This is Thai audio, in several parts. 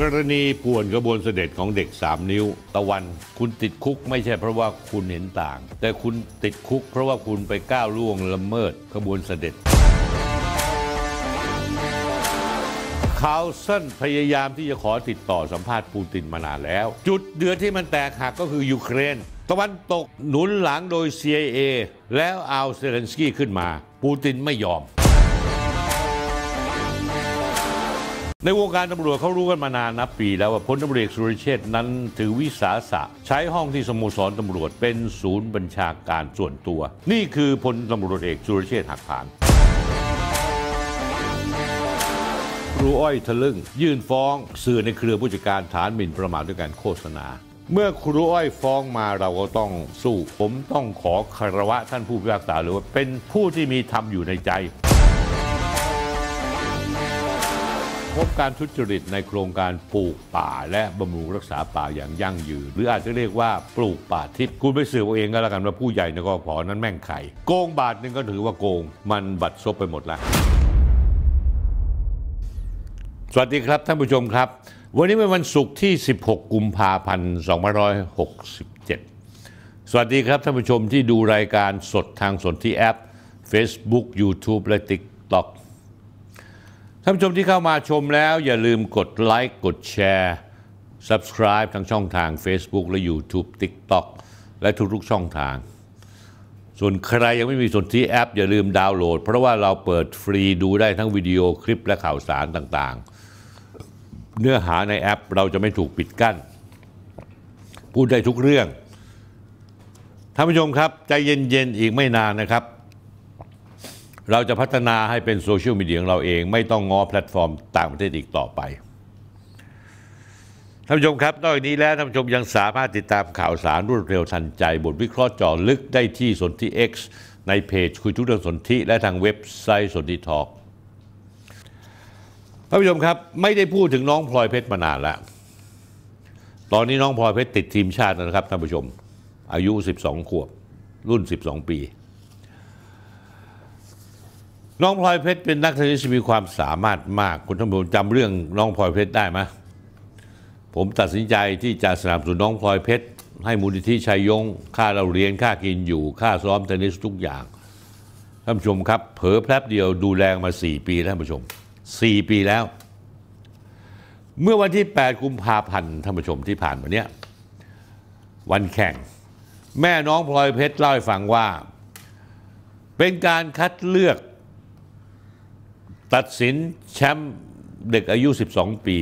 กรณีป่วนกระบวนเสด็จของเด็ก 3 นิ้ว ตะวันคุณติดคุกไม่ใช่เพราะว่าคุณเห็นต่าง แต่คุณติดคุกเพราะว่าคุณไปก้าวล่วงละเมิดกระบวนเสด็จ คาเซนพยายามที่จะขอติดต่อสัมภาษณ์ปูตินมานานแล้ว จุดเดือดที่มันแตกหักก็คือยูเครนตะวันตกหนุนหลังโดย CIA แล้วเอาเซเลนสกี้ขึ้นมา ปูตินไม่ยอมในวงการตำรวจเขารู้กันมานานนับปี แล้วว่าพลตำรวจเอกสุริเชษนั้นถือวิสาสะใช้ห้องที่สโมสรตำรวจเป็นศูนย์บัญชาการส่วนตัว นี่คือพลตำรวจเอกสุริเชษหักผานครูอ้อยทะลึ่งยื่นฟ้องสื่อในเครือผู้จัดการฐานหมิ่นประมาทด้วยการโฆษณา เมื่อครูอ้อยฟ้องมาเราก็ต้องสู้ผมต้องขอคารวะท่านผู้พิพากษาหรือว่าเป็นผู้ที่มีธรรมอยู่ในใจพบการทุจริตในโครงการปลูกป่าและบำรุงรักษาป่าอย่างยั่งยืนหรืออาจจะเรียกว่าปลูกป่าทิพย์คุณไปสืบเอาเองก็แล้วกันว่าผู้ใหญ่ในกอพอนั้นแม่งไข่โกงบาทหนึ่งก็ถือว่าโกงมันบัดซบไปหมดแล้ว สวัสดีครับท่านผู้ชมครับ วันนี้เป็นวันศุกร์ที่ 16 กุมภาพันธ์2567 สวัสดีครับท่านผู้ชมที่ดูรายการสดทางสนที่แอป Facebook YouTube และ TikTok ท่านผู้ชมที่เข้ามาชมแล้ว อย่าลืมกดไลค์กดแชร์ Subscribe ทั้งช่องทาง Facebook และ YouTube TikTok และทุกๆช่องทาง ส่วนใครยังไม่มีส่วนที่แอป อย่าลืมดาวน์โหลดเพราะว่าเราเปิดฟรีดูได้ทั้งวิดีโอคลิปและข่าวสารต่างๆ เนื้อหาในแอปเราจะไม่ถูกปิดกั้น พูดได้ทุกเรื่องท่านผู้ชมครับ ใจเย็นๆอีกไม่นานนะครับเราจะพัฒนาให้เป็นโซเชียลมีเดียของเราเองไม่ต้องง้อแพลตฟอร์มต่างประเทศอีกต่อไปท่านผู้ชมครับนอกจากนี้แล้วท่านผู้ชมยังสามารถติดตามข่าวสารรวดเร็วทันใจ บทวิเคราะห์เจาะลึกได้ที่สนธิ X ในเพจคุยทุกเรื่องสนธิและทางเว็บไซต์สนธิทอกท่านผู้ชมครับ ไม่ได้พูดถึงน้องพลอยเพชรมานานแล้ว ตอนนี้น้องพลอยเพชรติดทีมชาตินะครับท่านผู้ชม อายุ 12 ขวบรุ่น 12 ปีน้องพลอยเพชรเป็นนักเทนนิสมีความสามารถมาก คุณท่านผู้ชมจำเรื่องน้องพลอยเพชรได้ไหม ผมตัดสินใจที่จะสนับสนุนน้องพลอยเพชร ให้มูลนิธิชัยยงค่าเราเรียนค่ากินอยู่ ค่าซ้อมเทนนิสทุกอย่าง ท่านผู้ชมครับ เผลอแป๊บเดียวดูแลมา4 ปีแล้วท่านผู้ชม 4 ปีแล้ว เมื่อวันที่ 8กุมภาพันธ์ท่านผู้ชมที่ผ่านมาเนี้ยวันแข่งแม่น้องพลอยเพชรเล่าให้ฟังว่าเป็นการคัดเลือกตัดสินแชมป์เด็กอายุ 12 ปี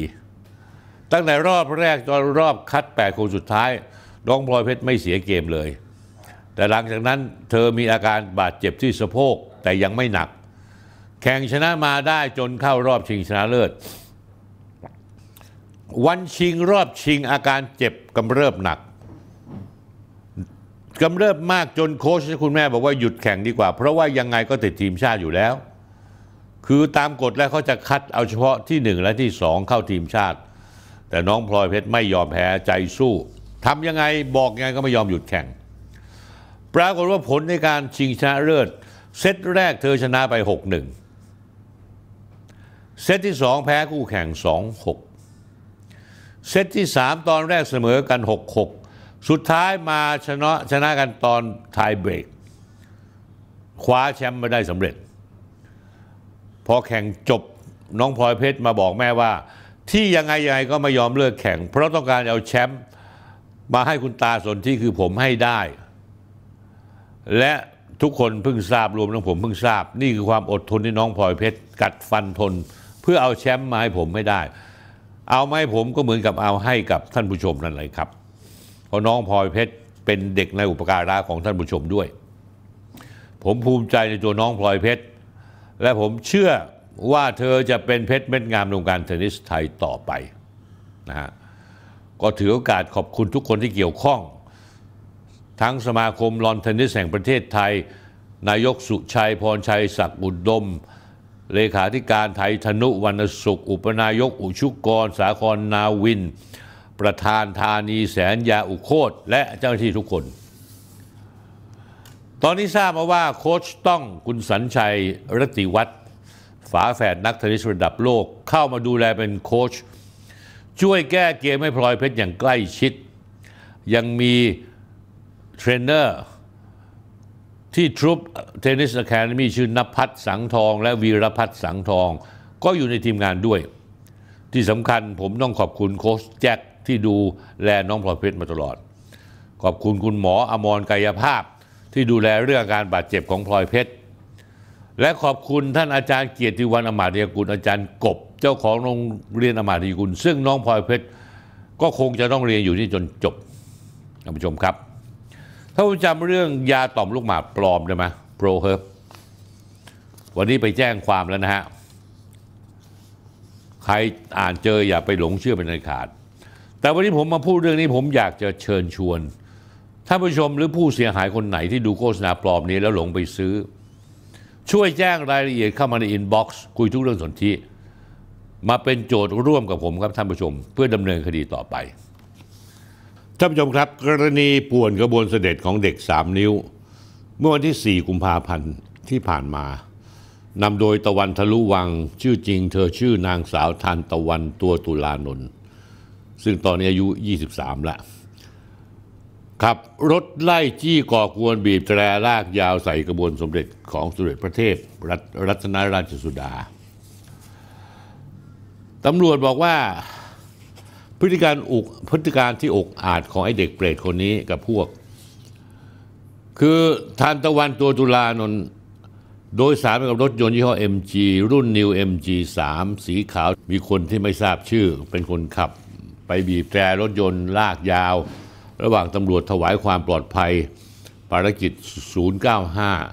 ตั้งแต่รอบแรกจนรอบคัด 8 คนสุดท้ายน้องพลอยเพชรไม่เสียเกมเลย แต่หลังจากนั้นเธอมีอาการบาดเจ็บที่สะโพกแต่ยังไม่หนัก แข่งชนะมาได้จนเข้ารอบชิงชนะเลิศ วันชิงรอบชิงอาการเจ็บ กำเริบหนัก กำเริบมากจนโค้ชคุณแม่บอกว่าหยุดแข่งดีกว่าเพราะว่ายังไงก็ติดทีมชาติอยู่แล้วคือตามกฎแล้วเขาจะคัดเอาเฉพาะที่หนึ่งและที่สองเข้าทีมชาติ แต่น้องพลอยเพชรไม่ยอมแพ้ใจสู้ทำยังไงบอกยังไงก็ไม่ยอมหยุดแข่ง ปรากฏว่าผลในการชิงชนะเลิศเซตแรกเธอชนะไป 6-1 เซตที่สองแพ้ คู่แข่ง 2-6 เซตที่สามตอนแรกเสมอกัน 6-6 สุดท้ายมาชนะชนะกันตอนไทยเบรกคว้าแชมป์มาได้สำเร็จพอแข่งจบน้องพลอยเพชรมาบอกแม่ว่า ที่ยังไงยังไงก็ไม่ยอมเลิกแข่ง เพราะต้องการเอาแชมป์มาให้คุณตาสนที่คือผมให้ได้ และทุกคนเพิ่งทราบรวมทั้งผมเพิ่งทราบนี่คือความอดทนที่น้องพลอยเพชร กัดฟันทนเพื่อเอาแชมป์มาให้ผมไม่ได้ เอาไม่ผมก็เหมือนกับเอาให้กับท่านผู้ชมนั่นเลยครับ เพราะน้องพลอยเพชรเป็นเด็กในอุปการะของท่านผู้ชมด้วย ผมภูมิใจในตัวน้องพลอยเพชรและผมเชื่อว่าเธอจะเป็นเพชรเม็ดงามในวงการเทนนิสไทยต่อไปนะฮะก็ถือโอกาสขอบคุณทุกคนที่เกี่ยวข้อง ทั้งสมาคมลอนเทนนิสแห่งประเทศไทย นายกสุชัยพรชัยศักดิ์อุดดม เลขาธิการไทยธนุวรรณสุข อุปนายกอุชุกร สาครนาวิน ประธานธานีแสนยาอุโคตและเจ้าหน้าที่ทุกคนตอนนี้ทราบมาว่า โค้ชต้องคุณสัญชัยรติวัฒน์ฝาแฝดนักเทนนิสระดับโลกเข้ามาดูแลเป็นโค้ชช่วยแก้เกมให้พลอยเพชรอย่างใกล้ชิด ยังมีเทรนเนอร์ ที่ทรูปเทนนิสอะคาเดมีชื่อนภัทรสังทอง และวีรพัฒรสังทอง ก็อยู่ในทีมงานด้วย ที่สำคัญผมต้องขอบคุณโค้ชแจ็คที่ดูแลน้องพลอยเพชรมาตลอด ขอบคุณคุณหมออมรกายภาพที่ดูแลเรื่องการบาดเจ็บของพลอยเพชร และขอบคุณท่านอาจารย์เกียรติวันอมาตยกุล อาจารย์กบ เจ้าของโรงเรียนอมาตยกุลซึ่งน้องพลอยเพชรก็คงจะต้องเรียนอยู่ที่จนจบท่านผู้ชมครับ ถ้าผู้จำเรื่องยาต่อมลูกหมากปลอมได้ไหมโปรเฮิร์บวันนี้ไปแจ้งความแล้วนะฮะใครอ่านเจออย่าไปหลงเชื่อเป็นอันขาด แต่วันนี้ผมมาพูดเรื่องนี้ผมอยากจะเชิญชวนท่านผู้ชมหรือผู้เสียหายคนไหนที่ดูโฆษณาปลอมนี้แล้วหลงไปซื้อ ช่วยแจ้งรายละเอียดเข้ามาในอินบ็อกซ์ คุยทุกเรื่องสนที่มาเป็นโจทย์ร่วมกับผมครับท่านผู้ชม เพื่อดำเนินคดีต่อไป ท่านผู้ชมครับกรณีป่วนกระบวนเสด็จของเด็ก 3 นิ้ว เมื่อวันที่4กุมภาพันธ์ที่ผ่านมานำโดยตะวันทะลุวัง ชื่อจริงเธอชื่อนางสาวทานตะวันตัวตุลานนท์ซึ่งตอนนี้อายุ23แล้วขับรถไล่จี้ก่อกวนบีบแตรลากยาวใส่กระบวนสมเด็จของสมเด็จพระเทพรรัตนราชสุดา ตำรวจบอกว่าพฤติการอุกพฤติการที่อกอาจของไอ้เด็กเปรตคนนี้กับพวก คือทานตะวันตัวตุลานนโดยสารกับรถยนต์ยี่ห้อ MG รุ่น New MG 3สีขาวมีคนที่ไม่ทราบชื่อ เป็นคนขับไปบีบแตรรถยนต์ลากยาวระหว่างตำรวจถวายความปลอดภัยภารกิจ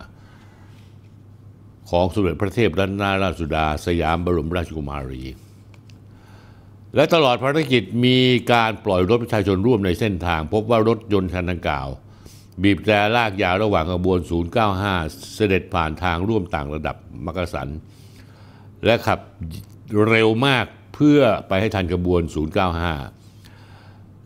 095 ของสมเด็จพระเทพรัตนราชสุดาสยามบรมราชกุมารี และตลอดภารกิจมีการปล่อยรถประชาชนร่วมในเส้นทาง พบว่ารถยนต์คันดังกล่าว บีบแตรลากยาวระหว่างขบวน 095 เสด็จผ่านทางร่วมต่างระดับมักกะสันและขับเร็วมากเพื่อไปให้ทันขบวน 095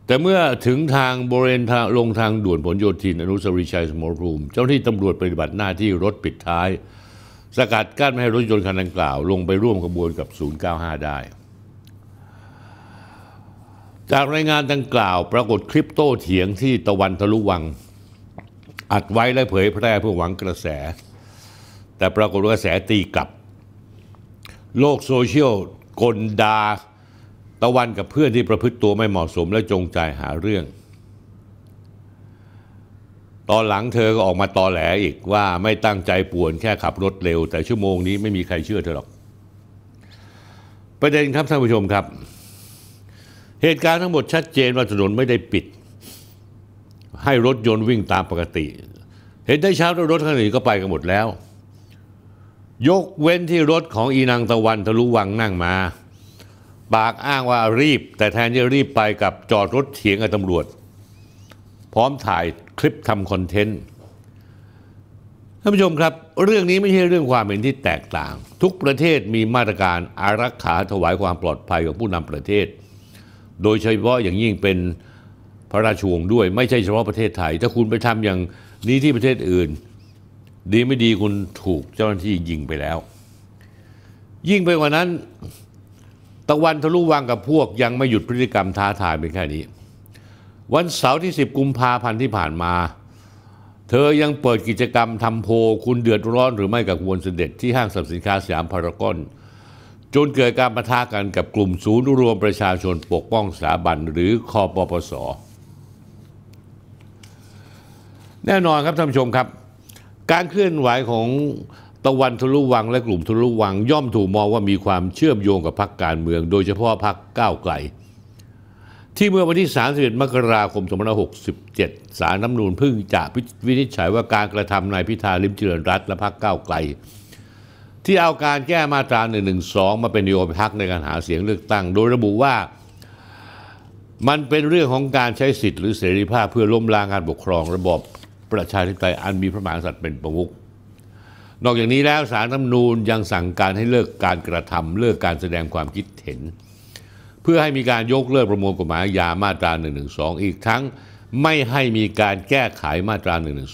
แต่เมื่อถึงทางบริเวณทางลงทางด่วนผลโยธินอนุสรีชัยสมรภูมิเจ้าหน้าที่ตำรวจปฏิบัติหน้าที่รถปิดท้าย สกัดกั้นไม่ให้รถยนต์คันดังกล่าว ลงไปร่วมขบวนกับ 095 ได้ จากรายงานดังกล่าว ปรากฏคลิปโต้เถียงที่ตะวันทะลุวัง อัดไว้และเผยแพร่เพื่อหวังกระแส แต่ปรากฏกระแสตีกลับโลกโซเชียลกลดาตะวันกับเพื่อนที่ประพฤติตัวไม่เหมาะสมและจงใจหาเรื่อง ตอนหลังเธอก็ออกมาตอแหลอีกว่าไม่ตั้งใจป่วนแค่ขับรถเร็ว แต่ชั่วโมงนี้ไม่มีใครเชื่อเธอหรอก ประเด็นครับท่านผู้ชมครับ เหตุการณ์ทั้งหมดชัดเจนว่าถนนไม่ได้ปิด ให้รถยนต์วิ่งตามปกติ เห็นได้ชัดว่ารถคันอื่นก็ไปกันหมดแล้ว ยกเว้นที่รถของอีนางตะวันทะลุวังนั่งมาปากอ้างว่ารีบ แต่แทนจะรีบไปกับจอดรถเถียงกับตำรวจ พร้อมถ่ายคลิปทำคอนเทนต์ท่านผู้ชมครับเรื่องนี้ไม่ใช่เรื่องความเห็นที่แตกต่าง ทุกประเทศมีมาตรการอารักขาถวายความปลอดภัยของผู้นำประเทศ โดยเฉพาะอย่างยิ่งเป็นพระราชวงศ์ด้วย ไม่ใช่เฉพาะประเทศไทยถ้าคุณไปทำอย่างนี้ที่ประเทศอื่น ดีไม่ดีคุณถูก เจ้าหน้าที่ยิงไปแล้ว ยิ่งไปกว่านั้นตะวันทะลุวังกับพวกยังไม่หยุดพฤติกรรมท้าทายเป็นแค่นี้ วันเสาร์ที่10กุมภาพันธ์ที่ผ่านมา เธอยังเปิดกิจกรรมทำโพ คุณเดือดร้อนหรือไม่กับวนเสด็จที่ห้างสรรพสินค้าสยามพารากอนจนเกิดการประทะกันกับกลุ่มศูนย์รวมประชาชนปกป้องสถาบันหรือคอปปสแน่นอนครับท่านผู้ชมครับ การเคลื่อนไหวของตะวันทะลุวังและกลุ่มทะลุวัง ย่อมถูกมองว่ามีความเชื่อมโยงกับพรรคการเมือง โดยเฉพาะพรรคก้าวไกล ที่เมื่อวันที่31มกราคม 2567 สารน้ำนูนพึ่งจะวินิจฉัยว่าการกระทำนายพิธาลิมเจริญรัตและพรรคก้าวไกล ที่เอาการแก้มาตรา 112 มาเป็นนโยบายพรรคในการหาเสียงเลือกตั้ง โดยระบุว่ามันเป็นเรื่องของการใช้สิทธิ์หรือเสรีภาพเพื่อล้มล้างการปกครองระบบประชาธิปไตยอันมีพระมหากษัตริย์เป็นประมุขนอกจากนี้แล้วสารรัฐนูญยังสั่งการให้เลิกการกระทำเลิกการแสดงความคิดเห็น เพื่อให้มีการยกเลิกประมวลกฎหมายยามาตรา1นึอีกทั้งไม่ให้มีการแก้ไขมาตรา1นึ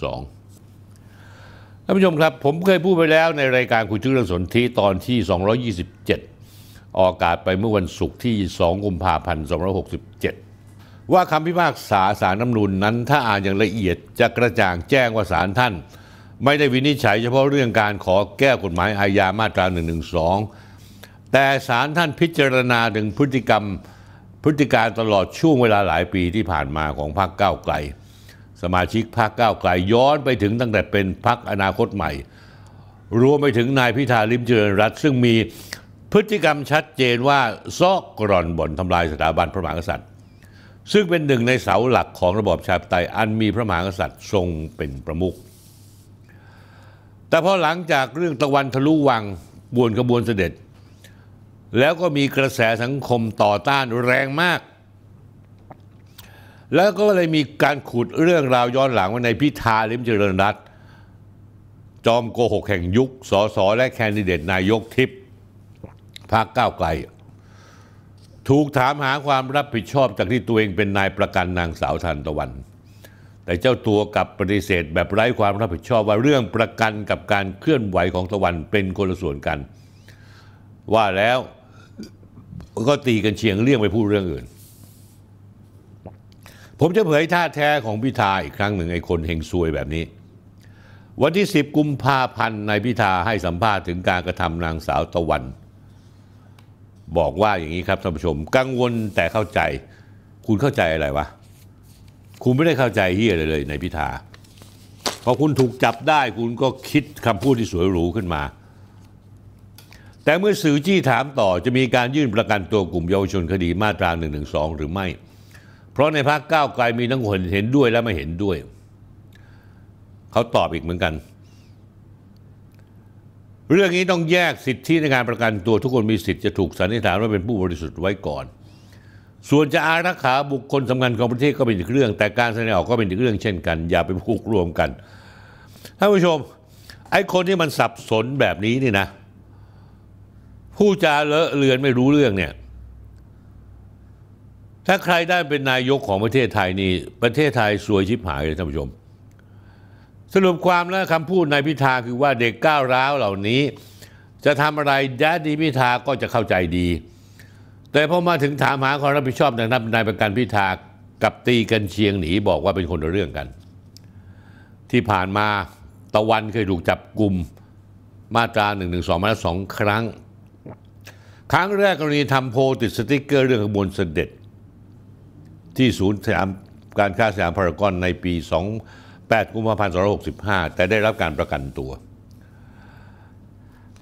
ท่านผู้ชมครับ ผมเคยพูดไปแล้วในรายการคุยชื่อเรื่องสนธิตอนที่ 227 ออกอากาศไปเมื่อวันศุกร์ที่2กุมภาพันธ์2 6 7ว่าคำพิพากษาสารน้ำนูนนั้น ถ้าอ่านอย่างละเอียด จะกระจ่างแจ้งว่าสารท่านไม่ได้วินิจฉัยเฉพาะเรื่องการขอแก้กฎหมายอาญามาตรา112 แต่ศาลท่านพิจารณาถึงพฤติกรรมพฤติการตลอดช่วงเวลาหลายปีที่ผ่านมาของพรรคก้าวไกล สมาชิกพรรคก้าวไกลย้อนไปถึงตั้งแต่เป็นพรรคอนาคตใหม่ รวมไปถึงนายพิธาลิมเจริญรัตซึ่งมีพฤติกรรมชัดเจนว่าซอกกร่อนบ่อนทำลายสถาบันพระมหากษัตริย์ ซึ่งเป็นหนึ่งในเสาหลักของระบอบชาติไตยอันมีพระมหากษัตริย์ทรงเป็นประมุขแต่พอหลังจากเรื่องตะวันทะลุวัง บวนขบวนเสด็จ แล้วก็มีกระแสสังคมต่อต้านแรงมาก แล้วก็เลยมีการขุดเรื่องราวย้อนหลังว่าในพิธาลิมเจริญรัตจอมโกหกแห่งยุคสสและแคนดิเดต นายกทิพย์พรรคก้าวไกล ถูกถามหาความรับผิดชอบจากที่ตัวเองเป็นนายประกันนางสาวทันตะวันแต่เจ้าตัวกับปฏิเสธแบบไร้ความรับผิดชอบว่าเรื่องประกันกับการเคลื่อนไหวของตะวันเป็นคนละส่วนกัน ว่าแล้วก็ตีกันเฉียงเลี่ยงไปพูดเรื่องอื่น ผมจะเผยท่าแท้ของพิธาอีกครั้งหนึ่ง ไอ้คนเฮงซวยแบบนี้ วันที่ 10 กุมภาพันธ์นายพิธาให้สัมภาษณ์ถึงการกระทำนางสาวตะวัน บอกว่าอย่างนี้ครับท่านผู้ชมกังวลแต่เข้าใจคุณเข้าใจอะไรวะคุณไม่ได้เข้าใจเฮียเลยเลยในพิธา พอคุณถูกจับได้คุณก็คิดคำพูดที่สวยหรูขึ้นมา แต่เมื่อสื่อจี้ถามต่อจะมีการยื่นประกันตัวกลุ่มเยาวชนคดีมาตรา1นึหรือไม่ เพราะในพักคก้าวไกลมีทั้งคนเห็นด้วยและไม่เห็นด้วย เขาตอบอีกเหมือนกัน เรื่องนี้ต้องแยกสิทธิในการประกันตัวทุกคนมีสิทธิ์จะถูกสันนิษฐานว่าเป็นผู้บริสุทธิ์ไว้ก่อนส่วนจะอารักขาบุคคลสำคัญของประเทศก็เป็นอีกเรื่อง แต่การแสดงออกก็เป็นอีกเรื่อง เช่นกันอย่าไปผูกรวมกันท่านผู้ชม ไอ้คนที่มันสับสนแบบนี้นี่นะผู้จาเลอะเลือนไม่รู้เรื่องเนี่ยถ้าใครได้เป็นนายกของประเทศไทยนี่ประเทศไทยสวยชิบหายเลยท่านผู้ชมสรุปความแล้วคำพูดนายพิธาคือว่าเด็กก้าวร้าวเหล่านี้จะทำอะไรแดดดีพิธาก็จะเข้าใจดีแต่พอมาถึงถามหาความรับผิดชอบจากนายประกันพิธากับตีกันเชียงหนีบอกว่าเป็นคนเรื่องกัน ที่ผ่านมาตะวันเคยถูกจับกลุ่มมาตรา1นึมาแล้วสองครั้ง ครั้งแรกกรณีทำโพติดสติกเกอร์เรื่องขบวนเสด็จ ที่ศูนย์สยามการค้าสยามพารากอนในปี 2 8 กุมภาพันธ์2565 แต่ได้รับการประกันตัว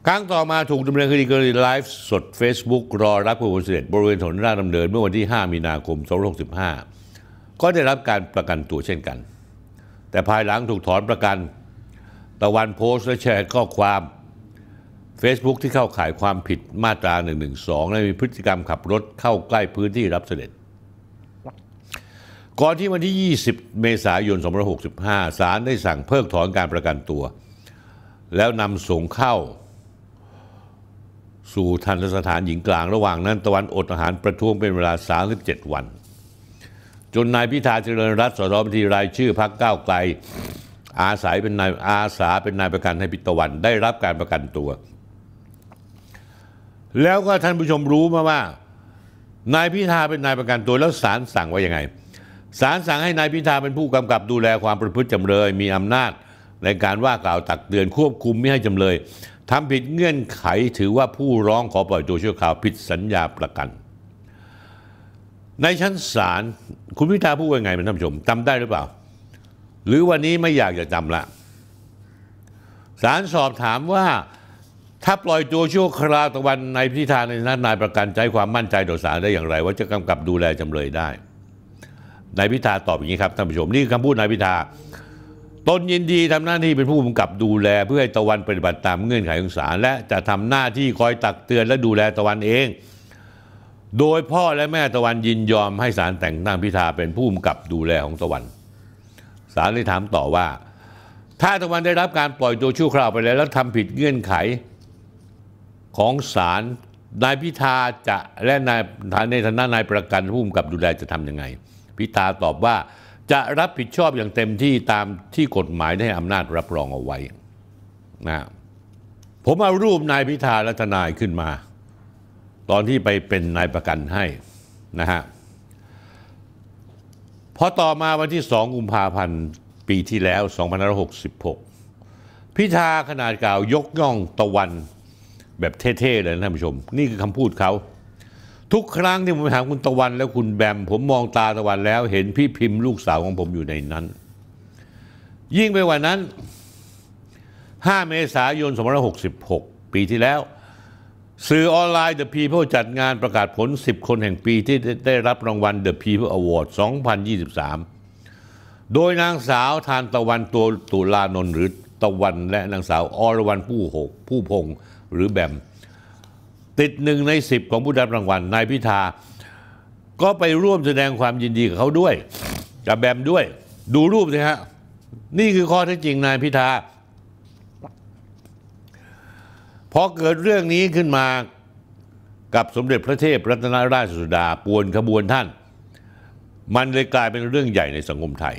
ครั้งต่อมาถูกดำเนินคดีกรณีไลฟ์ สด Facebook รอรับผู้บริสุทธิ์บริเวณถนนราชดำเนิน เมื่อวันที่ 5 มีนาคม2565 ก็ได้รับการประกันตัวเช่นกัน แต่ภายหลังถูกถอนประกัน ตะวันโพสต์และแชร์ข้อความ Facebook ที่เข้าข่ายความผิดมาตรา112 และมีพฤติกรรมขับรถเข้าใกล้พื้นที่รับเสด็จก่อนที่วันที่ 20เมษายน2565ศาลได้สั่งเพิกถอนการประกันตัว แล้วนำส่งเข้าสู่ทันสถานหญิงกลางระหว่างนั้นตะวันอดอาหารประท้วงเป็นเวลา 37 วันจนนายพิธาเจริญรัตน์สรบัญชีรายชื่อพักก้าวไกล อาศัยเป็นนายอาสาเป็นนายประกันให้พิตะวันได้รับการประกันตัวแล้วก็ท่านผู้ชมรู้มาว่า นายพิธาเป็นนายประกันตัวแล้วศาลสั่งว่ายังไงศาลสั่งให้นายพิธาเป็นผู้กำกับดูแลความประพฤติจำเลยมีอำนาจในการว่ากล่าวตักเตือนควบคุมไม่ให้จำเลยทำผิดเงื่อนไขถือว่าผู้ร้องขอปล่อยตัวชั่วคราวผิดสัญญาประกัน ในชั้นศาลคุณพิธาพูดว่าไงมันท่านผู้ชมจำได้หรือเปล่า หรือวันนี้ไม่อยากจะจำละ ศาลสอบถามว่าถ้าปล่อยตัวชั่วคราวตะวันในพิธาในนั้นนายประกันใจความมั่นใจต่อศาลได้อย่างไร ว่าจะกำกับดูแลจำเลยได้นายพิธาตอบอย่างนี้ครับท่านผู้ชมนี่คือคำพูดนายพิธาตนยินดีทำหน้าที่เป็นผู้กำกับดูแล เพื่อให้ตะวันปฏิบัติตามเงื่อนไขของศาลและจะทำหน้าที่คอยตักเตือนและดูแลตะวันเอง โดยพ่อและแม่ตะวันยินยอม ให้ศาลแต่งตั้งพิธาเป็นผู้กำกับดูแลของตะวันศาลได้ถามต่อว่า ถ้าตะวันได้รับการปล่อยตัวชั่วคราวไปแล้วแล้วทำผิดเงื่อนไขของศาลนายพิธาจะและนายในฐานะนายประกันผู้กำกับดูแลจะทำยังไง พิธาตอบว่าจะรับผิดชอบอย่างเต็มที่ตามที่กฎหมายได้อำนาจรับรองเอาไว้นะผมเอารูปนายพิธาและทนายขึ้นมา ตอนที่ไปเป็นนายประกันให้นะฮะพอต่อมาวันที่2กุมภาพันธ์ ปีที่แล้ว2566 พิธาขนาดกล่าว ยกย่องตะวันแบบเท่ๆ เลยนะท่านผู้ชม นี่คือคำพูดเขาทุกครั้งที่ผมถามคุณตะวันและคุณแบม ผมมองตาตะวันแล้วเห็นพี่พิมพ์ลูกสาวของผมอยู่ในนั้น ยิ่งไปกว่านั้น 5เมษายน2566 ปีที่แล้ว สื่อออนไลน์ The People จัดงานประกาศผล 10 คนแห่งปีที่ได้รับรางวัล The People Award 2023 โดยนางสาวทานตะวันตัวตุลานนท์หรือตะวัน และนางสาวอรวรรณผู้หกผู้พงหรือแบมติดหนึ่งในสิบของผู้ได้รางวัล นายพิธาก็ไปร่วมแสดงความยินดีกับเขาด้วย กับแบมด้วยดูรูปสิฮะนี่คือข้อเท็จจริงนายพิธาพอเกิดเรื่องนี้ขึ้นมากับสมเด็จพระเทพ รัตนราชสุดา ปวนขบวนท่าน มันเลยกลายเป็นเรื่องใหญ่ในสังคมไทย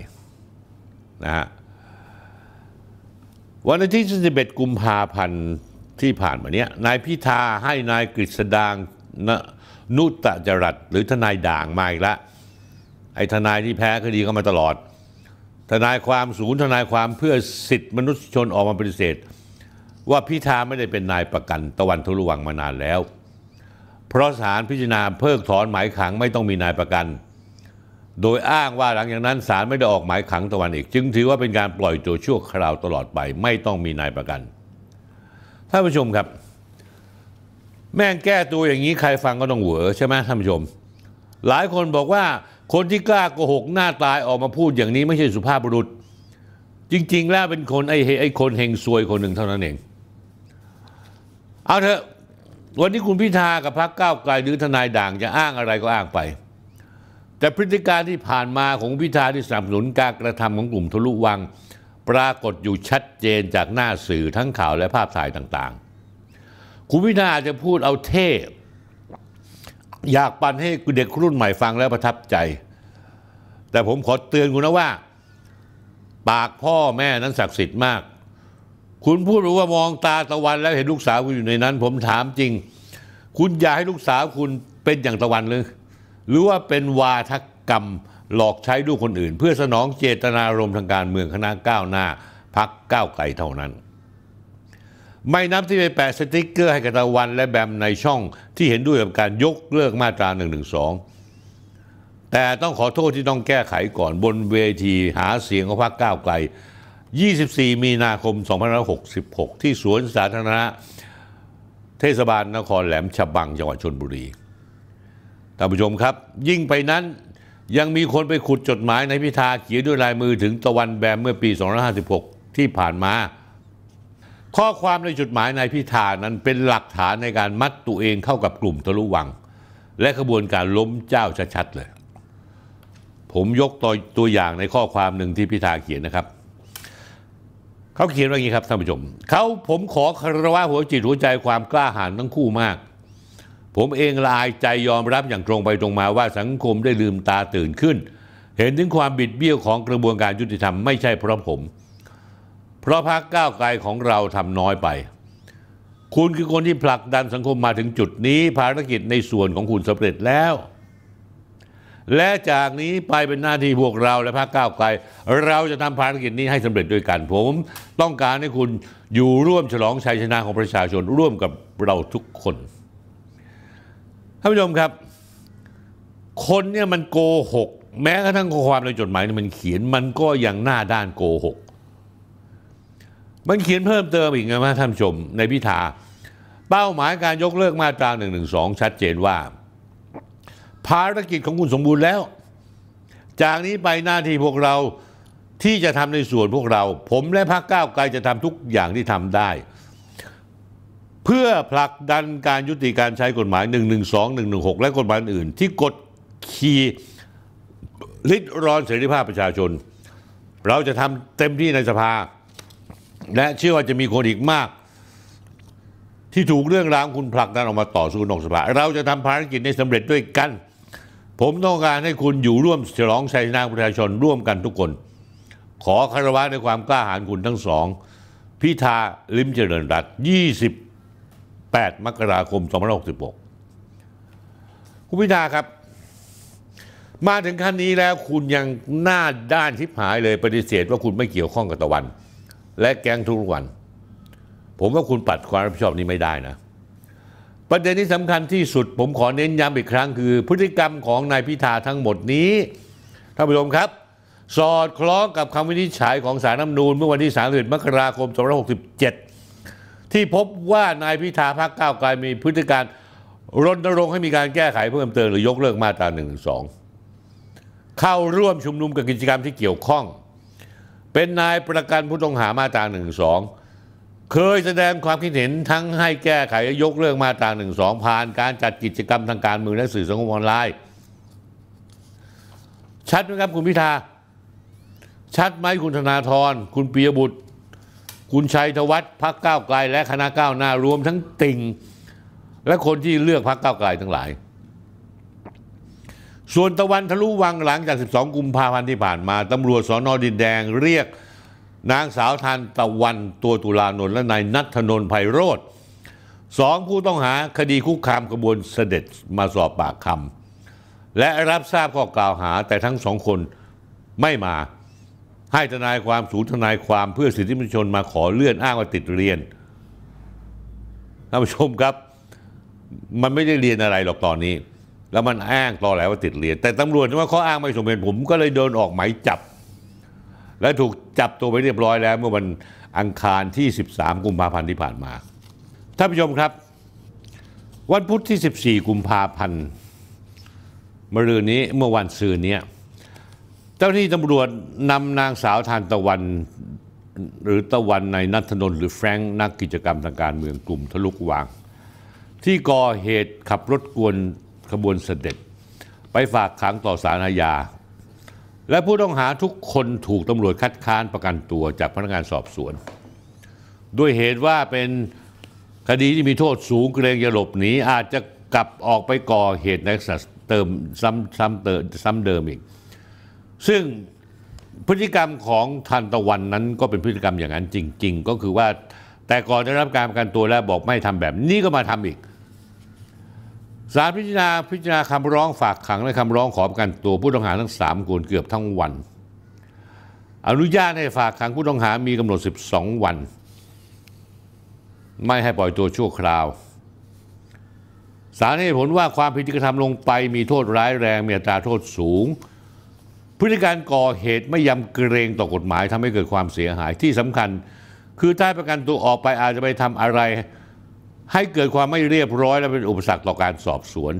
นะฮะวันที่11 กุมภาพันธ์ที่ผ่านมาเนี้ยนายพิธาให้นายกฤษดางนุตจรัตหรือทนายด่างมาอีกละไอ้ทนายที่แพ้คดีเข้ามาตลอด ทนายความศูนย์ ทนายความเพื่อสิทธิมนุษยชนออกมาปฏิเสธว่าพิธาไม่ได้เป็นนายประกัน ตะวันทุลวังมานานแล้ว เพราะศาลพิจารณาเพิกถอนหมายขัง ไม่ต้องมีนายประกัน โดยอ้างว่าหลังจากนั้นศาลไม่ได้ออกหมายขังตะวันอีก จึงถือว่าเป็นการปล่อยตัวชั่วคราวตลอดไปไม่ต้องมีนายประกันท่านผู้ชมครับ แม่งแก้ตัวอย่างนี้ใครฟังก็ต้องเหวอใช่ไหมท่านผู้ชมหลายคนบอกว่าคนที่กล้าโกหกหน้าตายออกมาพูดอย่างนี้ไม่ใช่สุภาพบุรุษ จริง ๆ แล้วเป็นคนไอ้ไอ้คนเฮงซวยคนหนึ่งเท่านั้นเองเอาเถอะวันนี้คุณพิธากับพรรคก้าวไกลหรือทนายด่างจะอ้างอะไรก็อ้างไปแต่พฤติการที่ผ่านมาของพิธาที่สนับสนุนการกระทำของกลุ่มทะลุวังปรากฏอยู่ชัดเจนจากหน้า สื่อทั้งข่าวและภาพถ่ายต่างๆ คุณพิธาอาจจะพูดเอาเท่อยากปันให้เด็กรุ่นใหม่ฟังแล้วประทับใจ แต่ผมขอเตือนคุณนะว่า ปากพ่อแม่นั้นศักดิ์สิทธิ์มาก คุณพูดว่ามองตาตะวันแล้วเห็นลูกสาวคุณอยู่ในนั้น ผมถามจริง คุณอยากให้ลูกสาวคุณเป็นอย่างตะวันหรือหรือว่าเป็นวาทกรรมหลอกใช้ลูกคนอื่น เพื่อสนองเจตนารมณ์ทางการเมืองคณะก้าวหน้า พักก้าวไกลเท่านั้น ไม่นับที่ไปแปะสติกเกอร์ให้กตะวันและแบมในช่องที่เห็นด้วยกับการยกเลิกมาตรา1นึแต่ต้องขอโทษที่ต้องแก้ไขก่อนบนเวทีหาเสียงของพรรคก้าวไกล 24 มีนาคม2566 ที่สวนสาธารณะเทศบาลนครแหลมฉบังจังหวัดชนบุรีท่านผู้ชมครับ ยิ่งไปนั้นยังมีคนไปขุดจดหมายในพิธาเขียนด้วยลายมือถึงตะวันแบมเมื่อปี2556 ที่ผ่านมา ข้อความในจดหมายในพิธานั้นเป็นหลักฐานในการมัดตัวเองเข้ากับกลุ่มทะลุวังและขบวนการล้มเจ้าชัดๆเลย ผมยกตัวตัวอย่างในข้อความหนึ่งที่พิธาเขียนนะครับเขาเขียนว่าอย่างนี้ครับท่านผู้ชมเขาผมขอคารวะหัวจิตหัวใจความกล้าหาญทั้งคู่มากผมเองลายใจยอมรับอย่างตรงไปตรงมาว่าสังคมได้ลืมตาตื่นขึ้น เห็นถึงความบิดเบี้ยวของกระบวนการยุติธรรมไม่ใช่เพราะผม เพราะพรรคก้าวไกลของเราทำน้อยไป คุณคือคนที่ผลักดันสังคมมาถึงจุดนี้ภารกิจในส่วนของคุณสำเร็จแล้ว และจากนี้ไปเป็นหน้าที่พวกเราและพรรคก้าวไกล เราจะทำภารกิจนี้ให้สำเร็จด้วยกันผม ต้องการให้คุณอยู่ร่วมฉลองชัยชนะของประชาชนร่วมกับเราทุกคนท่านผู้ชมครับ คนเนี่ยมันโกหก แม้กระทั่งข้อความในจดหมายมันเขียนมันก็ยังหน้าด้านโกหก มันเขียนเพิ่มเติมอีกนะท่านผู้ชมในพิธา เป้าหมายการยกเลิกมาตรา1องชัดเจนว่า ภารกิจของคุณสมบูรณ์แล้ว จากนี้ไปหน้าที่พวกเราที่จะทำในส่วนพวกเรา ผมและพรรคก้าวไกลจะทำทุกอย่างที่ทำได้เพื่อผลักดันการยุติการใช้กฎหมาย 1 1 2 1 1 6 และกฎหมายอื่น ที่กดขี่ริดรอนเสรีภาพประชาชน เราจะทำเต็มที่ในสภาและเชื่อว่าจะมีคนอีกมาก ที่ถูกเรื่องราวคุณผลักดันออกมาต่อสู้นอกสภา เราจะทำภารกิจในสำเร็จด้วยกัน ผมต้องการให้คุณอยู่ร่วมฉลองชัยชนะประชาชน ร่วมกันทุกคน ขอคารวะในความกล้าหาญคุณทั้งสองพิธาลิมเจริญรัตน์20 8 มกราคม 2566 คุณพิธาครับ มาถึงขั้นนี้แล้วคุณยังหน้าด้านชิบหายเลยปฏิเสธว่าคุณไม่เกี่ยวข้องกับตะวัน และแก๊งทุกวัน ผมว่าคุณปัดความรับผิดชอบนี้ไม่ได้นะ ประเด็นที่สำคัญที่สุดผมขอเน้นย้ำอีกครั้งคือ พฤติกรรมของนายพิธาทั้งหมดนี้ท่านผู้ชมครับ สอดคล้องกับคำวินิจฉัยของสารน้ำนูนเมื่อวันที่31มกราคม 2567ที่พบว่านายพิธาพักก้าวไกลมีพฤติการรณรงค์ให้มีการแก้ไขเพิ่มเติมหรือ ยกเลิกมาตรา1นึเข้าร่วมชุมนุมกับกิจกรรมที่เกี่ยวข้อง เป็นนายประกันผู้ต้องหามาตรา1นึเคยแสดงความคิดเห็นทั้งให้แก้ไขยกเลิกมาตรา1นึผ่าน การจัดกิจกรรมทางการเมืองและสื่อสังคมออนไลน์ชัดไหมครับคุณพิธาชัดไหมคุณธนาธรคุณปียบุตรคุณชัยธวัฒน์พักก้าวไกลและคณะก้าวหน้ารวมทั้งติ่ง และคนที่เลือกพักก้าวไกลทั้งหลาย ส่วนตะวันทะลุวังหลังจาก 12 กุมภาพันธ์ที่ผ่านมาตำรวจสอนอดินแดงเรียกนางสาวทานตะวันตัวตุลานนท์และนายนัทนนท์ไพโรธสองผู้ต้องหาคดีคุกคามกระบวนเสด็จมาสอบปากคำและรับทราบข้อกล่าวหาแต่ทั้งสองคนไม่มาให้ทนายความศูนย์ทนายความเพื่อสิทธิมนุษยชน มาขอเลื่อนอ้างว่าติดเรียนท่านผู้ชมครับมันไม่ได้เรียนอะไรหรอกตอนนี้ แล้วมันอ้างต่อแล้วว่าติดเรียน แต่ตำรวจว่าเขาอ้างไม่สมเหตุผมก็เลยโดนออกหมายจับ และถูกจับตัวไปเรียบร้อยแล้ว เมื่อวันอังคารที่ 13 กุมภาพันธ์ที่ผ่านมาท่านผู้ชมครับ วันพุธที่ 14 กุมภาพันธ์มรืนนี้เมื่อวันซืนนี้เจ้าหน้าที่ตำรวจนำนางสาวทานตะวันหรือตะวันในนัทนนหรือแฟรงค์ นักกิจกรรมทางการเมืองกลุ่มทะลุกวาง ที่ก่อเหตุขับรถกวนขบวนเสด็จ ไปฝากขังต่อสารอาญา และผู้ต้องหาทุกคนถูกตำรวจคัดค้านประกันตัวจากพนักงานสอบสวน ด้วยเหตุว่าเป็นคดีที่มีโทษสูงเกรงจะหลบหนีอาจจะกลับออกไปก่อเหตุในสัตเติมซ้ำซ้ำเติมซ้ำเดิมอีกซึ่งพฤติกรรมของทันตะวันนั้น ก็เป็นพฤติกรรมอย่างนั้นจริง ๆ ก็คือว่าแต่ก่อนได้รับการประกันตัวแล้วบอกไม่ทำแบบนี้ก็มาทำอีกสารพิจารณาพิจารณาคำร้องฝากขังและคำร้องขอประกันตัวผู้ต้องหาทั้ง3คนเกือบทั้งวัน อนุญาตให้ฝากขังผู้ต้องหามีกำหนด 12 วัน ไม่ให้ปล่อยตัวชั่วคราวสารให้ผลว่าความผิดที่กระทำลงไปมีโทษร้ายแรงมีอัตราโทษสูงพฤติการก่อเหตุไม่ยำเกรงต่อกฎหมายทำให้เกิดความเสียหายที่สำคัญคือถ้าประกันตัวออกไปอาจจะไปทำอะไร ให้เกิดความไม่เรียบร้อยและเป็นอุปสรรคต่อการสอบสวน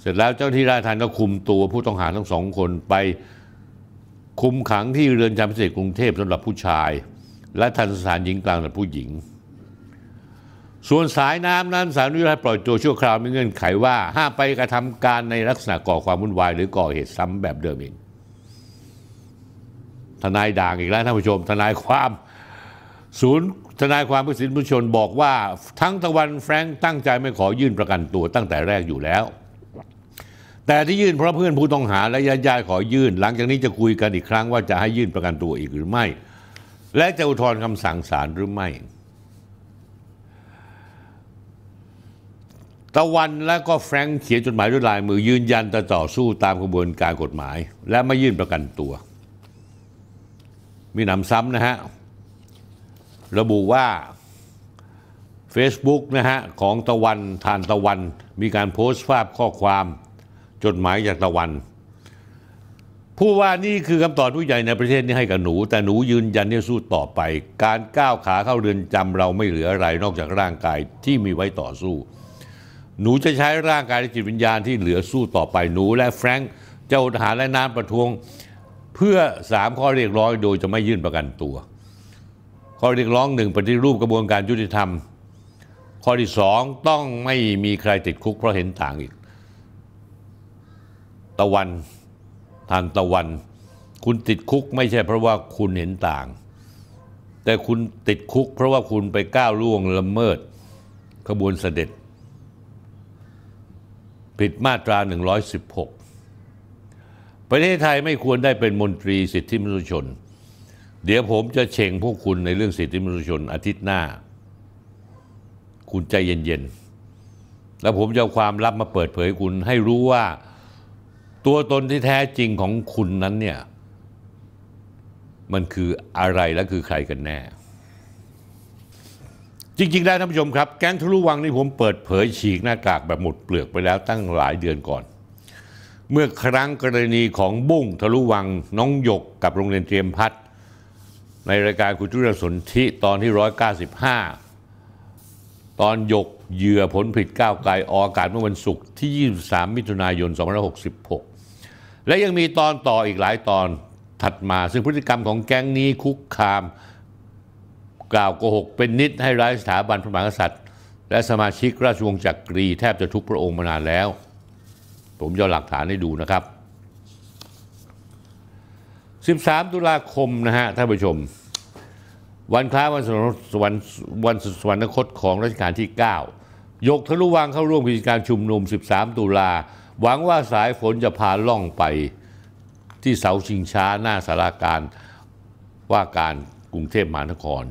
เสร็จแล้วเจ้าที่ราชทัณฑ์ก็คุมตัวผู้ต้องหาทั้งสองคน ไปคุมขังที่เรือนจำพิเศษกรุงเทพสำหรับผู้ชาย และทันสถานหญิงกลางสำหรับผู้หญิงส่วนสายน้ำนั้นสารวิรัตปล่อยตัวชั่วคราว มีเงื่อนไขว่าห้ามไปกระทำการในลักษณะก่อความวุ่นวายหรือก่อเหตุซ้ำแบบเดิมอีกทนายด่างอีกแล้ว ท่านผู้ชม ทนายความศูนย์ ทนายความผพ้สิทธิมนุษชนบอกว่าทั้งตะวันแฟรงค์ตั้งใจไม่ขอยื่นประกันตัวตั้งแต่แรกอยู่แล้ว แต่ที่ยื่นเพราะเพื่อนผู้ต้องหา และญาติญาติขอยื่นหลังจากนี้จะคุยกันอีกครั้งว่าจะให้ยื่นประกันตัวอีกหรือไม่ และจะอุทธรณ์คำสั่งศาลหรือไม่ตะวันและก็แฟรงค์เขียนจดหมายด้วยลาย มือยืนยันจะต่อสู้ตามกระบวนการกฎหมาย และไม่ยื่นประกันตัว มีหนำซ้ำนะฮะ ระบุว่า Facebook นะฮะของตะวันทานตะวันมีการโพสต์ภาพข้อความ จดหมายจากตะวันผู้ว่านี่คือคำตอบผู้ใหญ่ในประเทศนี้ให้กับหนู แต่หนูยืนยันที่สู้ต่อไป การก้าวขาเข้าเรือนจำเราไม่เหลืออะไร นอกจากร่างกายที่มีไว้ต่อสู้หนูจะใช้ร่างกายและจิตวิญญาณที่เหลือสู้ต่อไปหนูและแฟรงค์ เจ้าทหารและน้ำประท้วง เพื่อ 3 ข้อเรียกร้องโดยจะไม่ยื่นประกันตัว ข้อเรียกร้องหนึ่งปฏิรูปกระบวนการยุติธรรมข้อที่สองต้องไม่มีใครติดคุกเพราะเห็นต่างอีก ตะวันทานตะวันคุณติดคุกไม่ใช่เพราะว่าคุณเห็นต่าง แต่คุณติดคุก เพราะว่าคุณไปก้าวล่วงละเมิดขบวนเสด็จผิดมาตรา 116 ประเทศไทยไม่ควรได้เป็นมนตรีสิทธิมนุษยชน เดี๋ยวผมจะเชงพวกคุณในเรื่องสิทธิมนุษยชนอาทิตย์หน้า คุณใจเย็นๆแล้วผมจะเอาความลับมาเปิดเผยคุณให้รู้ว่าตัวตนที่แท้จริงของคุณนั้นเนี่ย มันคืออะไรและคือใครกันแน่จริงๆ ได้ท่านผู้ชมครับ แก๊งทะลุวังนี่ผมเปิดเผยฉีกหน้ากากแบบหมดเปลือกไปแล้วตั้งหลายเดือนก่อน เมื่อครั้งกรณีของบุ้งทะลุวังน้องหยกกับโรงเรียนเตรียมพัฒในรายการคุณจุลสนธิตอนที่ 195 ตอนหยกเหยื่อผลผิดก้าวไกลออกอากาศเมื่อวันศุกร์ที่ 23 มิถุนายน2566 และยังมีตอนต่ออีกหลายตอนถัดมาซึ่งพฤติกรรมของแก๊งนี้คุกคามกล่าวโกหกเป็นนิดให้ร้ายสถาบันพระมหากษัตริย์ และสมาชิกราชวงศ์จักรีแทบจะทุกพระองค์มานานแล้ว ผมจะหลักฐานให้ดูนะครับ 13 ตุลาคมนะฮะท่านผู้ชม วันคล้ายวันสวรรค์วันสวรรคตของรัชกาลที่ 9 ยกทะลุวังเข้าร่วมกิจการชุมนุม 13 ตุลา หวังว่าสายฝนจะพาล่องไปที่เสาชิงช้าหน้าสาราการว่าการกรุงเทพมหานคร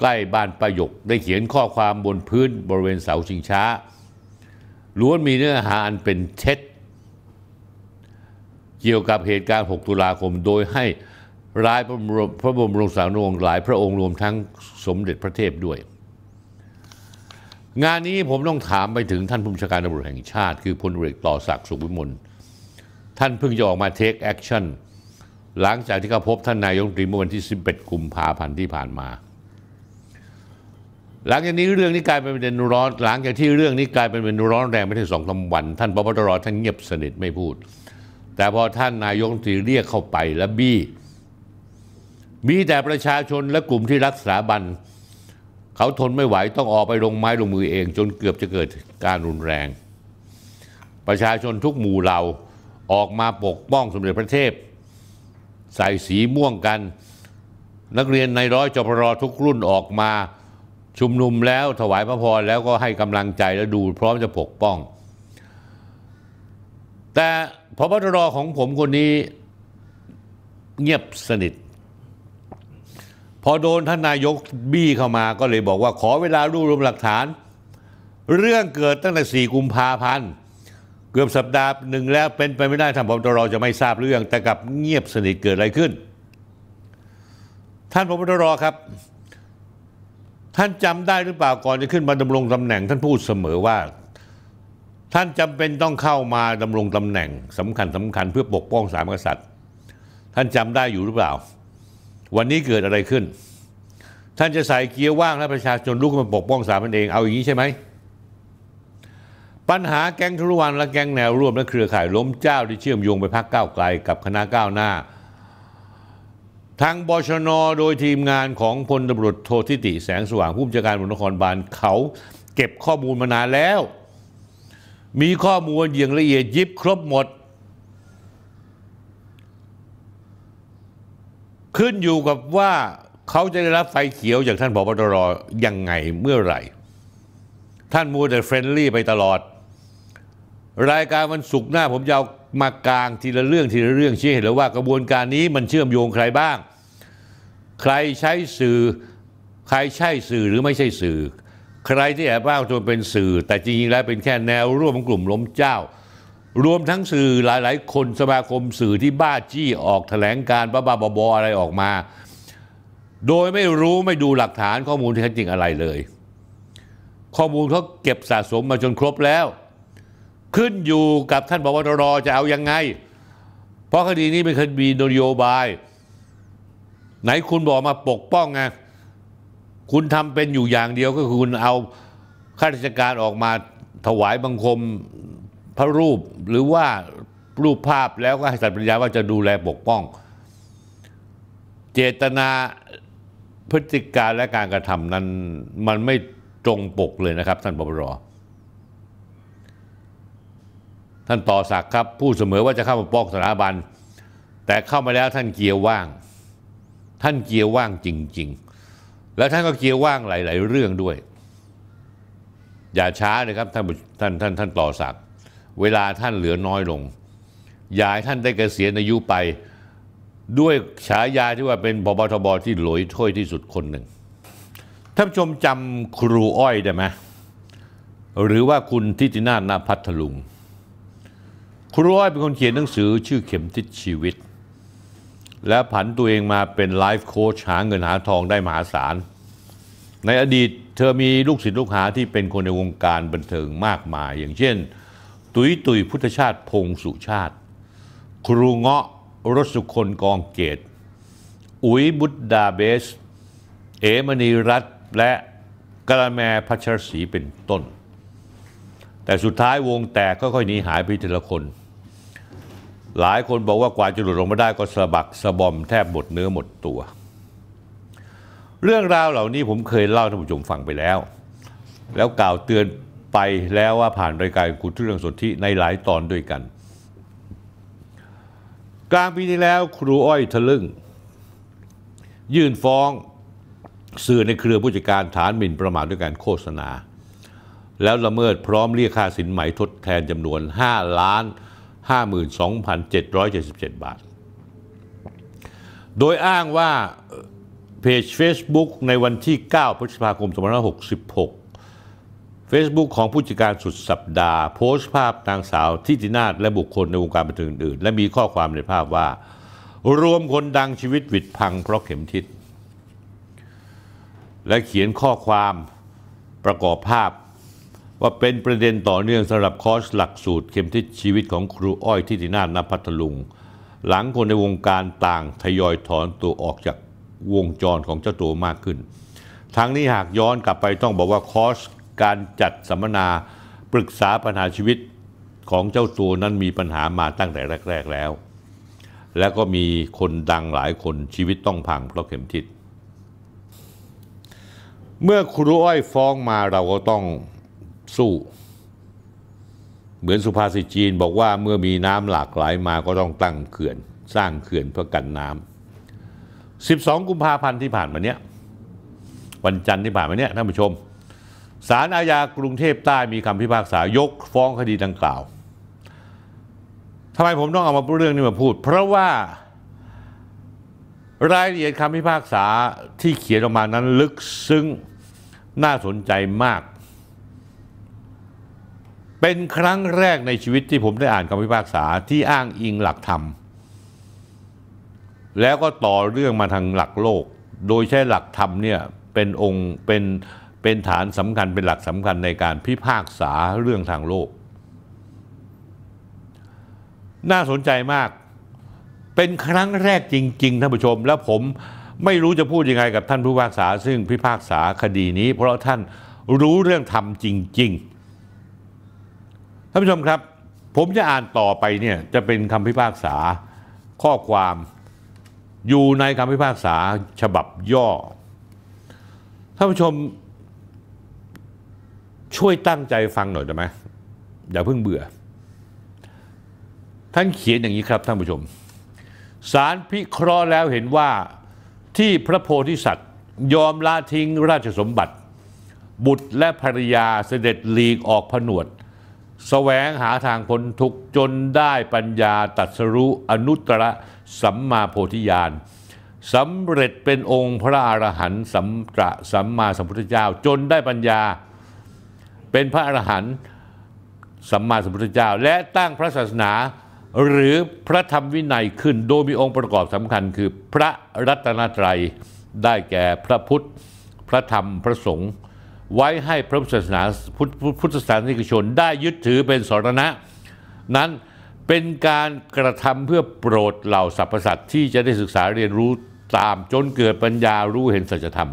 ใกล้บ้านประยกได้เขียนข้อความบนพื้นบริเวณเสาชิงช้า ล้วนมีเนื้อหาอันเป็นเท็จเกี่ยวกับเหตุการณ์ 6 ตุลาคมโดยให้ร้ายพระบรมพระบรมรงศานุวงศ์หลายพระองค์รวมทั้งสมเด็จพระเทพด้วย งานนี้ผมต้องถามไปถึงท่านผู้บัญชาการตำรวจแห่งชาติคือพลเอกต่อศักดิ์สุขวิมล ท่านเพิ่งจะออกมาเทคแอคชั่นหลังจากที่เขาพบท่านนายกรัฐมนตรีเมื่อวันที่ 11กุมภาพันธ์ที่ผ่านมาหลังจากนี้เรื่องนี้กลายเป็นประเด็นร้อน หลังจากที่เรื่องนี้กลายเป็นประเด็นร้อนแรงไปถึงสองสาวัน ท่านพบตรท่านเงียบสนิทไม่พูด แต่พอท่านนายกตรีเรียกเข้าไปและบี้ มีแต่ประชาชนและกลุ่มที่รักษาบันเขาทนไม่ไหวต้องออกไปลงไม้ลงมือเอง จนเกือบจะเกิดการรุนแรง ประชาชนทุกหมู่เหล่า ออกมาปกป้องสมเด็จพระเทพใส่สีม่วงกัน นักเรียนในร้อยจปรทุกรุ่นออกมาชุมนุมแล้วถวายพระพรแล้วก็ให้กำลังใจและดูพร้อมจะปกป้อง แต่พบตรของผมคนนี้ เงียบสนิทพอโดนท่านนายกบี้เข้ามาก็เลยบอกว่า ขอเวลารวบรวมหลักฐาน เรื่องเกิดตั้งแต่ 4 กุมภาพันธ์เกือบสัปดาห์หนึ่งแล้วเป็นไปไม่ได้ท่านพบตรจะไม่ทราบเรื่องแต่กับเงียบสนิทเกิดอะไรขึ้น ท่านพบตรครับท่านจำได้หรือเปล่าก่อนจะขึ้นมาดำรงตำแหน่ง ท่านพูดเสมอว่า ท่านจำเป็นต้องเข้ามาดำรงตำแหน่ง สำคัญสำคัญเพื่อปกป้องสามกษัตริย์ ท่านจำได้อยู่หรือเปล่า วันนี้เกิดอะไรขึ้น ท่านจะใส่เกียร์ว่างและประชาชนลุกมาปกป้องสามันเองเอาอย่างนี้ใช่ไหมปัญหาแก๊งทุรวันและแก๊งแนวร่วมและเครือข่ายล้มเจ้าที่เชื่อมโยงไปพักก้าวไกลกับคณะก้าวหน้าทางบชน โดยทีมงานของพลตำรวจโททิติ แสงสว่างผู้บัญชาการบุรนครบาลเขาเก็บข้อมูลมานานแล้ว มีข้อมูลอย่างละเอียดยิบครบหมด ขึ้นอยู่กับว่าเขาจะได้รับไฟเขียวจากท่านผบตร ยังไงเมื่อไหร่ ท่านมูแต่เฟรนลี่ไปตลอด รายการวันศุกร์หน้าผมจะเอามากลางทีละเรื่องทีละเรื่องชี้เห็นแล้วว่า กระบวนการนี้มันเชื่อมโยงใครบ้างใครใช้สื่อ ใครใช่สื่อหรือไม่ใช่สื่อ ใครที่แอบอ้างตนเป็นสื่อ แต่จริงๆแล้วเป็นแค่แนว ร่วมกลุ่มล้มเจ้า รวมทั้งสื่อหลายๆ คนสมาคมสื่อที่บ้าจี้ออกแถลงการบ้าาบอๆอะไรออกมา โดยไม่รู้ไม่ดูหลักฐานข้อมูลที่แท้จริงอะไรเลย ข้อมูลเขาเก็บสะสมมาจนครบแล้ว ขึ้นอยู่กับท่านบวตรจะเอายังไง เพราะคดีนี้เป็นคดีนโยบายไหนคุณบอกมาปกป้องไงคุณทำเป็นอยู่อย่างเดียวก็คือคุณเอาข้าราชการออกมาถวายบังคมพระรูปหรือว่ารูปภาพแล้วก็ให้สัตว์ปัญญาว่าจะดูแลปกป้อง เจตนาพฤติการและการกระทำนั้นมันไม่ตรงปกเลยนะครับ ท่านปปรท่านต่อสักครับพูดเสมอว่าจะเข้ามาปกสถาบันแต่เข้ามาแล้วท่านเกียวว่างท่านเกียร์ว่างจริง ๆ แล้วท่านก็เกียร์ว่างหลาย ๆ เรื่องด้วย อย่าช้านะครับท่านท่านท่านท่านต่อสักเวลาท่านเหลือน้อยลงอย่าให้ท่านได้เกษียณอายุไป ด้วยฉายาที่ว่าเป็นพบทบที่หลอยถ้วยที่สุดคนหนึ่งท่านผู้ชมจำครูอ้อยได้ไหมหรือว่าคุณทิตินาณนาพัทลุง ครูอ้อยเป็นคนเขียนหนังสือชื่อเข็มทิศชีวิตและผันตัวเองมาเป็นไลฟ์โค้ชหาเงินหาทองได้มหาศาล ในอดีตเธอมีลูกศิษย์ลูกหาที่เป็นคนในวงการบันเทิงมากมาย อย่างเช่น ตุยตุยพุทธชาติพงสุชาติ ครูเงาะรสุคนกองเกต อุ๋ยบุตดาเบส เอมณีรัตและกระแมพัชรศรีเป็นต้น แต่สุดท้ายวงแตกก็ค่อยหนีหายไปทีละคนหลายคนบอกว่ากว่าจะหลุดลงมาได้ก็สะบักสะบอมแทบหมดเนื้อหมดตัว เรื่องราวเหล่านี้ผมเคยเล่าท่านผู้ชมฟังไปแล้ว แล้วกล่าวเตือนไปแล้วว่าผ่านรายการคุณทุเรื่องสนธิในหลายตอนด้วยกัน กลางปีที่แล้วครูอ้อยทะลึ่ง ยื่นฟ้องสื่อในเครือผู้จัดการฐานหมิ่นประมาทด้วยการโฆษณา แล้วละเมิดพร้อมเรียกค่าสินไหมทดแทนจำนวน 5 ล้าน52,777 บาท โดยอ้างว่า เพจ Facebook ในวันที่ 9 พฤษภาคม2566 Facebook ของผู้จัดการสุดสัปดาห์ โพสต์ภาพนางสาวทิตินาศและบุคคลในวงการบันเทิงอื่น และมีข้อความในภาพว่า รวมคนดังชีวิตวิดพังเพราะเข็มทิศและเขียนข้อความประกอบภาพว่าเป็นประเด็นต่อเนื่องสำหรับคอร์สหลักสูตรเข็มทิศชีวิตของครูอ้อยที่ตินาณพัทลุง หลังคนในวงการต่างทยอยถอนตัวออกจากวงจรของเจ้าตัวมากขึ้นทั้งนี้หากย้อนกลับไปต้องบอกว่าคอร์สการจัดสัมมนาปรึกษาปัญหาชีวิตของเจ้าตัวนั้นมีปัญหามาตั้งแต่แรก ๆ แล้ว และก็มีคนดังหลายคนชีวิตต้องพังเพราะเข็มทิศเมื่อครูอ้อยฟ้องมาเราก็ต้องสู้เหมือนสุภาษิตจีนบอกว่าเมื่อมีน้ำหลากหลายมาก็ต้องตั้งเขื่อน สร้างเขื่อนเพื่อกันน้ำ12 กุมภาพันธ์ที่ผ่านมาเนี้ยวันจันทร์ที่ผ่านมาเนี้ยท่านผู้ชมศาลอาญากรุงเทพใต้มีคำพิพากษายกฟ้องคดีดังกล่าวทำไมผมต้องเอามาเรื่องนี้มาพูด เพราะว่ารายละเอียดคำพิพากษาที่เขียนออกมานั้นลึกซึ้งน่าสนใจมากเป็นครั้งแรกในชีวิตที่ผมได้อ่านคำพิพากษาที่อ้างอิงหลักธรรม แล้วก็ต่อเรื่องมาทางหลักโลก โดยใช้หลักธรรมเนี่ยเป็นองค์เป็นเป็นฐานสำคัญเป็นหลักสำคัญในการพิพากษาเรื่องทางโลก น่าสนใจมากเป็นครั้งแรกจริงๆ ท่านผู้ชมแล้วผมไม่รู้จะพูดยังไงกับท่านผู้พิพากษา ซึ่งพิพากษาคดีนี้ เพราะท่านรู้เรื่องธรรมจริง ๆท่านผู้ชมครับผมจะอ่านต่อไปเนี่ยจะเป็นคำพิพากษา ข้อความอยู่ในคำพิพากษาฉบับย่อท่านผู้ชมช่วยตั้งใจฟังหน่อยได้ไหมอย่าเพิ่งเบื่อท่านเขียนอย่างนี้ครับท่านผู้ชมสารพิเคราะห์แล้วเห็นว่าที่พระโพธิสัตว์ยอมละทิ้งราชสมบัติ บุตรและภรรยาเสด็จลีกออกผนวดแสวงหาทางพ้นทุกจนได้ปัญญาตัดสรุอนุตตรสัมมาโพธิญาณสำเร็จเป็นองค์พระอรหันต์สัมตระสัมมาสัมพุทธเจ้า จนได้ปัญญาเป็นพระอรหันต์สัมมาสัมพุทธเจ้า และตั้งพระศาสนาหรือพระธรรมวินัยขึ้น โดยมีองค์ประกอบสำคัญคือพระรัตนตรัย ได้แก่พระพุทธพระธรรมพระสงฆ์ไว้ให้พระพุทธศาสนาพุทธศาสนิกชนได้ยึดถือเป็นสรณะ นั้นเป็นการกระทำเพื่อโปรดเหล่าสรรพสัตว์ที่จะได้ศึกษาเรียนรู้ตามจนเกิดปัญญารู้เห็นสัจธรรม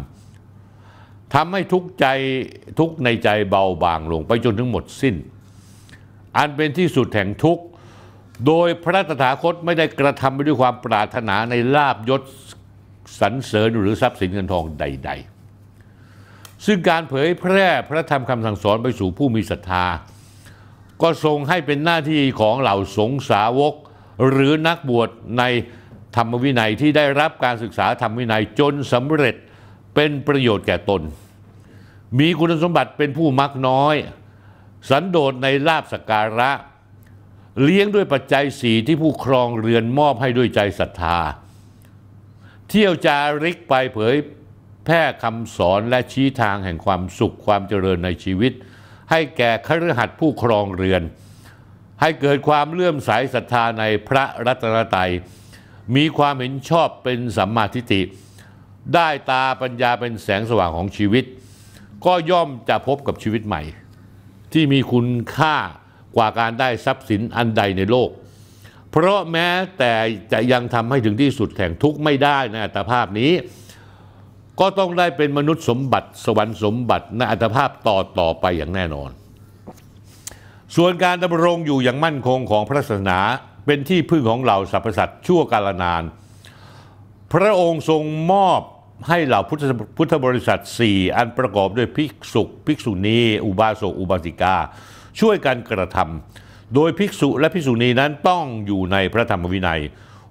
ทำให้ทุกใจทุกในใจเบาบางลงไปจนถึงหมดสิ้น อันเป็นที่สุดแห่งทุกโดยพระตถาคตไม่ได้กระทำไปด้วยความปรารถนาในลาบยศสรรเสริญหรือทรัพย์สินเงินทองใด ๆซึ่งการเผยแพร่พระธรรมคำสั่งสอนไปสู่ผู้มีศรัทธา ก็ทรงให้เป็นหน้าที่ของเหล่าสงสาวก หรือนักบวชในธรรมวินัยที่ได้รับการศึกษาธรรมวินัยจนสำเร็จเป็นประโยชน์แก่ตน มีคุณสมบัติเป็นผู้มักน้อย สันโดษในลาบสการะ เลี้ยงด้วยปัจจัยสีที่ผู้ครองเรือนมอบให้ด้วยใจศรัทธา เที่ยวจาริกไปเผยแพร่คำสอนและชี้ทางแห่งความสุขความเจริญในชีวิต ให้แก่คฤหัสถ์ผู้ครองเรือน ให้เกิดความเลื่อมใสศรัทธาในพระรัตนตรัย มีความเห็นชอบเป็นสัมมาทิฏฐิได้ตาปัญญาเป็นแสงสว่างของชีวิต ก็ย่อมจะพบกับชีวิตใหม่ ที่มีคุณค่ากว่าการได้ทรัพย์สินอันใดในโลก เพราะแม้แต่จะยังทำให้ถึงที่สุดแห่งทุกข์ไม่ได้ในอัตภาพนี้ก็ต้องได้เป็นมนุษย์สมบัติ สวรรค์สมบัติในอัตภาพต่อต่อไปอย่างแน่นอน ส่วนการดำรงอยู่อย่างมั่นคงของพระศาสนา เป็นที่พึ่งของเหล่าสรรพสัตว์ชั่วกาลนาน พระองค์ทรงมอบให้เหล่าพุทธพุทธบริษัท 4 อันประกอบด้วยภิกษุ ภิกษุณีอุบาสกอุบาสิกา ช่วยกันกระทำ โดยภิกษุและภิกษุณีนั้นต้องอยู่ในพระธรรมวินัย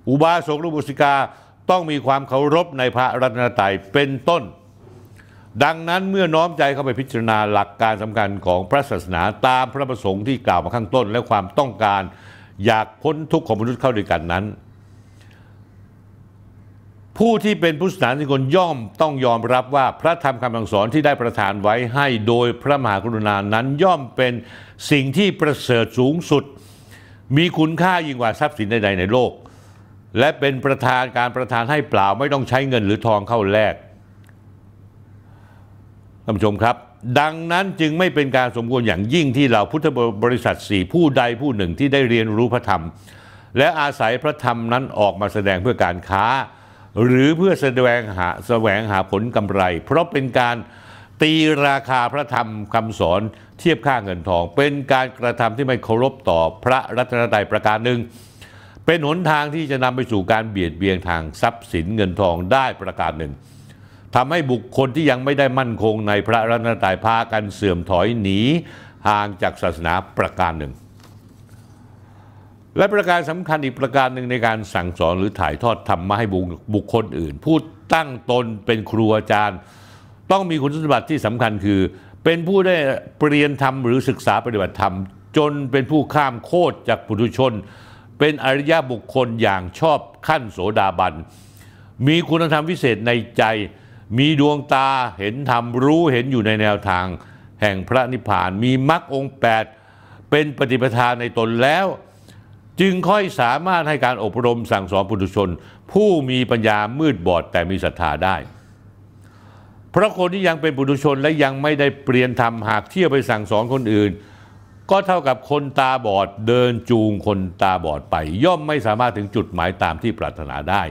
อุบาสกและอุบาสิกาต้องมีความเคารพในพระรัตนตรัยเป็นต้น ดังนั้นเมื่อน้อมใจเข้าไปพิจารณาหลักการสำคัญของพระศาสนาตามพระประสงค์ที่กล่าวมาข้างต้น และความต้องการอยากพ้นทุกข์ของมนุษย์เข้าด้วยกันนั้น ผู้ที่เป็นผู้ศาสนานิกย่อมต้องยอมรับว่าพระธรรมคำสอนที่ได้ประทานไว้ให้โดยพระมหากรุณานั้นย่อมเป็นสิ่งที่ประเสริฐสูงสุด มีคุณค่ายิ่งกว่าทรัพย์สินใด ๆ ในโลกและเป็นประธานการประธานให้เปล่าไม่ต้องใช้เงินหรือทองเข้าแลกท่านผู้ชมครับ ดังนั้นจึงไม่เป็นการสมควรอย่างยิ่งที่เราพุทธบริษัทสี่ผู้ใดผู้หนึ่งที่ได้เรียนรู้พระธรรมและอาศัยพระธรรมนั้นออกมาแสดงเพื่อการค้า หรือเพื่อแสดงหาแสวงหาผลกำไร เพราะเป็นการตีราคาพระธรรมคำสอนเทียบค่าเงินทอง เป็นการกระทำที่ไม่เคารพต่อพระรัตนตรัยประการหนึ่งเป็นหนทางที่จะนำไปสู่การเบียดเบียนทางทรัพย์สินเงินทองได้ประการหนึ่งทำให้บุคคลที่ยังไม่ได้มั่นคงในพระรัตนตรัยพากันเสื่อมถอยหนีห่างจากศาสนาประการหนึ่ง และประการสำคัญอีกประการหนึ่งในการสั่งสอนหรือถ่ายทอดธรรมะให้บุคคลอื่น ผู้ตั้งตนเป็นครูอาจารย์ ต้องมีคุณสมบัติที่สำคัญคือ เป็นผู้ได้เปลี่ยนธรรมหรือศึกษาปฏิบัติธรรม จนเป็นผู้ข้ามโคตรจากปุถุชนเป็นอริยบุคคลอย่างชอบขั้นโสดาบัน มีคุณธรรมวิเศษในใจ มีดวงตาเห็นธรรมรู้เห็นอยู่ในแนวทาง แห่งพระนิพพาน มีมรรคองค์ 8 เป็นปฏิปทาในตนแล้ว จึงค่อยสามารถให้การอบรมสั่งสอนปุถุชน ผู้มีปัญญามืดบอดแต่มีศรัทธาได้ เพราะคนที่ยังเป็นปุถุชนและยังไม่ได้เปลี่ยนธรรมหากเที่ยวไปสั่งสอนคนอื่นก็เท่ากับคนตาบอดเดินจูงคนตาบอดไปย่อมไม่สามารถถึงจุดหมายตามที่ปรารถนาได้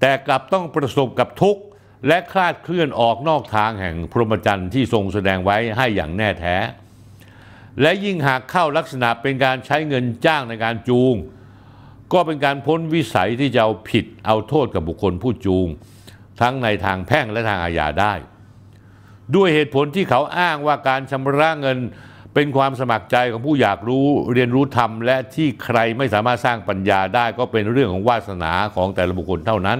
แต่กลับต้องประสบกับทุกข์และคลาดเคลื่อนออกนอกทางแห่งพรหมจรรย์ที่ทรงแสดงไว้ให้อย่างแน่แท้ และยิ่งหากเข้าลักษณะเป็นการใช้เงินจ้างในการจูง ก็เป็นการพ้นวิสัยที่จะเอาผิดเอาโทษกับบุคคลผู้จูง ทั้งในทางแพ่งและทางอาญาได้ ด้วยเหตุผลที่เขาอ้างว่าการชำระเงินเป็นความสมัครใจของผู้อยากรู้เรียนรู้ธรรม และที่ใครไม่สามารถสร้างปัญญาได้ ก็เป็นเรื่องของวาสนาของแต่ละบุคคลเท่านั้น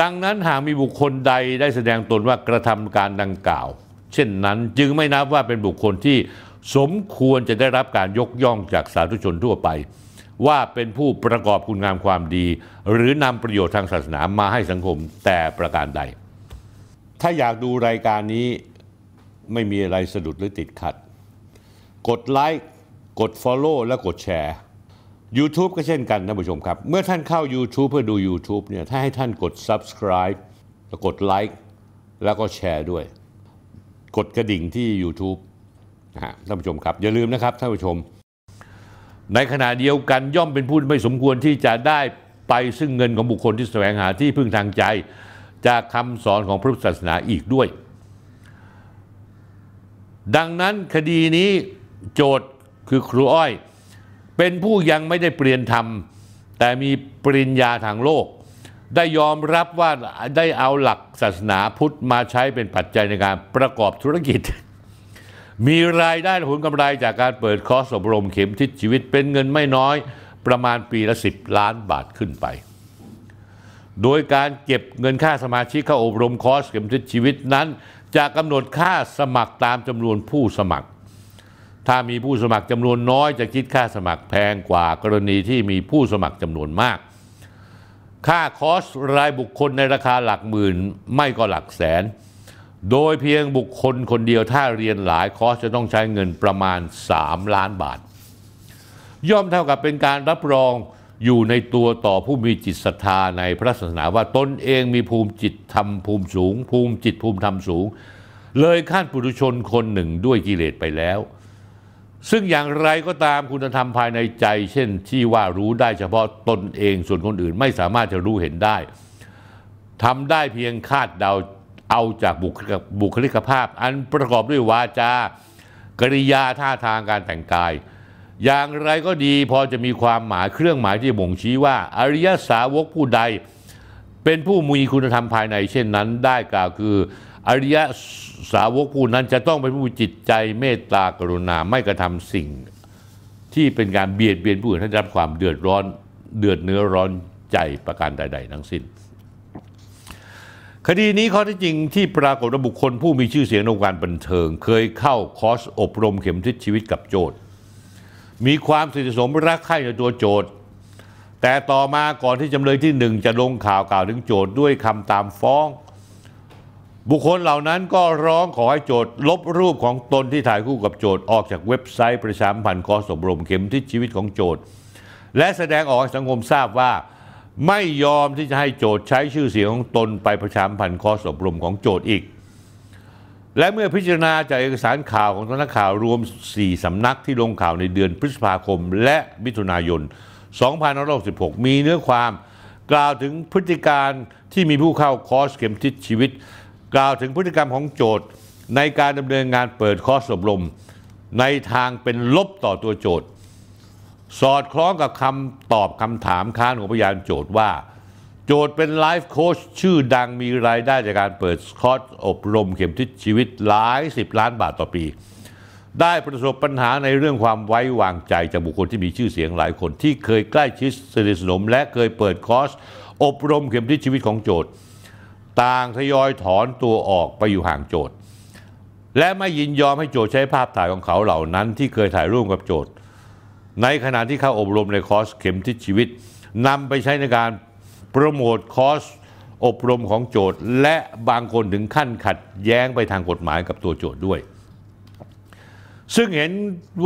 ดังนั้นหากมีบุคคลใดได้แสดงตนว่ากระทำการดังกล่าว เช่นนั้นจึงไม่นับว่าเป็นบุคคลที่สมควรจะได้รับการยกย่องจากสาธุชนทั่วไป ว่าเป็นผู้ประกอบคุณงามความดี หรือนำประโยชน์ทางศาสนามาให้สังคมแต่ประการใด ถ้าอยากดูรายการนี้ไม่มีอะไรสะดุดหรือติดขัด กดไลค์ กด Follow และกดแชร์ YouTube ก็เช่นกันท่านผู้ชมครับ เมื่อท่านเข้า YouTube เพื่อดู YouTube เนี่ยถ้าให้ท่านกด Subscribe แล้วกดไลค์แล้วก็แชร์ด้วย กดกระดิ่งที่ YouTube นะฮะท่านผู้ชมครับอย่าลืมนะครับท่านผู้ชม ในขณะเดียวกันย่อมเป็นผู้ไม่สมควรที่จะได้ไปซึ่งเงินของบุคคลที่แสวงหาที่พึ่งทางใจ จากคำสอนของพระพุทธศาสนาอีกด้วยดังนั้นคดีนี้โจทย์คือครูอ้อย เป็นผู้ยังไม่ได้เปลี่ยนธรรม แต่มีปริญญาทางโลก ได้ยอมรับว่าได้เอาหลักศาสนาพุทธมาใช้เป็นปัจจัยในการประกอบธุรกิจ มีรายได้ผลกำไรจากการเปิดคอร์ส อบรมเข็มทิศชีวิตเป็นเงินไม่น้อยประมาณปีละ 10 ล้านบาทขึ้นไป โดยการเก็บเงินค่าสมาชิกเข้าอบรมคอร์สเข็มทิศชีวิตนั้นจะกำหนดค่าสมัครตามจำนวนผู้สมัคร ถ้ามีผู้สมัครจำนวนน้อยจะคิดค่าสมัครแพงกว่ากรณีที่มีผู้สมัครจำนวนมาก ค่าคอสรายบุคคลในราคาหลักหมื่นไม่ก็หลักแสน โดยเพียงบุคคลคนเดียวถ้าเรียนหลายคอสจะต้องใช้เงินประมาณ 3 ล้านบาท ย่อมเท่ากับเป็นการรับรองอยู่ในตัวต่อผู้มีจิตศรัทธาในพระศาสนาว่าตนเองมีภูมิจิตธรรมภูมิสูง ภูมิจิตภูมิธรรมสูง เลยขั้นปุถุชนคนหนึ่งด้วยกิเลสไปแล้ว ซึ่งอย่างไรก็ตามคุณธรรมภายในใจ เช่นที่ว่ารู้ได้เฉพาะตนเองส่วนคนอื่นไม่สามารถจะรู้เห็นได้ทำได้เพียงคาดเดาเอาจากบุคลิกภาพ อันประกอบด้วยวาจากริยาท่าทางการแต่งกายอย่างไรก็ดีพอจะมีความหมายเครื่องหมายที่บ่งชี้ว่า อริยสาวกผู้ใดเป็นผู้มีคุณธรรมภายในเช่นนั้นได้กล่าวคืออริยสาวกผู้นั้นจะต้องเป็นผู้จิตใจเมตตากรุณาไม่กระทำสิ่งที่เป็นการเบียดเบียนผู้อื่นให้ได้รับความเดือดร้อนเดือดเนื้อร้อนใจประการใดๆทั้งสิ้นคดีนี้ข้อที่จริงที่ปรากฏว่าบุคคลผู้มีชื่อเสียงในวงการบันเทิง เคยเข้าคอร์สอบรมเข็มทิศชีวิตกับโจทย์มีความสนิทสนมรักใคร่ในตัวโจทย์ แต่ต่อมาก่อนที่จำเลยที่หนึ่งจะลงข่าวกล่าวถึงโจทย์ด้วยคำตามฟ้อง บุคคลเหล่านั้นก็ร้องขอให้โจทย์ลบรูปของตนที่ถ่ายคู่กับโจทย์ออกจากเว็บไซต์ประชามพันธ์คอสบรมเข็มที่ชีวิตของโจทย์ และแสดงออกให้สังคมทราบว่า ไม่ยอมที่จะให้โจทย์ใช้ชื่อเสียงของตนไปประชามพันธ์คอสบรมของโจทย์อีกและเมื่อพิจารณาจากเอกสารข่าวของสำนักข่าวรวม 4สำนักที่ลงข่าวในเดือนพฤษภาคมและมิถุนายน 2566 มีเนื้อความกล่าวถึงพฤติการที่มีผู้เข้าคอร์สเข็มทิศชีวิต กล่าวถึงพฤติกรรมของโจทย์ในการดำเนินงานเปิดคอร์สอบรม ในทางเป็นลบต่อตัวโจทย์ สอดคล้องกับคำตอบคำถามค้านของพยานโจทย์ว่าโจทย์เป็นไลฟ์โค้ชชื่อดังมีรายได้จากการเปิด คอร์สอบรมเข็มทิศชีวิตหลาย 10 ล้านบาทต่อปี ได้ประสบปัญหาในเรื่องความไว้วางใจจากบุคคลที่มีชื่อเสียงหลายคน ที่เคยใกล้ชิดสนิทสนมและเคยเปิดคอร์สอบรมเข็มทิศชีวิตของโจทย์ ต่างทยอยถอนตัวออกไปอยู่ห่างโจทย์ และไม่ยินยอมให้โจทย์ใช้ภาพถ่ายของเขาเหล่านั้น ที่เคยถ่ายร่วมกับโจทย์ในขณะที่เขาอบรมในคอร์สเข็มทิศชีวิตนำไปใช้ในการโปรโมทคอร์สอบรมของโจทย์ และบางคนถึงขั้นขัดแย้งไปทางกฎหมายกับตัวโจทย์ด้วย ซึ่งเห็น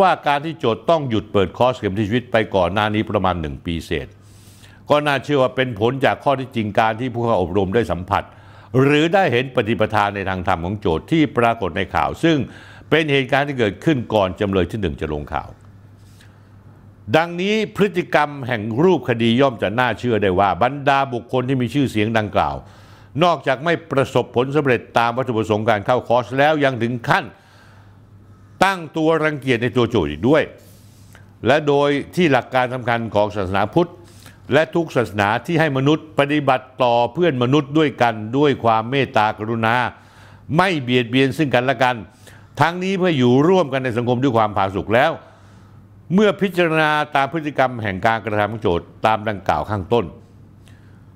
ว่าการที่โจทย์ต้องหยุดเปิดคอร์สเข็มทิชีวิตไปก่อนหน้านี้ประมาณ 1 ปีเศษ ก็น่าเชื่อว่าเป็นผลจากข้อที่จริงการที่ผู้เข้าอบรมได้สัมผัส หรือได้เห็นปฏิปทาในทางธรรมของโจทย์ที่ปรากฏในข่าว ซึ่งเป็นเหตุการณ์ที่เกิดขึ้นก่อนจำเลยที่หนึ่งจะลงข่าวดังนี้พฤติกรรมแห่งรูปคดีย่อมจะน่าเชื่อได้ว่า บรรดาบุคคลที่มีชื่อเสียงดังกล่าว นอกจากไม่ประสบผลสำเร็จตามวัตถุประสงค์การเข้าคอร์สแล้ว ยังถึงขั้น ตั้งตัวรังเกียจในตัวโจทย์ด้วย และโดยที่หลักการสำคัญของศาสนาพุทธ และทุกศาสนาที่ให้มนุษย์ปฏิบัติต่อเพื่อนมนุษย์ด้วยกันด้วยความเมตตากรุณา ไม่เบียดเบียนซึ่งกันและกัน ทั้งนี้เพื่ออยู่ร่วมกันในสังคมด้วยความผาสุกแล้วเมื่อพิจารณาตามพฤติกรรมแห่งการกระทำของโจทย์ตามดังกล่าวข้างต้น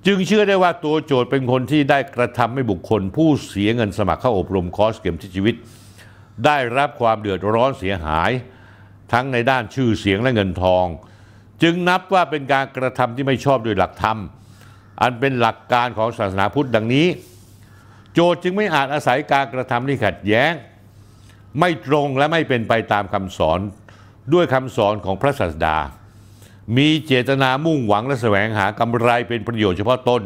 จึงเชื่อได้ว่าตัวโจทย์เป็นคนที่ได้กระทำให้บุคคล ผู้เสียเงินสมัครเข้าอบรมคอร์สเก็มที่ชีวิต ได้รับความเดือดร้อนเสียหาย ทั้งในด้านชื่อเสียงและเงินทอง จึงนับว่าเป็นการกระทำที่ไม่ชอบโดยหลักธรรมอันเป็นหลักการของศาสนาพุทธดังนี้ โจทย์จึงไม่อาจอาศัยการกระทำที่ขัดแย้ง ไม่ตรงและไม่เป็นไปตามคำสอนด้วยคำสอนของพระศาสดา มีเจตนามุ่งหวังและแสวงหากำไรเป็นประโยชน์เฉพาะตน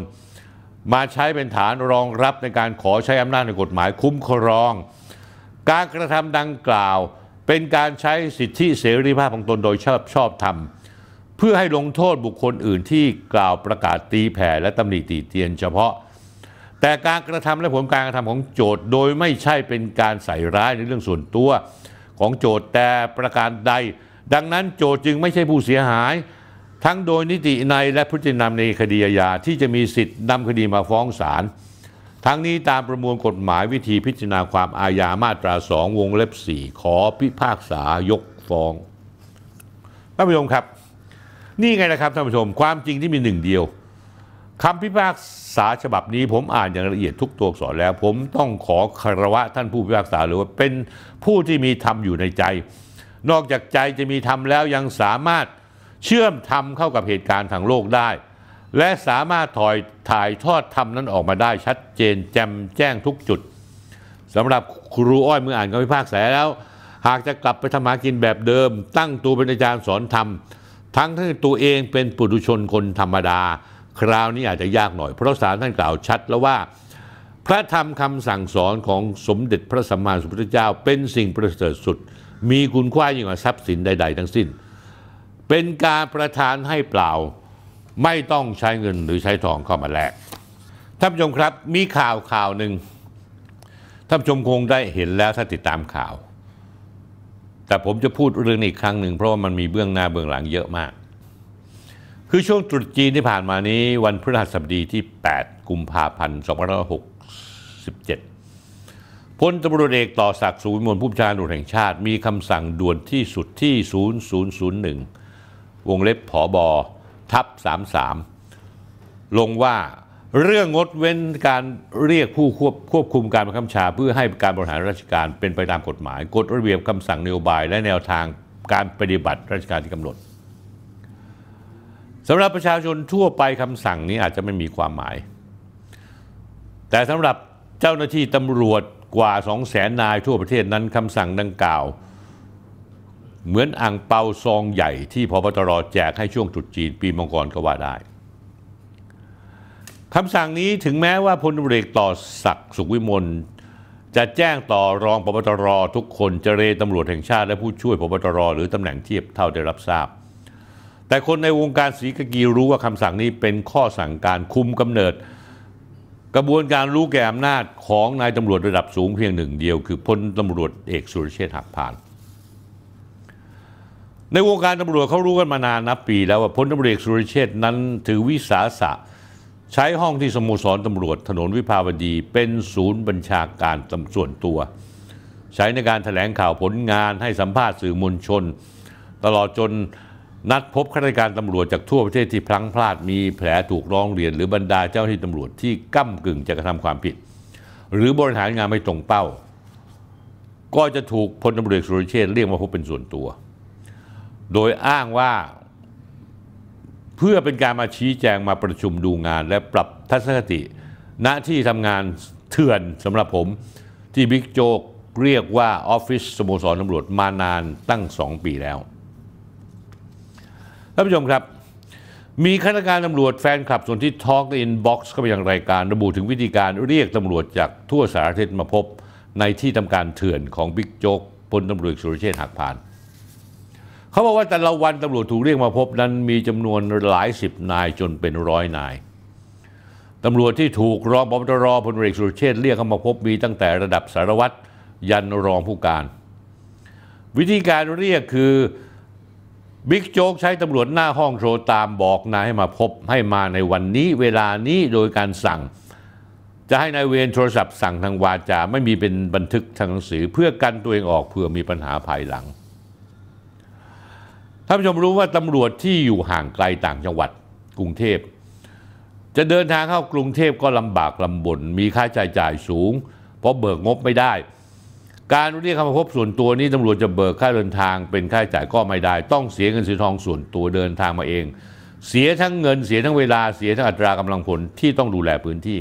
มาใช้เป็นฐานรองรับในการขอใช้อำนาจในกฎหมายคุ้มครอง การกระทำดังกล่าวเป็นการใช้สิทธิเสรีภาพของตนโดยชอบชอบธรรม เพื่อให้ลงโทษบุคคลอื่นที่กล่าวประกาศตีแผ่และตำหนิตีเตียนเฉพาะ แต่การกระทำและผลการกระทำของโจทย์โดยไม่ใช่เป็นการใส่ร้ายในเรื่องส่วนตัวของโจทย์แต่ประการใด ดังนั้นโจทย์จึงไม่ใช่ผู้เสียหาย ทั้งโดยนิติในและพฤตินามในคดีอาญาที่จะมีสิทธิ์นำคดีมาฟ้องศาล ทั้งนี้ตามประมวลกฎหมายวิธีพิจารณาความอาญามาตราสองวงเล็บสี่ขอพิพากษายกฟ้องท่านผู้ชมครับ นี่ไงนะครับท่านผู้ชม ความจริงที่มีหนึ่งเดียวคำพิพากษาฉบับนี้ ผมอ่านอย่างละเอียดทุกตัวอักษรแล้ว ผมต้องขอคารวะท่านผู้พิพากษาหรือว่า เป็นผู้ที่มีธรรมอยู่ในใจ นอกจากใจจะมีธรรมแล้วยังสามารถเชื่อมธรรมเข้ากับเหตุการณ์ทางโลกได้ และสามารถถอยถ่ายทอดธรรมนั้นออกมาได้ ชัดเจน แจ่มแจ้งทุกจุดสำหรับครูอ้อยเมื่ออ่านคำพิพากษาแล้ว หากจะกลับไปทำหากินแบบเดิม ตั้งตัวเป็นอาจารย์สอนธรรม ทั้งที่ตัวเองเป็นปุถุชนคนธรรมดาคราวนี้อาจจะยากหน่อยเพราะสารท่านกล่าวชัดแล้วว่า พระธรรมคำสั่งสอนของสมเด็จพระสัมมาสัมพุทธเจ้า เป็นสิ่งประเสริฐสุด มีคุณค่ายิ่งกว่าทรัพย์สินใด ๆ ทั้งสิ้น เป็นการประทานให้เปล่าไม่ต้องใช้เงินหรือใช้ทองเข้ามาแลกท่านผู้ชมครับมีข่าวข่าวหนึ่งท่านผู้ชมคงได้เห็นแล้วถ้าติดตามข่าว แต่ผมจะพูดเรื่องนี้อีกครั้งหนึ่งเพราะว่ามันมีเบื้องหน้าเบื้องหลังเยอะมากคือช่วงตรุษจีนที่ผ่านมานี้ วันพฤหัสบดีที่ 8 กุมภาพันธ์2567พลตำรวจเอกต่อศักดิ์สุวิมลผู้บัญชาการุนวแห่งชาติ มีคำสั่งด่วนที่สุดที่ 0001 วงเล็บผอบอทับ 33 ลงว่าเรื่องงดเว้นการเรียกผู้ควบควบคุมการบังคับชาเพื่อให้การบริหารราชการเป็นไปตามกฎหมาย กฎระเบียบคำสั่งนโยบายและแนวทางการปฏิบัติราชการที่กำหนดสำหรับประชาชนทั่วไปคำสั่งนี้อาจจะไม่มีความหมาย แต่สำหรับเจ้าหน้าที่ตำรวจกว่าสองแสนนายทั่วประเทศนั้นคำสั่งดังกล่าว เหมือนอ่างเปาซองใหญ่ที่พบตรแจกให้ช่วงจุดจีนปีมังกรก็ว่าได้คำสั่งนี้ถึงแม้ว่าพลเรกต่อศักดิ์สุขวิมลจะแจ้งต่อรองพบตรทุกคนเจรตำรวจแห่งชาติและผู้ช่วยพบตร หรือตำแหน่งเทียบเท่าได้รับทราบแต่คนในวงการศรีกากีรู้ว่าคำสั่งนี้เป็นข้อสั่งการคุมกำเนิด กระบวนการรู้แก่อำนาจของนายตำรวจระดับสูงเพียงหนึ่งเดียวคือพลตำรวจเอกสุรเชษฐ์หักพาน ในวงการตำรวจเขารู้กันมานานนับปีแล้วว่าพลตำรวจเอกสุรเชษฐ์นั้นถือวิสาสะ ใช้ห้องที่สโมสรตำรวจถนนวิภาวดีเป็นศูนย์บัญชาการตำส่วนตัว ใช้ในการถแถลงข่าวผลงานให้สัมภาษณ์สื่อมวลชน ตลอดจนนัดพบข้าราชการตำรวจจากทั่วประเทศที่พลังพลาดมีแผลถูกร้องเรียนหรือบรรดาเจ้าหน้าที่ตำรวจที่ก้ากึ่งจะกระทำความผิด หรือบริหารงานไม่ตรงเป้า ก็จะถูกพลตำรวจสุรเชษเรียกมาพบเป็นส่วนตัว โดยอ้างว่า เพื่อเป็นการมาชี้แจงมาประชุมดูงาน และปรับทัศนคติณที่ทำงานเถื่อนสำหรับผมที่บิ๊กโจ๊กเรียกว่าออฟฟิศสโมสรตำรวจมานานตั้งสองปีแล้วท่านผู้ชมครับ มีข้าราชการตำรวจแฟนคลับส่วนที่ทอล์กในอินบ็อกซ์เข้าไปยังรายการระบุถึงวิธีการเรียกตำรวจจากทั่วสารทิศมาพบ ในที่ทำการเถื่อนของบิ๊กโจ๊กพลตำรวจสุรเชษฐ์หักพาน เขาบอกว่าแต่ละวันตำรวจถูกเรียกมาพบ นั้นมีจำนวนหลายสิบนายจนเป็นร้อยนายตำรวจที่ถูกรองพบตรพลเอกสุรเชษฐ์เรียกเข้ามาพบมี ตั้งแต่ระดับสารวัตรยันรองผู้การ วิธีการเรียกคือบิ๊กโจ๊กใช้ตำรวจหน้าห้องโทรตามบอกนายให้มาพบให้มาในวันนี้ เวลานี้โดยการสั่ง จะให้นายเวรโทรศัพท์สั่งทางวาจาไม่มีเป็นบันทึกทางหนังสือเพื่อกันตัวเองออกเผื่อมีปัญหาภายหลังท่านผู้ชมรู้ว่าตำรวจที่อยู่ห่างไกลต่างจังหวัดกรุงเทพจะเดินทางเข้ากรุงเทพก็ลำบากลำบน มีค่าใช้จ่ายสูง เพราะเบิกงบไม่ได้การเรียกเขามาพบส่วนตัวนี้ตำรวจจะเบิกค่าเดินทางเป็นค่าจ่ายก็ไม่ได้ ต้องเสียเงินสีทองส่วนตัวเดินทางมาเอง เสียทั้งเงินเสียทั้งเวลา เสียทั้งอัตรากำลังผลที่ต้องดูแลพื้นที่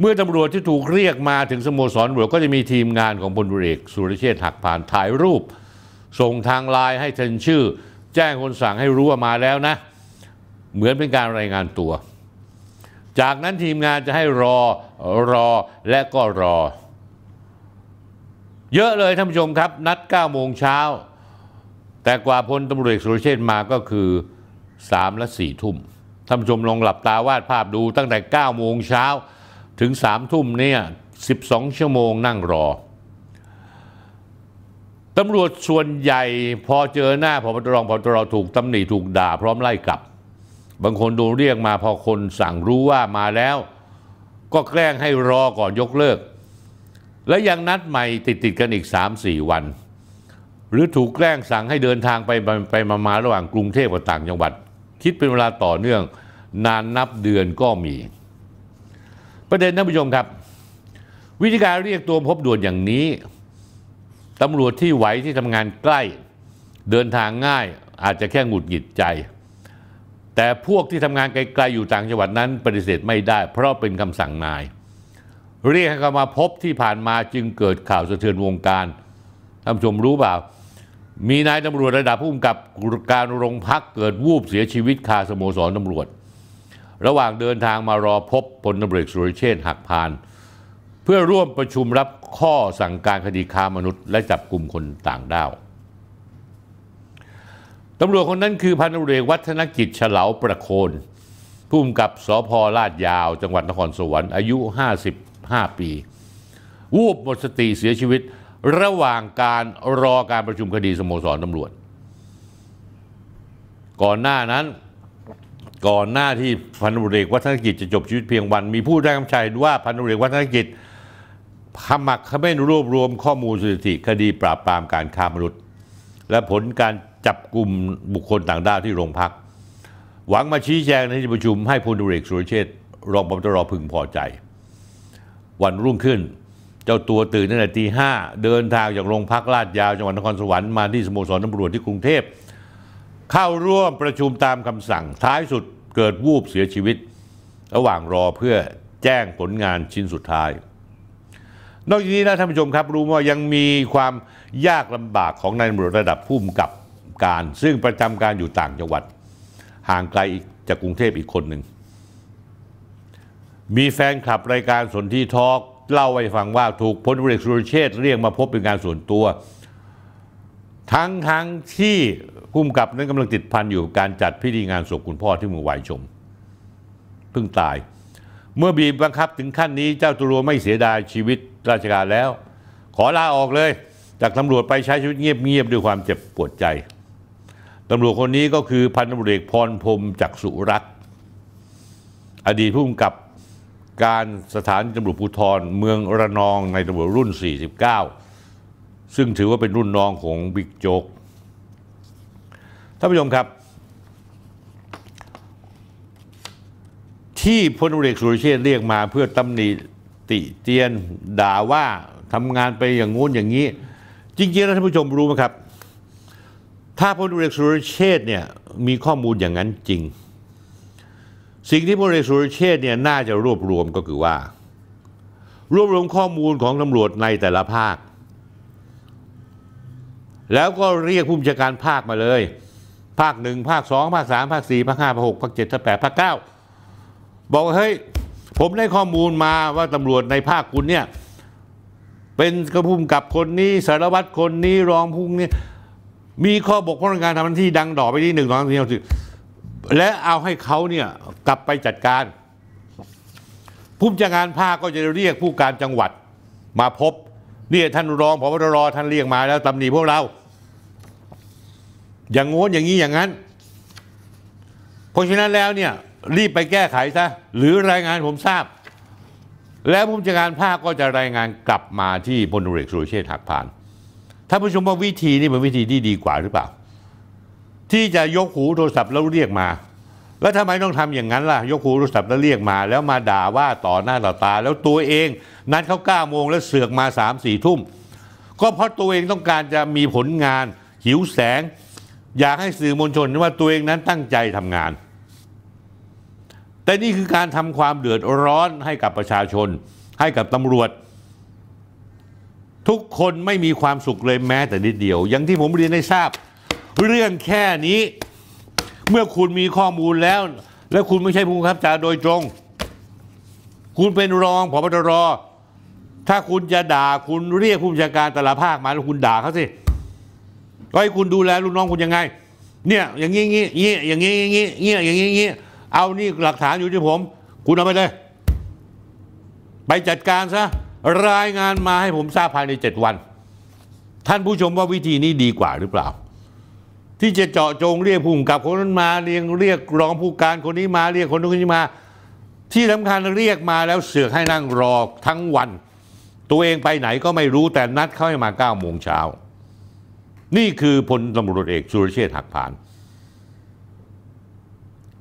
เมื่อตำรวจที่ถูกเรียกมาถึงสโมสรตำรวจก็จะมีทีมงานของพลบุเอกสุรเชษฐ์หักผ่านถ่ายรูปส่งทางไลน์ให้เซ็นชื่อ แจ้งคนสั่งให้รู้ว่ามาแล้วนะ เหมือนเป็นการรายงานตัว จากนั้นทีมงานจะให้รอ รอและก็รอเยอะเลยท่านผู้ชมครับนัด 9 โมงเช้า แต่กว่าพลตำรวจสุรเชษมาก็คือ 3 และ 4 ทุ่มท่านผู้ชมลองหลับตาวาดภาพดูตั้งแต่ 9 โมงเช้า ถึง 3 ทุ่มเนี่ย 12 ชั่วโมงนั่งรอตำรวจส่วนใหญ่พอเจอหน้าพบตรพบตรถูกตำหนิถูกด่าพร้อมไล่กลับ บางคนโดนเรียกมาพอคนสั่งรู้ว่ามาแล้ว ก็แกล้งให้รอก่อนยกเลิกและยังนัดใหม่ติดติดกันอีก 3-4 วัน หรือถูกแกล้งสั่งให้เดินทางไปไปมามาระหว่างกรุงเทพกับต่างจังหวัด คิดเป็นเวลาต่อเนื่องนานนับเดือนก็มี ประเด็นท่านผู้ชมครับ วิธีการเรียกตัวพบด่วนอย่างนี้ ตำรวจที่ไหวที่ทำงานใกล้ เดินทางง่ายอาจจะแค่หงุดหงิดใจ แต่พวกที่ทำงานไกลๆอยู่ต่างจังหวัดนั้นปฏิเสธไม่ได้ เพราะเป็นคำสั่งนายเรียกให้เขามาพบที่ผ่านมาจึงเกิดข่าวสะเทือนวงการท่านผู้ชมรู้เปล่า มีนายตำรวจระดับผู้กำกับการโรงพักเกิดวูบเสียชีวิตคาสโมสรตำรวจ ระหว่างเดินทางมารอพบพลตำรวจสุรเชษฐ์หักพาน เพื่อร่วมประชุมรับข้อสั่งการคดีค้ามนุษย์และจับกลุ่มคนต่างด้าวตำรวจคนนั้นคือพันตำรวจวัฒนกิจเฉลาประโคนผู้กำกับสพลาดยาว จังหวัดนครสวรรค์อายุ50 15ปีวูบหมดสติเสียชีวิตระหว่างการรอการประชุมคดีสโมสรตำรวจ ก่อนหน้านั้นก่อนหน้าที่พันธุเรกวัฒนกิจจะจบชีวิตเพียงวัน มีผู้ได้คำชัยว่าพันธุเรกวัฒนกิจขมักขม้นรวบรวมข้อมูลสถิติคดีปราบปรามการค้ามนุษย์และผลการจับกลุ่มบุคคลต่างด้าวที่โรงพัก หวังมาชี้แจงในที่ประชุมให้พลตุเรกสุรเชษรองปตรพึงพอใจวันรุ่งขึ้นเจ้าตัวตื่นตั้งแต่ตีห้าเดินทางจากโรงพักลาดยาวจังหวัดนครสวรรค์มาที่สโมสรตำรวจที่กรุงเทพ เข้าร่วมประชุมตามคำสั่งท้ายสุดเกิดวูบเสียชีวิต ระหว่างรอเพื่อแจ้งผลงานชิ้นสุดท้าย นอกจากนี้นะท่านผู้ชมครับรู้ว่ายังมีความยากลำบากของนายตำรวจระดับผู้กำกับการ ซึ่งประจำการอยู่ต่างจังหวัด ห่างไกลจากกรุงเทพอีกคนหนึ่งมีแฟนคลับรายการสนที่ทอล์กเล่าไว้ฟังว่าถูกพลเอกสุรเชษเรียกมาพบเป็นการส่วนตัว ทั้งทั้งที่ภุมมกับ นั้นกำลังติดพันอยู่การจัดพิธีงานศพคุณพ่อที่เมืองวชมเพิ่งตาย เมื่อบีบบังคับถึงขั้นนี้ เจ้าตัวไม่เสียดายชีวิตราชการแล้ว ขอลาออกเลย จากตำรวจไปใช้ชีวิตเงียบๆด้วยความเจ็บปวดใจตำรวจคนนี้ก็คือพันตำรวจเอกพรพรมจักสุรักษ์อดีตผู้กำกับการสถานตำรวจภูธรเมืองระนองในตำรวจรุ่น 49 ซึ่งถือว่าเป็นรุ่นน้องของบิ๊กโจ๊ก ท่านผู้ชมครับ ที่พลเอกสุรเชษเรียกมาเพื่อตำหนิติเตียน ด่าว่าทำงานไปอย่างงู้นอย่างนี้ จริงๆ แล้วท่านผู้ชมรู้ไหมครับ ถ้าพลเอกสุรเชษเนี่ยมีข้อมูลอย่างนั้นจริงสิ่งที่พลเอกสุรเชษเนี่ยน่าจะรวบรวมก็คือว่า รวบรวมข้อมูลของตำรวจในแต่ละภาค แล้วก็เรียกผู้บัญชาการภาคมาเลย ภาคหนึ่งภาคสองภาคสามภาคสี่ภาคห้าภาคหกภาคเจ็ดภาคแปดภาคเก้าบอกเฮ้ย ผมได้ข้อมูลมาว่าตำรวจในภาคคุณเนี่ยเป็นกระพุ่มกับคนนี้สารวัตรคนนี้รองพุ่งนี้มีข้อบกพร่องการทำหน้าที่ดังดอไปที่หนึ่งสองสามสี่ห้าและเอาให้เขาเนี่ยกลับไปจัดการผู้จัดการภาคก็จะเรียกผู้การจังหวัดมาพบเรียกท่านรองพบตรท่านเรียกมาแล้วตำหนิพวกเรา อย่างโน้นอย่างนี้อย่างนั้น เพราะฉะนั้นแล้วเนี่ยรีบไปแก้ไขซะหรือรายงานผมทราบ แล้วผู้จัดการภาคก็จะรายงานกลับมาที่พลตุเรกสุรเชษฐ์หักพานท่านผู้ชมว่าวิธีนี่เป็นวิธีที่ดีกว่าหรือเปล่าที่จะยกหูโทรศัพท์แล้วเรียกมา แล้วทำไมต้องทำอย่างนั้นล่ะ ยกหูโทรศัพท์แล้วเรียกมา แล้วมาด่าว่าต่อหน้าต่อตา แล้วตัวเอง นัดเขาเก้าโมงแล้วเสือกมาสามสี่ทุ่มก็เพราะตัวเองต้องการจะมีผลงาน หิวแสง อยากให้สื่อมวลชนว่าตัวเองนั้นตั้งใจทำงาน แต่นี่คือการทำความเดือดร้อนให้กับประชาชนให้กับตำรวจ ทุกคนไม่มีความสุขเลยแม้ แต่นิดเดียว อย่างที่ผมเรียนให้ทราบเรื่องแค่นี้ เมื่อคุณมีข้อมูลแล้ว และคุณไม่ใช่ผู้บังคับจ่าโดยตรงคุณเป็นรองผบตรถ้าคุณจะด่าคุณเรียกผู้บัญชาการแต่ละภาคมา แล้วคุณด่าเขาสิไห้คุณดูแลลูกน้องคุณยังไงเนี่ยอย่างนี้งี้งี้อย่างนี้งี้งี้อย่างนี้งี้เอานี่หลักฐานอยู่ที่ผม คุณเอาไปเลยไปจัดการซะรายงานมาให้ผมทราบภายในเจ็ดวัน ท่านผู้ชมว่าวิธีนี้ดีกว่าหรือเปล่าที่จะเจาะจงเรียกผู้กกับคนนั้นมา เรียงเรียกรองผู้การคนนี้มา เรียกคนนู้นคนนี้มา ที่สาคัญเรียกมาแล้วเสือกให้นั่งรอ ทั้งวัน ตัวเองไปไหนก็ไม่รู้แต่นัดเขาให้มาเก้าโมงเช้านี่คือพลตำรวจเอกสุรเชษฐ์หักผาน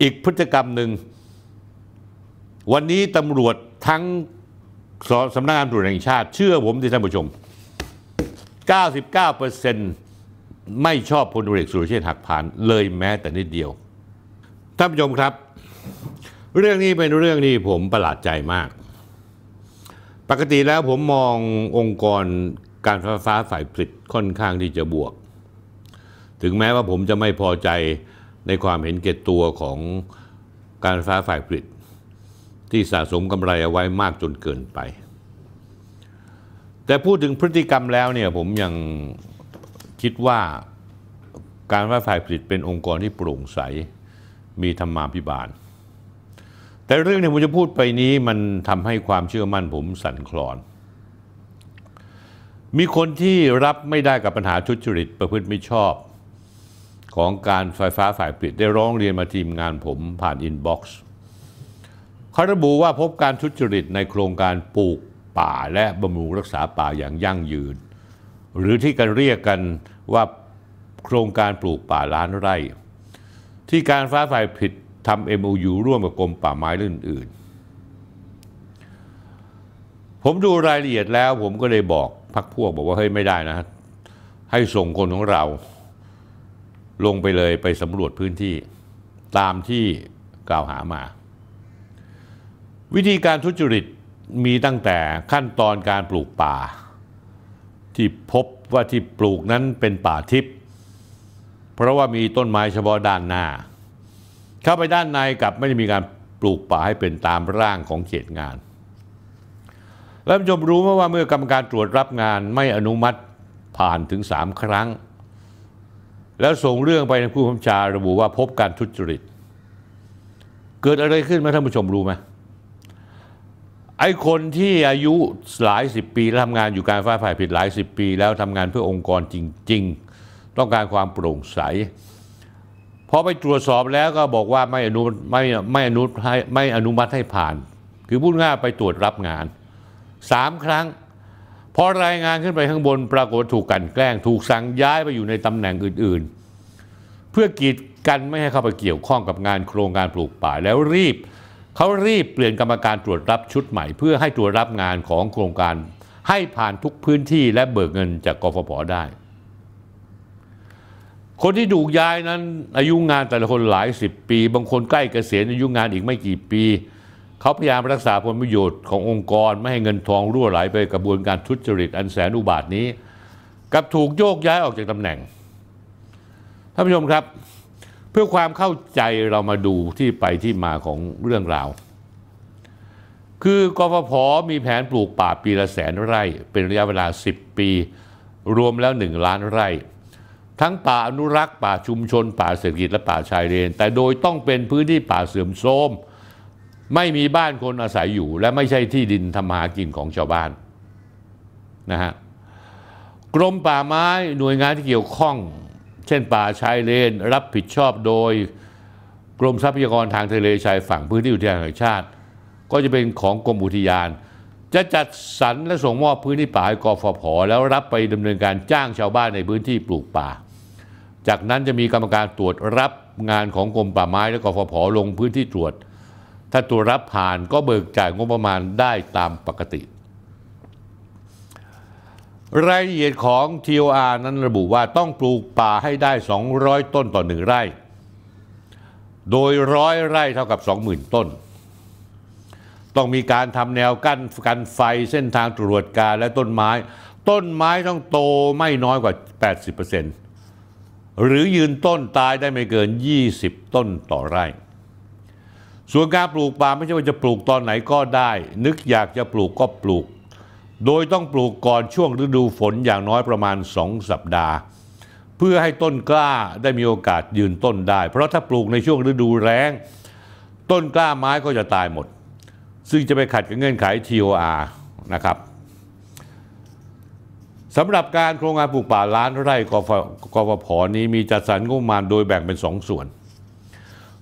อีกพฤติกรรมหนึ่งวันนี้ตำรวจทั้งสำนักงานตำรวจแห่งชาติเชื่อผมที่ท่านผู้ชม 99%เไม่ชอบพลเอกสุรเชษฐ์หักผ่านเลยแม้แต่นิดเดียว ท่านผู้ชมครับ เรื่องนี้เป็นเรื่องที่ผมประหลาดใจมาก ปกติแล้วผมมององค์กรการไฟฟ้าฝ่ายผลิตค่อนข้างที่จะบวก ถึงแม้ว่าผมจะไม่พอใจในความเห็นเกตตัวของการไฟฟ้าฝ่ายผลิต ที่สะสมกำไรเอาไว้มากจนเกินไป แต่พูดถึงพฤติกรรมแล้วเนี่ยผมยังคิดว่าการว่าฝ่ายผลิตเป็นองค์กรที่โปร่งใสมีธรรมาภิบาล แต่เรื่องที่ผมจะพูดไปนี้มันทำให้ความเชื่อมั่นผมสั่นคลอน มีคนที่รับไม่ได้กับปัญหาทุจริต ประพฤติไม่ชอบ ของการไฟฟ้าฝ่ายผลิต ได้ร้องเรียนมาทีมงานผมผ่านอินบ็อกซ์เขาระบุว่าพบการทุจริต ในโครงการปลูกป่าและบำรุงรักษาป่าอย่างยั่งยืนหรือที่กันเรียกกันว่าโครงการปลูกป่าล้านไร่ ที่การฟ้าฝ่ายผิดทำ MOU ร่วมกับกรมป่าไม้อื่น ๆ ผมดูรายละเอียดแล้วผมก็เลยบอกพักพวกบอกว่าเฮ้ยไม่ได้นะ ให้ส่งคนของเราลงไปเลยไปสำรวจพื้นที่ตามที่กล่าวหามา วิธีการทุจริตมีตั้งแต่ขั้นตอนการปลูกป่าที่พบว่าที่ปลูกนั้นเป็นป่าทิพย์เพราะว่ามีต้นไม้เฉพาะด้านหน้า เข้าไปด้านในกลับไม่ได้มีการปลูกป่าให้เป็นตามร่างของเขตงาน แล้วผู้ชมรู้ไหมว่าเมื่อกรรมการตรวจรับงานไม่อนุมัติผ่านถึงสามครั้ง แล้วส่งเรื่องไปในผู้บัญชาระบุว่าพบการทุจริต เกิดอะไรขึ้นไหมท่านผู้ชมรู้ไหมไอ้คนที่อายุหลายสิบปีแล้วทำงานอยู่การฟ้าฝ่ายผิดหลายสิบปี แล้วทำงานเพื่อองค์กรจริงๆ ต้องการความโปร่งใส พอไปตรวจสอบแล้วก็บอกว่าไม่อนุไม่ไม่อนุให้ไม่อนุมัติให้ผ่าน คือพูดง่ายไปตรวจรับงานสามครั้ง พอรายงานขึ้นไปข้างบนปรากฏถูกกันแกล้ง ถูกสั่งย้ายไปอยู่ในตำแหน่งอื่นๆ เพื่อกีดกันไม่ให้เข้าไปเกี่ยวข้องกับงานโครงการปลูกป่าแล้วรีบเขารีบเปลี่ยนกรรมการตรวจรับชุดใหม่เพื่อให้ตรวจรับงานของโครงการให้ผ่านทุกพื้นที่และเบิกเงินจากกฟผได้ คนที่ถูกย้ายนั้น อายุงานแต่ละคนหลายสิบปี บางคนใกล้เกษียณอายุงานอีกไม่กี่ปี เขาพยายามรักษาผลประโยชน์ขององค์กร ไม่ให้เงินทองรั่วไหลไปกระบวนการทุจริตอันแสนอุบาทนี้กับถูกโยกย้ายออกจากตำแหน่ง ท่านผู้ชมครับพื่อความเข้าใจเรามาดูที่ไปที่มาของเรื่องราว คือกฟผมีแผนปลูกป่าปีละแสนไร่ เป็นระยะเวลา 10 ปีรวมแล้ว1ล้านไร่ ทั้งป่าอนุรักษ์ ป่าชุมชน ป่าเศรษฐกิจและป่าชายเลนแต่โดยต้องเป็นพื้นที่ป่าเสื่อมโทรมไม่มีบ้านคนอาศัยอยู่ และไม่ใช่ที่ดินทำหากินของชาวบ้านนะฮะกรมป่าไม้หน่วยงานที่เกี่ยวข้องเช่นป่าชายเลนรับผิดชอบโดยกรมทรัพยากรทางทะเลชายฝั่งพื้นที่อุทยานแห่งชาติ ก็จะเป็นของกรมอุทยาน จะจัดสรรและส่งมอบพื้นที่ป่าให้กฟผแล้วรับไปดำเนินการจ้างชาวบ้านในพื้นที่ปลูกป่า จากนั้นจะมีกรรมการตรวจรับงานของกรมป่าไม้และกฟผลงพื้นที่ตรวจ ถ้าตรวจรับผ่านก็เบิกจ่ายงบประมาณได้ตามปกติรายละเอียดของ TOR นั้นระบุว่าต้องปลูกป่าให้ได้ 200 ต้นต่อหนึ่งไร่ โดยร้อยไร่เท่ากับ 20,000 ต้น ต้องมีการทำแนวกั้นกันไฟเส้นทางตรวจการและต้นไม้ ต้นไม้ต้องโตไม่น้อยกว่า 80%หรือยืนต้นตายได้ไม่เกิน 20 ต้นต่อไร่ ส่วนการปลูกป่าไม่ใช่ว่าจะปลูกตอนไหนก็ได้ นึกอยากจะปลูกก็ปลูกโดยต้องปลูกก่อนช่วงฤดูฝนอย่างน้อยประมาณ 2 สัปดาห์ เพื่อให้ต้นกล้าได้มีโอกาสยืนต้นได้ เพราะถ้าปลูกในช่วงฤดูแรงต้นกล้าไม้ก็จะตายหมด ซึ่งจะไปขัดกับเงื่อนไข TOR นะครับสำหรับการโครงการปลูกป่าล้านไร่กฟกฟผนี้มีจัดสรรงบประมาณโดยแบ่งเป็นสองส่วน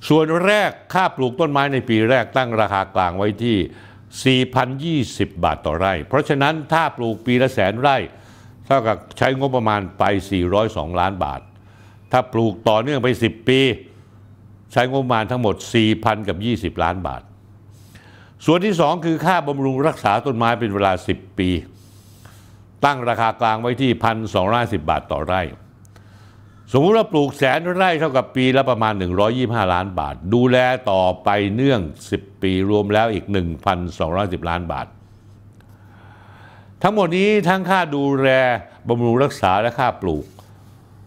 ส่วนแรกค่าปลูกต้นไม้ในปีแรกตั้งราคากลางไว้ที่4,020 บาทต่อไร่ เพราะฉะนั้นถ้าปลูกปีละแสนไร่ เท่ากับใช้งบประมาณไป 402 ล้านบาท ถ้าปลูกต่อเนื่องไป 10 ปี ใช้งบประมาณทั้งหมด 4,000กับ20 ล้านบาท ส่วนที่ 2 คือค่าบำรุงรักษาต้นไม้เป็นเวลา 10 ปี ตั้งราคากลางไว้ที่ 1,250บาทต่อไร่สมมติว่าปลูกแสนไร่ เท่ากับปีละประมาณ 125 ล้านบาท ดูแลต่อไปเนื่อง 10 ปีรวมแล้วอีก 1,210ล้านบาท ทั้งหมดนี้ทั้งค่าดูแลบำรุงรักษาและค่าปลูก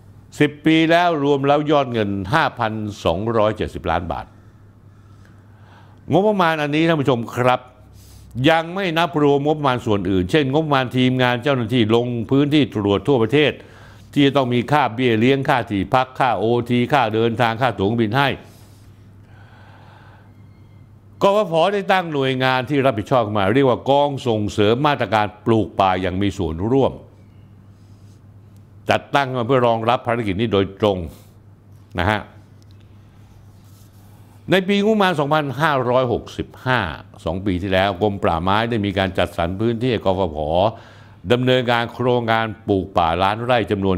10 ปีแล้วรวมแล้วยอดเงิน 5,270 ล้านบาท งบประมาณอันนี้ท่านผู้ชมครับ ยังไม่นับรวมงบประมาณส่วนอื่น เช่น งบประมาณทีมงานเจ้าหน้าที่ลงพื้นที่ตรวจทั่วประเทศที่จะต้องมีค่าเบี้ยเลี้ยงค่าที่พักค่าโอที ค่าเดินทางค่าตั๋วบินให้กฟผได้ตั้งหน่วยงานที่รับผิดชอบมา เรียกว่ากองส่งเสริมมาตรการปลูกป่าอย่างมีส่วนร่วม จัดตั้งมาเพื่อรองรับภารกิจนี้โดยตรงนะฮะ ในปีงบประมาณ 2565 2ปีที่แล้วกรมป่าไม้ได้มีการจัดสรรพื้นที่กฟผดำเนินงานโครงการปลูกป่า ล้านไร่จำนวน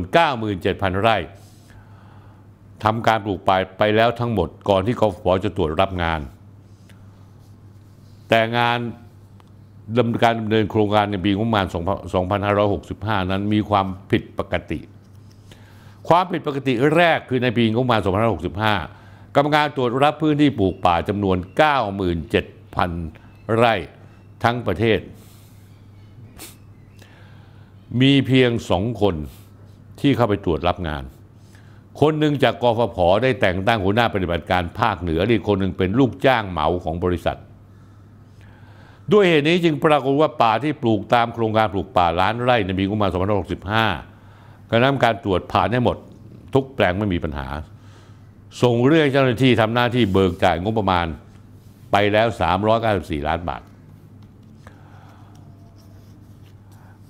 97,000 ไร่ทำการปลูกป่าไปแล้วทั้งหมดก่อนที่กฟผจะตรวจรับงาน แต่งานดำการดำเนินโครงการในปีงบประมาณ 2565 นั้นมีความผิดปกติ ความผิดปกติแรก คือในปีงบประมาณ 2565กรรมการตรวจรับพื้นที่ปลูกป่าจำนวน 97,000 ไร่ทั้งประเทศมีเพียงสองคนที่เข้าไปตรวจรับงาน คนหนึ่งจากกฟผได้แต่งตั้งหัวหน้าปฏิบัติการภาคเหนืออีกคนหนึ่งเป็นลูกจ้างเหมาของบริษัท ด้วยเหตุนี้จึงปรากฏว่าป่าที่ปลูกตามโครงการปลูกป่าล้านไร่ในปีงบประมาณ2565การนำการตรวจผ่านให้หมด ทุกแปลงไม่มีปัญหา ส่งเรื่องเจ้าหน้าที่ทำหน้าที่เบิกจ่ายงบประมาณไปแล้ว 394 ล้านบาท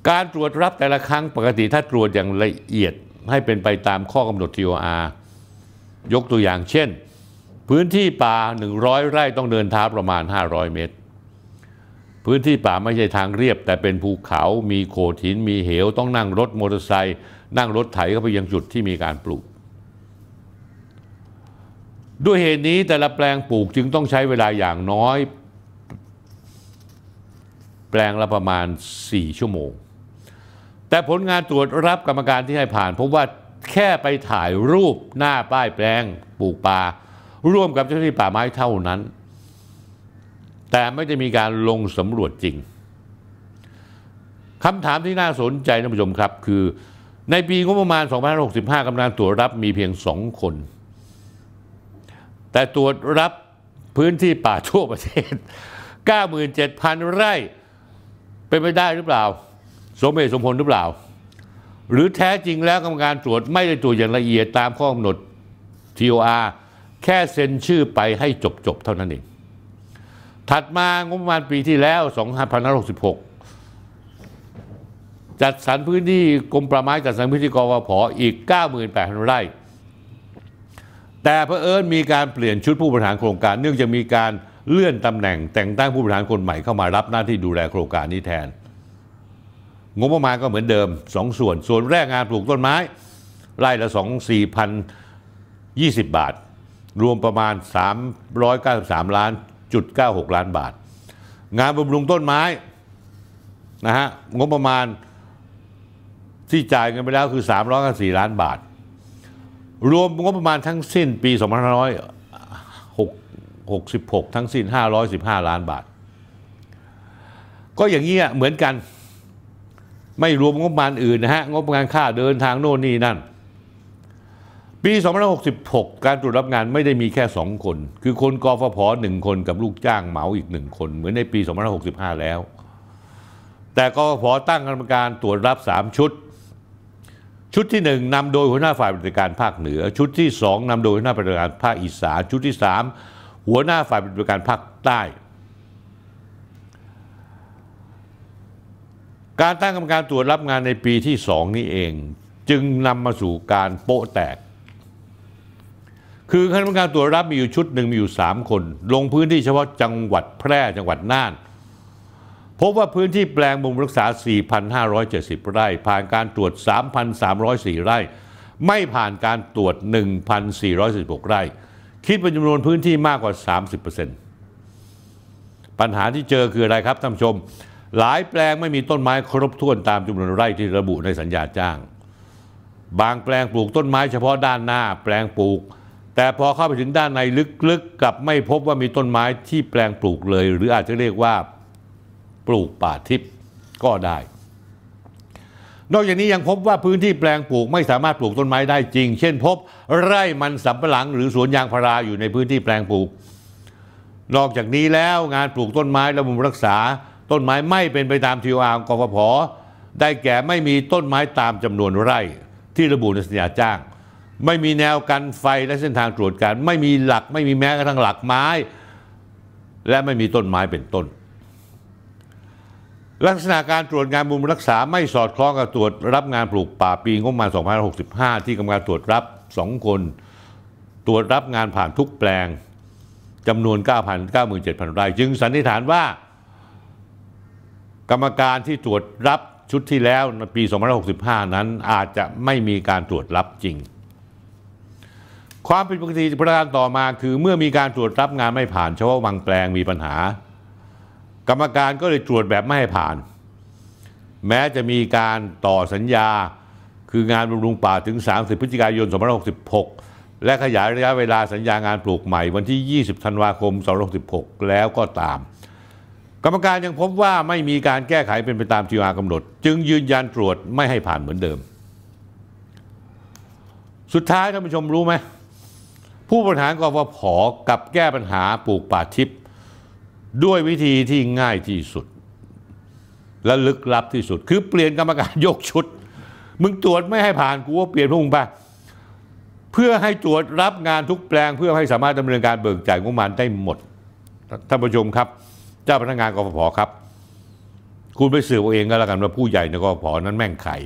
การตรวจรับแต่ละครั้งปกติถ้าตรวจอย่างละเอียดให้เป็นไปตามข้อกำหนด TOR ยกตัวอย่างเช่น พื้นที่ป่า 100 ไร่ต้องเดินเท้าประมาณ 500 เมตร พื้นที่ป่าไม่ใช่ทางเรียบแต่เป็นภูเขามีโขดหิน มีเหวต้องนั่งรถมอเตอร์ไซค์นั่งรถไถเข้าไปยังจุดที่มีการปลูก ด้วยเหตุนี้แต่ละแปลงปลูกจึงต้องใช้เวลาอย่างน้อย แปลงละประมาณ 4 ชั่วโมงแต่ผลงานตรวจรับกรรมการที่ให้ผ่าน พบว่าแค่ไปถ่ายรูปหน้าป้ายแปลง ปลูกป่าร่วมกับเจ้าหน้าที่ป่าไม้เท่านั้น แต่ไม่ได้มีการลงสำรวจจริงคำถามที่น่าสนใจท่านผู้ชมครับคือในปีงบประมาณ2565กำลังตรวจรับมีเพียงสองคน แต่ตรวจรับพื้นที่ป่าทั่วประเทศ 97,000 ไร่ เป็นไปได้หรือเปล่าสมเหตุสมผลหรือเปล่าหรือแท้จริงแล้วกรรมการตรวจไม่ได้ตรวจอย่างละเอียดตามข้อกำหนด TOR แค่เซ็นชื่อไปให้จบจบเท่านั้นเองถัดมางบประมาณปีที่แล้ว 2566 จัดสรรพื้นที่กรมประมาณจัดสรรพื้นที่กรพออีก 98,000 ไร่แต่เพอเอิญมีการเปลี่ยนชุดผู้บริหารโครงการเนื่องจากมีการเลื่อนตำแหน่งแต่งตั้งผู้บริหารคนใหม่เข้ามารับหน้าที่ดูแลโครงการนี้แทนงบประมาณก็เหมือนเดิม 2สส่วนส่วนแรกงานปลูกต้นไม้ไร่ละ2 4 0 20บาท รวมประมาณ 393 ล้านจุด96ล้านบาท งานบำรุงต้นไม้ นะฮะงบประมาณ ที่จ่ายกันไปแล้วคือ394ล้านบาท รวมงบประมาณทั้งสิ้นปี2566 ทั้งสิ้น515 ล้านบาท ก็อย่างนี้เหมือนกันไม่รวมงบประมาณอื่นนะฮะงบประมาณค่าเดินทางโน่นนี่นั่นปี 2566 การตรวจรับงานไม่ได้มีแค่ 2 คน คือคนกฟผหนึ่งคนกับลูกจ้างเหมาอีกหนึ่งคนเหมือนในปี 2565 แล้ว แต่กฟผตั้งกรรมการตรวจรับ 3 ชุด ชุดที่ 1นำโดยหัวหน้าฝ่ายบริการภาคเหนือ ชุดที่ 2นำโดยหัวหน้าบริการภาคอีสานชุดที่ 3 หัวหน้าฝ่ายบริการภาคใต้การตั้งกรรมการตรวจรับงานในปีที่สองนี้เอง จึงนำมาสู่การโปะแตก คือคณะกรรมการตรวจรับมีอยู่ชุดหนึ่งมีอยู่ 3 คน ลงพื้นที่เฉพาะจังหวัดแพร่จังหวัดน่าน พบว่าพื้นที่แปลงบุญรักษา 4,570 ไร่ ผ่านการตรวจ 3,304ไร่ ไม่ผ่านการตรวจ 1,416ไร่คิดเป็นจำนวนพื้นที่มากกว่า 30%ปัญหาที่เจอคืออะไรครับท่านผู้ชมหลายแปลงไม่มีต้นไม้ครบถ้วนตามจำนวนไร่ที่ระบุในสัญญาจ้าง บางแปลงปลูกต้นไม้เฉพาะด้านหน้าแปลงปลูก แต่พอเข้าไปถึงด้านในลึกๆกกับไม่พบว่ามีต้นไม้ที่แปลงปลูกเลย หรืออาจจะเรียกว่า ปลูกป่าทิพย์ก็ได้ นอกจากนี้ยังพบว่าพื้นที่แปลงปลูกไม่สามารถปลูกต้นไม้ได้จริง เช่นพบ ไร่มันสำปะหลัง หรือสวนยางพาราอยู่ในพื้นที่แปลงปลูก นอกจากนี้แล้วงานปลูกต้นไม้และบำรุงรักษาต้นไม้ไม่เป็นไปตามทีวอาร์กฟผได้แก่ไม่มีต้นไม้ตามจำนวนไร่ ที่ระบุในสัญญาจ้าง ไม่มีแนวกันไฟและเส้นทางตรวจการไม่มีหลักไม่มีแม้กระทั่งหลักไม้ และไม่มีต้นไม้เป็นต้น ลักษณะการตรวจงานบุญรักษาไม่สอดคล้องกับตรวจรับงานปลูกป่าปีงบประมาณ2565 ที่กำลังตรวจรับ 2 คน ตรวจรับงานผ่านทุกแปลงจำนวน9,000 97,000ไร่จึงสันนิษฐานว่ากรรมการที่ตรวจรับชุดที่แล้วในปี 2565 นั้นอาจจะไม่มีการตรวจรับจริง ความผิดปกติประการต่อมาคือเมื่อมีการตรวจรับงานไม่ผ่านเฉพาะบางแปลงมีปัญหา กรรมการก็เลยตรวจแบบไม่ให้ผ่าน แม้จะมีการต่อสัญญาคืองานบำรุงป่าถึง 30 พฤศจิกายน 2566 และขยายระยะเวลาสัญญางานปลูกใหม่วันที่ 20 ธันวาคม 2566 แล้วก็ตามกรรมการยังพบว่าไม่มีการแก้ไขเป็นไปตามทีอารกำหนด จึงยืนยันตรวจไม่ให้ผ่านเหมือนเดิม สุดท้ายท่านผู้ชมรู้ไหมผู้บริหารกฟผกับแก้ปัญหาปลูกป่าทิพย์ด้วยวิธีที่ง่ายที่สุด และลึกลับที่สุด คือเปลี่ยนกรรมการยกชุด มึงตรวจไม่ให้ผ่านกูว่าเปลี่ยนพวกมึงไปเพื่อให้ตรวจรับงานทุกแปลง เพื่อให้สามารถดำเนินการเบิกจ่ายงบประมาณได้หมดท่านผู้ชมครับเจ้าพนักงานกฟผครับ คุณไปสืบเอาเองก็แล้วกันว่าผู้ใหญ่ในกฟผนั้นแม่งไข่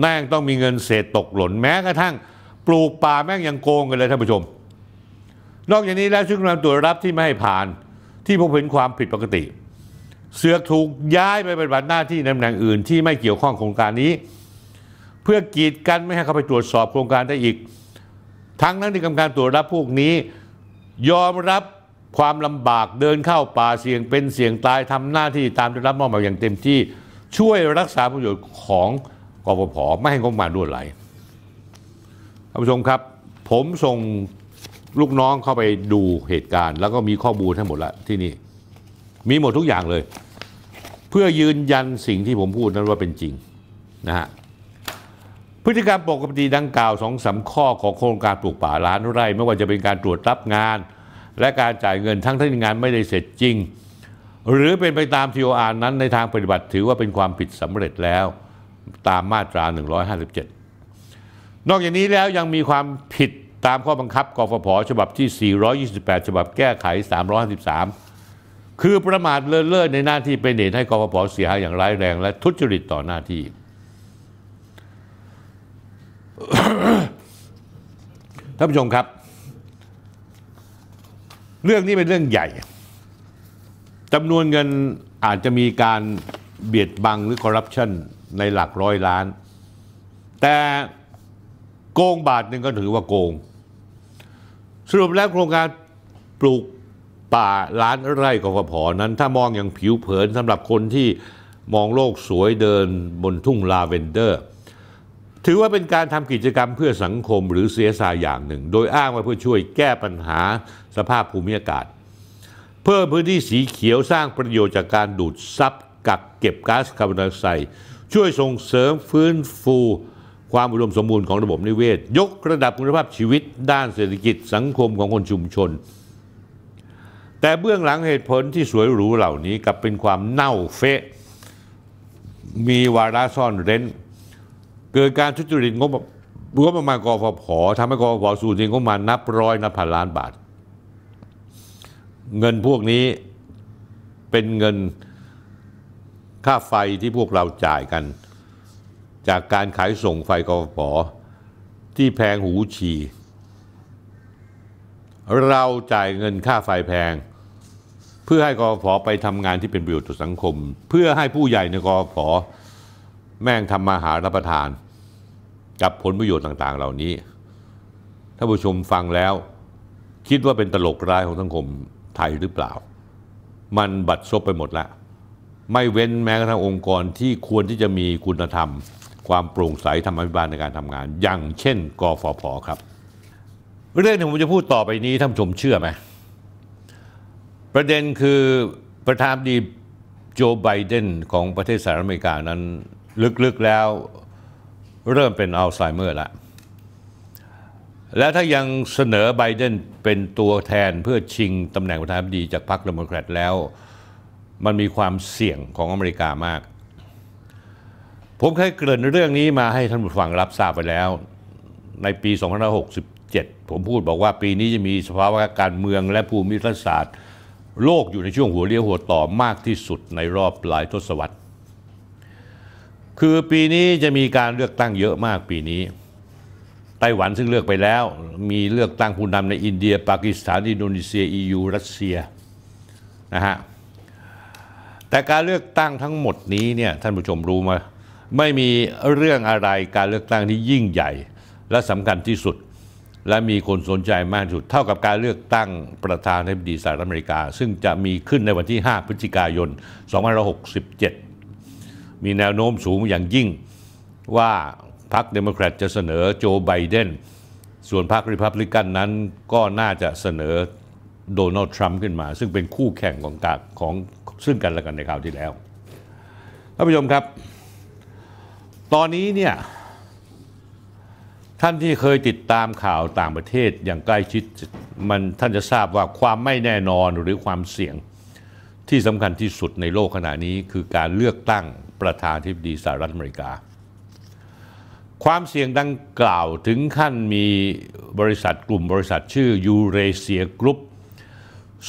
แม่งต้องมีเงินเศษตกหล่นแม้กระทั่ง ปลูกป่าแม่งยังโกงกันเลยท่านผู้ชม นอกจากนี้แล้วชึ่งการตรวจรับที่ไม่ให้ผ่านที่พบเห็นความผิดปกติ เสือกถูกย้ายไปปฏิบัติหน้าที่ในตำแหน่งอื่นที่ไม่เกี่ยวข้องโครงการนี้ เพื่อกีดกันไม่ให้เขาไปตรวจสอบโครงการได้อีก ทั้งนั้นที่กรรมการตรวจรับพวกนี้ยอมรับความลำบากเดินเข้าป่าเสี่ยงเป็นเสี่ยงตายทำหน้าที่ตามได้รับมอบหมายอย่างเต็มที่ช่วยรักษาประโยชน์ของกปพไม่ให้งบประมาณรั่วไหลท่านผู้ชมครับ ผมส่งลูกน้องเข้าไปดูเหตุการณ์ แล้วก็มีข้อมูลทั้งหมดละที่นี่ มีหมดทุกอย่างเลย เพื่อยืนยันสิ่งที่ผมพูดนั้นว่าเป็นจริง นะฮะ พฤติกรรมปกติดังกล่าวสองสาข้อ ของโครงการปลูกป่าล้านไร่ไม่ว่าจะเป็นการตรวจรับงานและการจ่ายเงินทั้งที่งานไม่ได้เสร็จจริง หรือเป็นไปตามทีโาร์นั้นในทางปฏิบัติถือว่าเป็นความผิดสำเร็จแล้วตามมาตรา 157 นอกจากนี้แล้วยังมีความผิดตามข้อบังคับกฟผฉบับที่ 428 ฉบับแก้ไข 353 คือประมาทเลินเล่อในหน้าที่เป็นเหตุให้กฟผเสียหายอย่างร้ายแรงและทุจริตต่อหน้าที่ท่านผู้ชมครับเรื่องนี้เป็นเรื่องใหญ่ จำนวนเงินอาจจะมีการเบียดบังหรือคอร์รัปชันในหลักร้อยล้าน แต่โกงบาทหนึ่งก็ถือว่าโกง สรุปแล้วโครงการปลูกป่าล้านไร่กกผนั้นถ้ามองอย่างผิวเผินสำหรับคนที่มองโลกสวยเดินบนทุ่งลาเวนเดอร์ถือว่าเป็นการทำกิจกรรมเพื่อสังคมหรือเสียสายอย่างหนึ่ง โดยอ้างว่าเพื่อช่วยแก้ปัญหาสภาพภูมิอากาศ เพิ่มพื้นที่สีเขียวสร้างประโยชน์จากการดูดซับกักเก็บก๊าซคาร์บอนไดออกไซด์ช่วยส่งเสริมฟื้นฟูความอุดมสมบูรณ์ของระบบนิเวศ ยกระดับคุณภาพชีวิต ด้านเศรษฐกิจสังคมของคนชุมชน แต่เบื้องหลังเหตุผลที่สวยหรูเหล่านี้กลับเป็นความเน่าเฟะ มีวาระซ่อนเร้น เกิดการทุจริตงบงบประมาณกฟผทำให้กฟผสูญเงินงบประมาณนับร้อยนับพันล้านบาทเงินพวกนี้เป็นเงิน ค่าไฟที่พวกเราจ่ายกัน จากการขายส่งไฟกฟผที่แพงหูฉี่เราจ่ายเงินค่าไฟแพง เพื่อให้กฟผไปทำงานที่เป็นประโยชน์ต่อสังคม เพื่อให้ผู้ใหญ่ในกฟผแม่งทำมาหารับประทาน กับผลประโยชน์ต่างๆ เหล่านี้ท่านผู้ชมฟังแล้ว คิดว่าเป็นตลกร้ายของสังคมไทยหรือเปล่า มันบัดซบไปหมดละ ไม่เว้นแม้กระทั่งองค์กรที่ควรที่จะมีคุณธรรม ความโปร่งใส ธรรมภิบาลในการทำงาน อย่างเช่น กฟผ ครับ เรื่องที่ผมจะพูดต่อไปนี้ท่านชมเชื่อไหม ประเด็นคือประธานดีโจไบเดนของประเทศสหรัฐอเมริกานั้นลึกๆแล้วเริ่มเป็นอัลไซเมอร์แล้วและถ้ายังเสนอไบเดนเป็นตัวแทนเพื่อชิงตำแหน่งประธานาธิบดีจากพรรคเดโมแครตแล้ว มันมีความเสี่ยงของอเมริกามาก ผมเคยเกริ่นเรื่องนี้มาให้ท่านผู้ฟังรับทราบไปแล้ว ในปี2567 ผมพูดบอกว่าปีนี้จะมีสภาวะการเมืองและภูมิรัฐศาสตร์ โลกอยู่ในช่วงหัวเลี้ยวหัวต่อมากที่สุดในรอบหลายทศวรรษคือปีนี้จะมีการเลือกตั้งเยอะมากปีนี้ไต้หวันซึ่งเลือกไปแล้วมีเลือกตั้งผู้นำในอินเดีย ปากีสถานอินโดนีเซียยูรัสเซียนะฮะแต่การเลือกตั้งทั้งหมดนี้เนี่ยท่านผู้ชมรู้มาไม่มีเรื่องอะไรการเลือกตั้งที่ยิ่งใหญ่และสำคัญที่สุด และมีคนสนใจมากที่สุด เท่ากับการเลือกตั้งประธานาธิบดีสหรัฐอเมริกา ซึ่งจะมีขึ้นในวันที่ 5พฤศจิกายน2567มีแนวโน้มสูงอย่างยิ่งว่าพรรคเดโมแครตจะเสนอโจไบเดน ส่วนพรรคริพับลิกันนั้นก็น่าจะเสนอโดนัลด์ทรัมป์ขึ้นมา ซึ่งเป็นคู่แข่งของกาของซึ่งกันและกันในคราวที่แล้วท่านผู้ชมครับ ตอนนี้เนี่ยท่านที่เคยติดตามข่าวต่างประเทศอย่างใกล้ชิดมันท่านจะทราบว่าความไม่แน่นอนหรือความเสี่ยงที่สำคัญที่สุดในโลกขณะนี้ คือการเลือกตั้งประธานาธิบดีสหรัฐอเมริกาความเสี่ยงดังกล่าวถึงขั้นมีบริษัทกลุ่มบริษัทชื่อยูเรเซียกรุ๊ป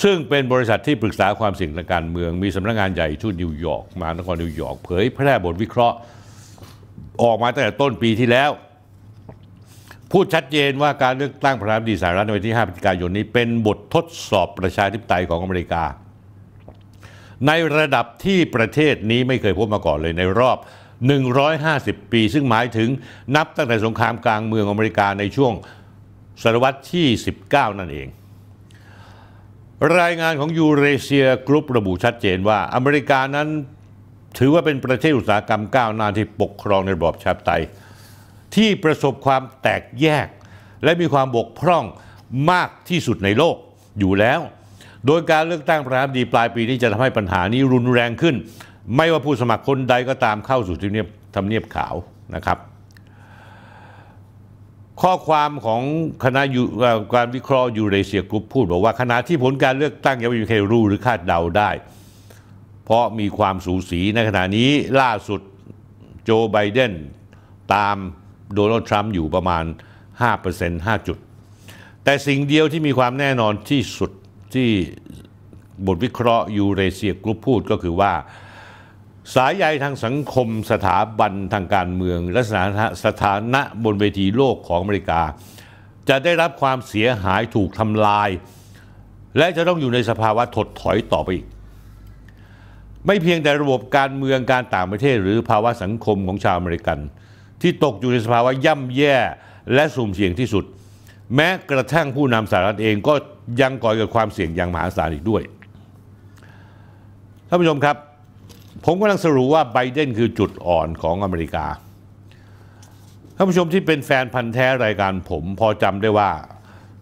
ซึ่งเป็นบริษัทที่ปรึกษาความเสี่ยงทางการเมือง มีสำนักงงานใหญ่ที่นิวยอร์กมานครนิวยอร์กเผยแพร่บทวิเคราะห์ออกมาตั้งแต่ต้นปีที่แล้ว พูดชัดเจนว่าการเลือกตั้งประธานาธิบดีสหรัฐในวันที่5พฤศจิกายนนี้เป็นบททดสอบประชาธิปไตยของอเมริกา ในระดับที่ประเทศนี้ไม่เคยพบมาก่อนเลยในรอบ150 ปีซึ่งหมายถึงนับตั้งแต่สงครามกลางเมืองอเมริกาในช่วงศตวรรษที่ 19 นั่นเอง รายงานของยูเรเซียกรุ๊ประบุชัดเจนว่าอเมริกานั้นถือว่าเป็นประเทศอุตสาหกรรมก้าวหน้าที่ปกครองในระบอบชาติไตยที่ประสบความแตกแยก และมีความบกพร่องมากที่สุดในโลกอยู่แล้ว โดยการเลือกตั้งประธานาธิบดีปลายปีนี้จะทำให้ปัญหานี้รุนแรงขึ้นไม่ว่าผู้สมัครคนใดก็ตามเข้าสู่ทำเนียบทำเนียบขาวนะครับ ข้อความของคณะการวิเคราะห์ยูเรเซียกรุ๊ปพูด บอกว่าขณะที่ผลการเลือกตั้งยังไม่มีใครรู้หรือคาดเดาได้ เพราะมีความสูสีในขณะนี้ล่าสุดโจไบเดนตามโดนัลด์ทรัมป์อยู่ประมาณ 5% 5จุด แต่สิ่งเดียวที่มีความแน่นอนที่สุดที่บทวิเคราะห์ยูเรเซียกรุ๊ปพูดก็คือว่าสายใยทางสังคมสถาบันทางการเมือง และสถานะสถานะบนเวทีโลกของอเมริกา จะได้รับความเสียหายถูกทำลาย และจะต้องอยู่ในสภาวะถดถอยต่อไปอีก ไม่เพียงแต่ระบบการเมืองการต่างประเทศหรือภาวะสังคมของชาวอเมริกัน ที่ตกอยู่ในสภาวะย่ำแย่และสุ่มเสี่ยงที่สุด แม้กระทั่งผู้นำสหรัฐเองก็ยังก่อเกิดความเสี่ยงอย่างมหาศาลอีกด้วยท่านผู้ชมครับผมกำลังสรุปว่าไบเดนคือจุดอ่อนของอเมริกา ท่านผู้ชมที่เป็นแฟนพันธ์แท้รายการผมพอจำได้ว่า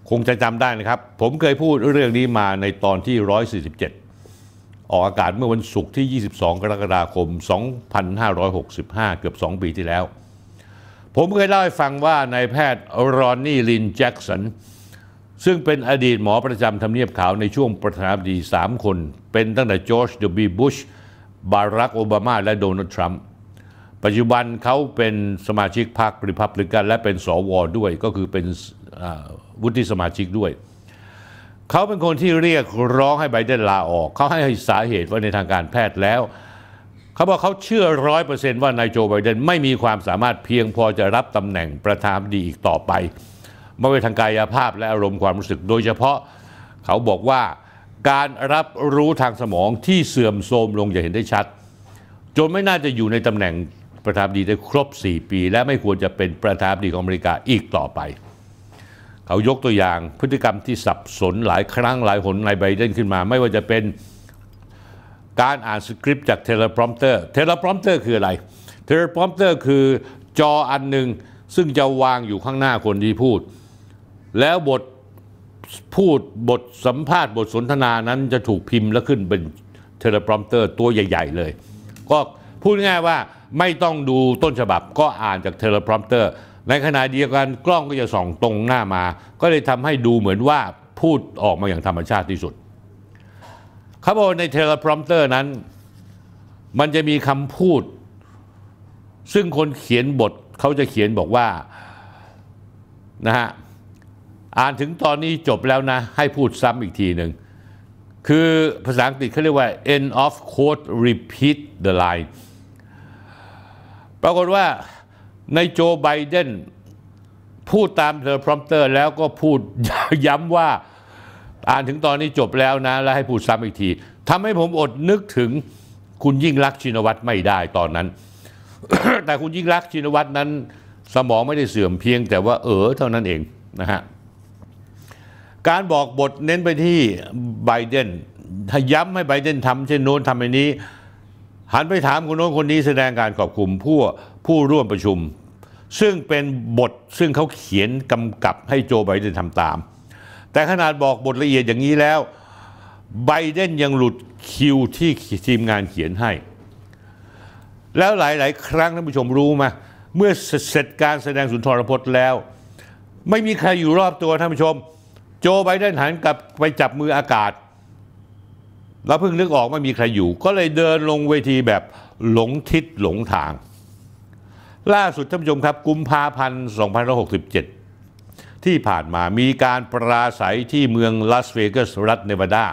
คงจะจำได้นะครับ ผมเคยพูดเรื่องนี้มาในตอนที่ 147 ออกอากาศเมื่อวันศุกร์ที่ 22 กรกฎาคม 2565 เกือบ 2 ปีที่แล้ว ผมเคยเล่าให้ฟังว่านายแพทย์รอนนี่ลินแจ็กสันซึ่งเป็นอดีตหมอประจำทำเนียบขาวในช่วงประธานาธิบดี 3 คน เป็นตั้งแต่จอร์จดีบุชบารักโอบามาและโดนัลด์ทรัมป์ปัจจุบันเขาเป็นสมาชิกพรรคริพับลิกันและเป็นสว ด้วย ก็คือเป็นวุฒิสมาชิกด้วย เขาเป็นคนที่เรียกร้องให้ไบเดนลาออก เขาให้สาเหตุว่าในทางการแพทย์แล้ว เขาบอกเขาเชื่อร้อยเปอร์เซนต์ว่านายโจไบเดนไม่มีความสามารถเพียงพอจะรับตำแหน่งประธานดีอีกต่อไปไม่ว่าทางกายภาพและอารมณ์ความรู้สึก โดยเฉพาะเขาบอกว่าการรับรู้ทางสมองที่เสื่อมโทรมลงอย่างเห็นได้ชัด จนไม่น่าจะอยู่ในตำแหน่งประธานดีได้ครบ 4 ปี และไม่ควรจะเป็นประธานาธิบดีของอเมริกาอีกต่อไป เขายกตัวอย่างพฤติกรรมที่สับสนหลายครั้งหลายหนในไบเดนขึ้นมา ไม่ว่าจะเป็นการอ่านสคริปต์จากเทเลพรอมเตอร์เทเลพรอมเตอร์ คืออะไรเทเลพรอมเตอร์คือจออันหนึ่งซึ่งจะวางอยู่ข้างหน้าคนที่พูด แล้วบทพูดบทสัมภาษณ์ บทสนทนานั้นจะถูกพิมพ์ และขึ้นเป็นเทเลพรอมเตอร์ตัวใหญ่ ๆ เลย ก็พูดง่ายว่าไม่ต้องดูต้นฉบับก็อ่านจากเทเลพรอมเตอร์ ในขณะเดียวกันกล้องก็จะส่อง ตรงหน้ามา ก็เลยทำให้ดูเหมือนว่าพูดออกมาอย่างธรรมชาติที่สุดครับในเทเลพรอมเตอร์นั้น มันจะมีคำพูด ซึ่งคนเขียนบทเขาจะเขียนบอกว่านะฮะอ่านถึงตอนนี้จบแล้วนะ ให้พูดซ้ำอีกทีหนึ่ง คือภาษาอังกฤษเขาเรียกว่า end of quote repeat the line ปรากฏว่าในโจไบเดนพูดตามเธอพรอมเตอร์แล้วก็พูดย้ำว่า อ่านถึงตอนนี้จบแล้วนะแล้วให้พูดซ้ำอีกทีทำให้ผมอดนึกถึงคุณยิ่งรักชินวัตรไม่ได้ตอนนั้น แต่คุณยิ่งรักชินวัตรนั้น สมองไม่ได้เสื่อมเพียงแต่ว่าเออเท่านั้นเองนะฮะการบอกบทเน้นไปที่ไบเดนถ้าย้ำให้ไบเดนทำเช่นโน้นทำอย่างนี้หันไปถามคนโน้นคนนี้แสดงการขอบคุณผู้ผู้ร่วมประชุม ซึ่งเป็นบทซึ่งเขาเขียนกำกับให้โจไบเดนทำตาม แต่ขนาดบอกบทละเอียดอย่างนี้แล้วไบเดนยังหลุดคิวที่ทีมงานเขียนให้ แล้วหลายๆ ครั้งท่านผู้ชมรู้มา เมื่อเสร็จการแสดงสุนทรพจน์แล้ว ไม่มีใครอยู่รอบตัวท่านผู้ชมโจไบเดนหันกลับไปจับมืออากาศแล้วเพิ่งนึกออกไม่มีใครอยู่ ก็เลยเดินลงเวทีแบบหลงทิศหลงทาง ล่าสุดท่านผู้ชมครับกุมภาพันธ์2567 ที่ผ่านมามีการปราศัยที่เมืองลาสเวกัสรัฐเนวาดา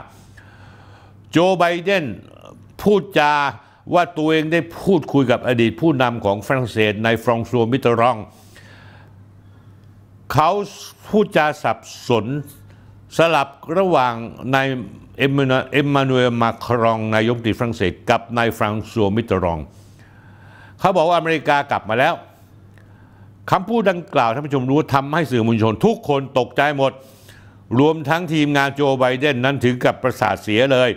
โจไบเดนพูดจาว่าตัวเองได้พูดคุยกับอดีตผู้นำของฝรั่งเศสในฟรองซัวมิตรอง เขาพูดจาสับสนสลับระหว่างนายเอ็มมานูเอลมาครองนายกดีฝรั่งเศสกับนายฟรังซัวมิตรอง เขาบอกว่าอเมริกากลับมาแล้วคำพูดดังกล่าวท่านผู้ชมรู้ทำให้สื่อมวลชน ทุกคนตกใจหมดรวมทั้งทีมงานโจไบเดนนั้นถึงกับประสาทเสียเลย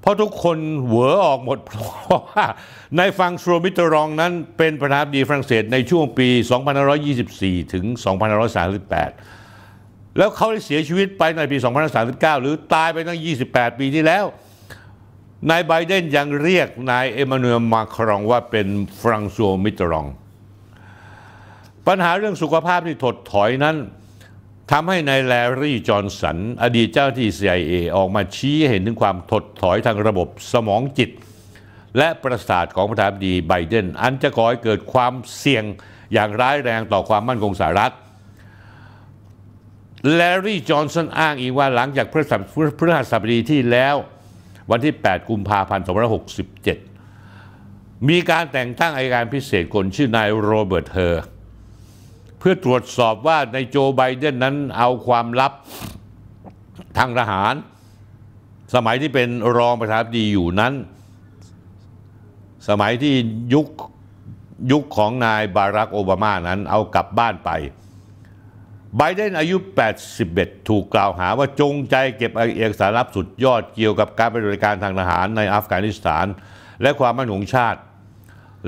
เพราะทุกคนเหวอออกหมดเพราะว่านายฟังสัวมิตรองนั้นเป็นประธานดีฝรั่งเศสในช่วงปี 2524 ถึง2538แล้วเขาได้เสียชีวิตไปในปี 2039 หรือตายไปตั้ง 28 ปีที่แล้ว นายไบเดนยังเรียกนายเอมานูเอล มาครองว่าเป็นฟรังซัวมิตรอง ปัญหาเรื่องสุขภาพที่ถดถอยนั้นทำให้นายแลรี่ จอห์นสันอดีตเจ้าที่ CIA ออกมาชี้เห็นถึงความถดถอยทางระบบสมองจิต และประสาทของประธานาธิบดีไบเดนอันจะก่อให้เกิดความเสี่ยงอย่างร้ายแรงต่อความมั่นคงสหรัฐแลรี่จอห์นสันอ้างอีกว่าหลังจากพฤหัสบดีที่แล้ววันที่ 8 กุมภาพันธ์2567 มีการแต่งตั้งอายการพิเศษคนชื่อนายโรเบิร์ตเฮอร์ เพื่อตรวจสอบว่าในโจไบเดนนั้นเอาความลับทางทหาร สมัยที่เป็นรองประธานาธิบดีอยู่นั้น สมัยที่ยุคยุคของนายบารักโอบามานั้นเอากลับบ้านไปไบเดนอายุ 81 ถูกกล่าวหาว่าจงใจเก็บเอกสารลับสุดยอดเกี่ยวกับการปฏิบัติการทางทหารในอัฟกานิสถาน และความมั่นคงชาติ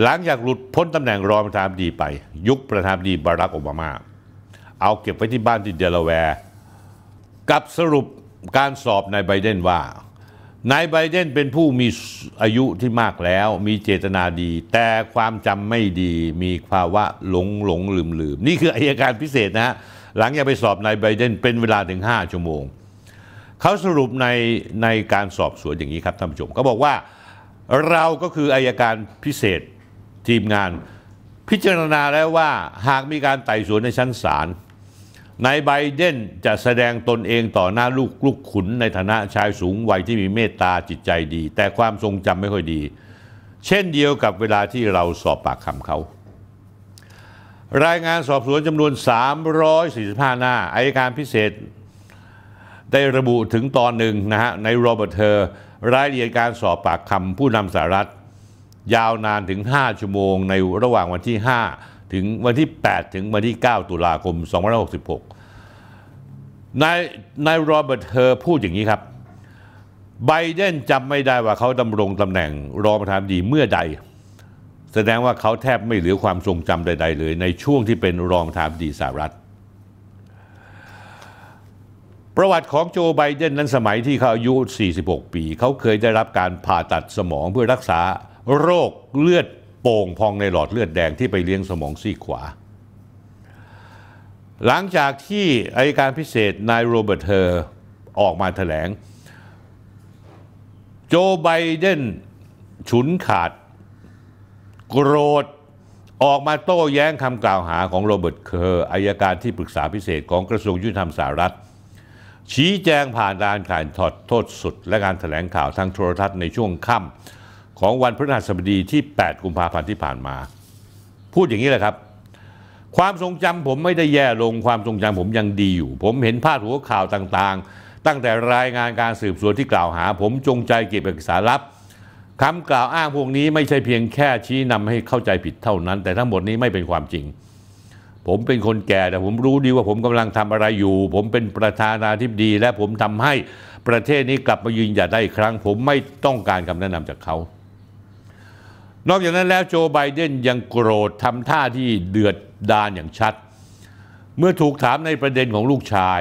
หลังจากหลุดพ้นตำแหน่งรองประธานาธิบดีไป ยุคประธานาธิบดีบารักโอบามาเอาเก็บไว้ที่บ้านที่เดลาแวร์ กับสรุปการสอบนายไบเดนว่านายไบเดนเป็นผู้มีอายุที่มากแล้วมีเจตนาดี แต่ความจำไม่ดีมีภาวะหลงหลงลืมลืมนี่คืออายการพิเศษนะฮะหลังจากไปสอบนายไบเดนเป็นเวลาถึง 5 ชั่วโมง เขาสรุปในในการสอบสวนอย่างนี้ครับท่านผู้ชมเขาบอกว่าเราก็คืออายการพิเศษทีมงาน พิจารณาแล้วว่าหากมีการไต่สวนในชั้นศาลนายไบเดนจะแสดงตนเองต่อหน้าลูกลูกขุนในฐานะชายสูงวัยที่มีเมตตาจิตใจดี แต่ความทรงจำไม่ค่อยดี เช่นเดียวกับเวลาที่เราสอบปากคำเขารายงานสอบสวนจำนวน345 หน้าอายการพิเศษ ได้ระบุถึงตอนหนึ่งนะฮะ ในโรเบิร์ตเธอรายละเอียดการสอบปากคำผู้นำสหรัฐ ยาวนานถึง 5 ชั่วโมง ในระหว่างวันที่ 5 ถึงวันที่ 8 ถึงวันที่ 9 ตุลาคม 2566นายนายโรเบิร์ตเธอพูดอย่างนี้ครับไบเดนจำไม่ได้ว่าเขาดำรงตำแหน่งรองประธานดีเมื่อใดแสดงว่าเขาแทบไม่เหลือความทรงจำใด ๆ เลย ในช่วงที่เป็นรองประธานดีสหรัฐ ประวัติของโจไบเดนนั้นสมัยที่เขาอายุ 46 ปี เขาเคยได้รับการผ่าตัดสมองเพื่อรักษา โรคเลือดโป่งพองในหลอดเลือดแดงที่ไปเลี้ยงสมองซีขวา หลังจากที่อายการพิเศษนายโรเบิร์ตเฮอร์ออกมาแถลง โจไบเดนฉุนขาดโกรธออกมาโต้แย้งคำกล่าวหาของโรเบิร์ตเคอร์อายการที่ปรึกษาพิเศษของกระทรวงยุติธรรมสหรัฐชี้แจงผ่านการข่ายถอดโทษสุด และการถแถลงข่าวทางโทรทัศน์ในช่วงค่ำของวันพฤหัสบดีที่ 8 กุมภาพันธ์ที่ผ่านมา พูดอย่างนี้แหละครับ ความทรงจำผมไม่ได้แย่ลงความทรงจำผมยังดีอยู่ ผมเห็นพาดหัวข่าวต่างๆ ตั้งแต่รายงานการสืบสวนที่กล่าวหา ผมจงใจเก็บเอกสารลับคำกล่าวอ้างพวกนี้ไม่ใช่เพียงแค่ชี้นำให้เข้าใจผิดเท่านั้น แต่ทั้งหมดนี้ไม่เป็นความจริง ผมเป็นคนแก่แต่ผมรู้ดีว่าผมกำลังทำอะไรอยู่ ผมเป็นประธานาธิบดีและผมทำให้ประเทศนี้กลับมายืนหยัดได้อีกครั้ง ผมไม่ต้องการคำแนะนำจากเขา นอกจากนั้นแล้วโจไบเดนยังโกรธทำท่าที่เดือดดาลอย่างชัด เมื่อถูกถามในประเด็นของลูกชาย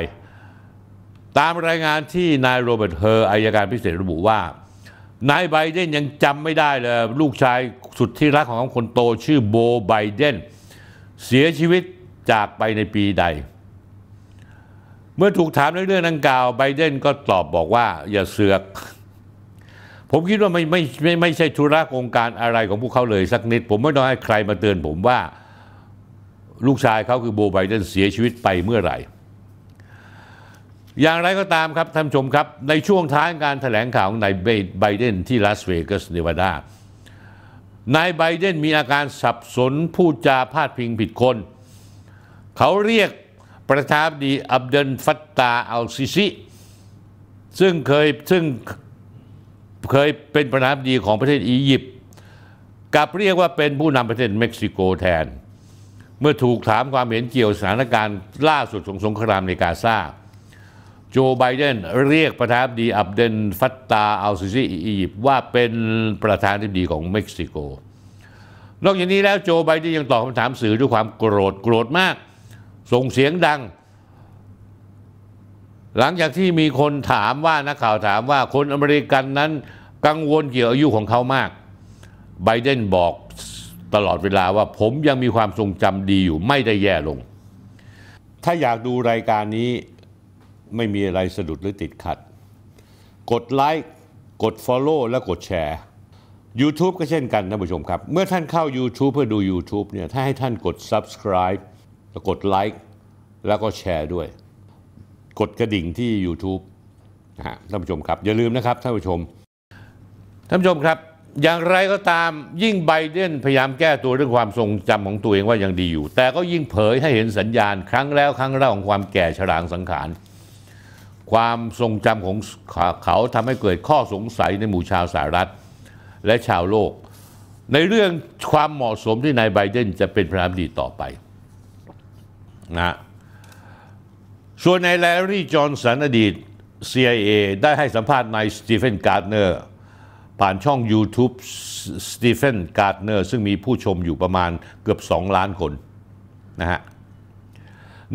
ตามรายงานที่นายโรเบิร์ตเฮอร์อายการพิเศษระบุว่านายไบเดนยังจำไม่ได้เลย ลูกชายสุดที่รักของคนโตชื่อโบไบเดน เสียชีวิตจากไปในปีใด เมื่อถูกถามในเรื่องดังกล่าวไบเดนก็ตอบบอกว่า อย่าเสือก ผมคิดว่าไม่ไม่ไม่ไม่ใช่ธุระโครงการอะไรของพวกเขาเลยสักนิด ผมไม่ต้องให้ใครมาเตือนผมว่าลูกชายเขาคือโบไบเดนเสียชีวิตไปเมื่อไหร่อย่างไรก็ตามครับท่านชมครับ ในช่วงท้ายการถแถลงข่าวของนายไบเดนที่ลาสเวกัสเนวาดา นายไบเดนมีอาการสับสนพูดจาพาดพิงผิดคน เขาเรียกประธานาธิบดีอับเดนฟัตตาอัลซิซิซึ่งเคยซึ่งเคยเป็นประธานาธิบดีของประเทศอียิปต์กับเรียกว่าเป็นผู้นำประเทศเม็กซิโกแทน เมื่อถูกถามความเห็นเกี่ยวสถานการณ์ล่าสุดของสงครามในกาซาโจไบเดนเรียกประธานาธิบดีอับเดนฟัตตาอัลซิซีอียิปต์ว่าเป็นประธานาธิบดีของเม็กซิโก นอกจากนี้แล้วโจไบเดนยังตอบคำถามสื่อด้วยความโกรธโกรธมาก ส่งเสียงดัง หลังจากที่มีคนถามว่านักข่าวถามว่าคนอเมริกันนั้นกังวลเกี่ยวอายุของเขามาก ไบเดนบอกตลอดเวลาว่าผมยังมีความทรงจำดีอยู่ไม่ได้แย่ลง ถ้าอยากดูรายการนี้ไม่มีอะไรสะดุดหรือติดขัด กดไลค์ กด Follow และกดแชร์ YouTube ก็เช่นกันท่านผู้ชมครับ เมื่อท่านเข้า YouTube เพื่อดู YouTube เนี่ยถ้าให้ท่านกด Subscribe แล้วกดไลค์แล้วก็แชร์ด้วย กดกระดิ่งที่ YouTube นะฮะท่านผู้ชมครับ อย่าลืมนะครับท่านผู้ชมท่านผู้ชมครับ อย่างไรก็ตามยิ่งไบเดนพยายามแก้ตัวเรื่องความทรงจำของตัวเองว่ายังดีอยู่ แต่ก็ยิ่งเผยให้เห็นสัญญาณครั้งแล้วครั้งเล่าของความแก่ฉลางสังขารความทรงจำของเขาทำให้เกิดข้อสงสัยในหมู่ชาวสหรัฐ และชาวโลก ในเรื่องความเหมาะสมที่นายไบเดนจะเป็นประธานาธิบดีต่อไปนะส่วนนายแลรี่จอห์นสันอดีต CIA ได้ให้สัมภาษณ์นายสตีเฟนการ์ดเนอร์ผ่านช่อง YouTube สตีเฟนการ์ดเนอร์ซึ่งมีผู้ชมอยู่ประมาณเกือบ 2 ล้านคนนะฮะ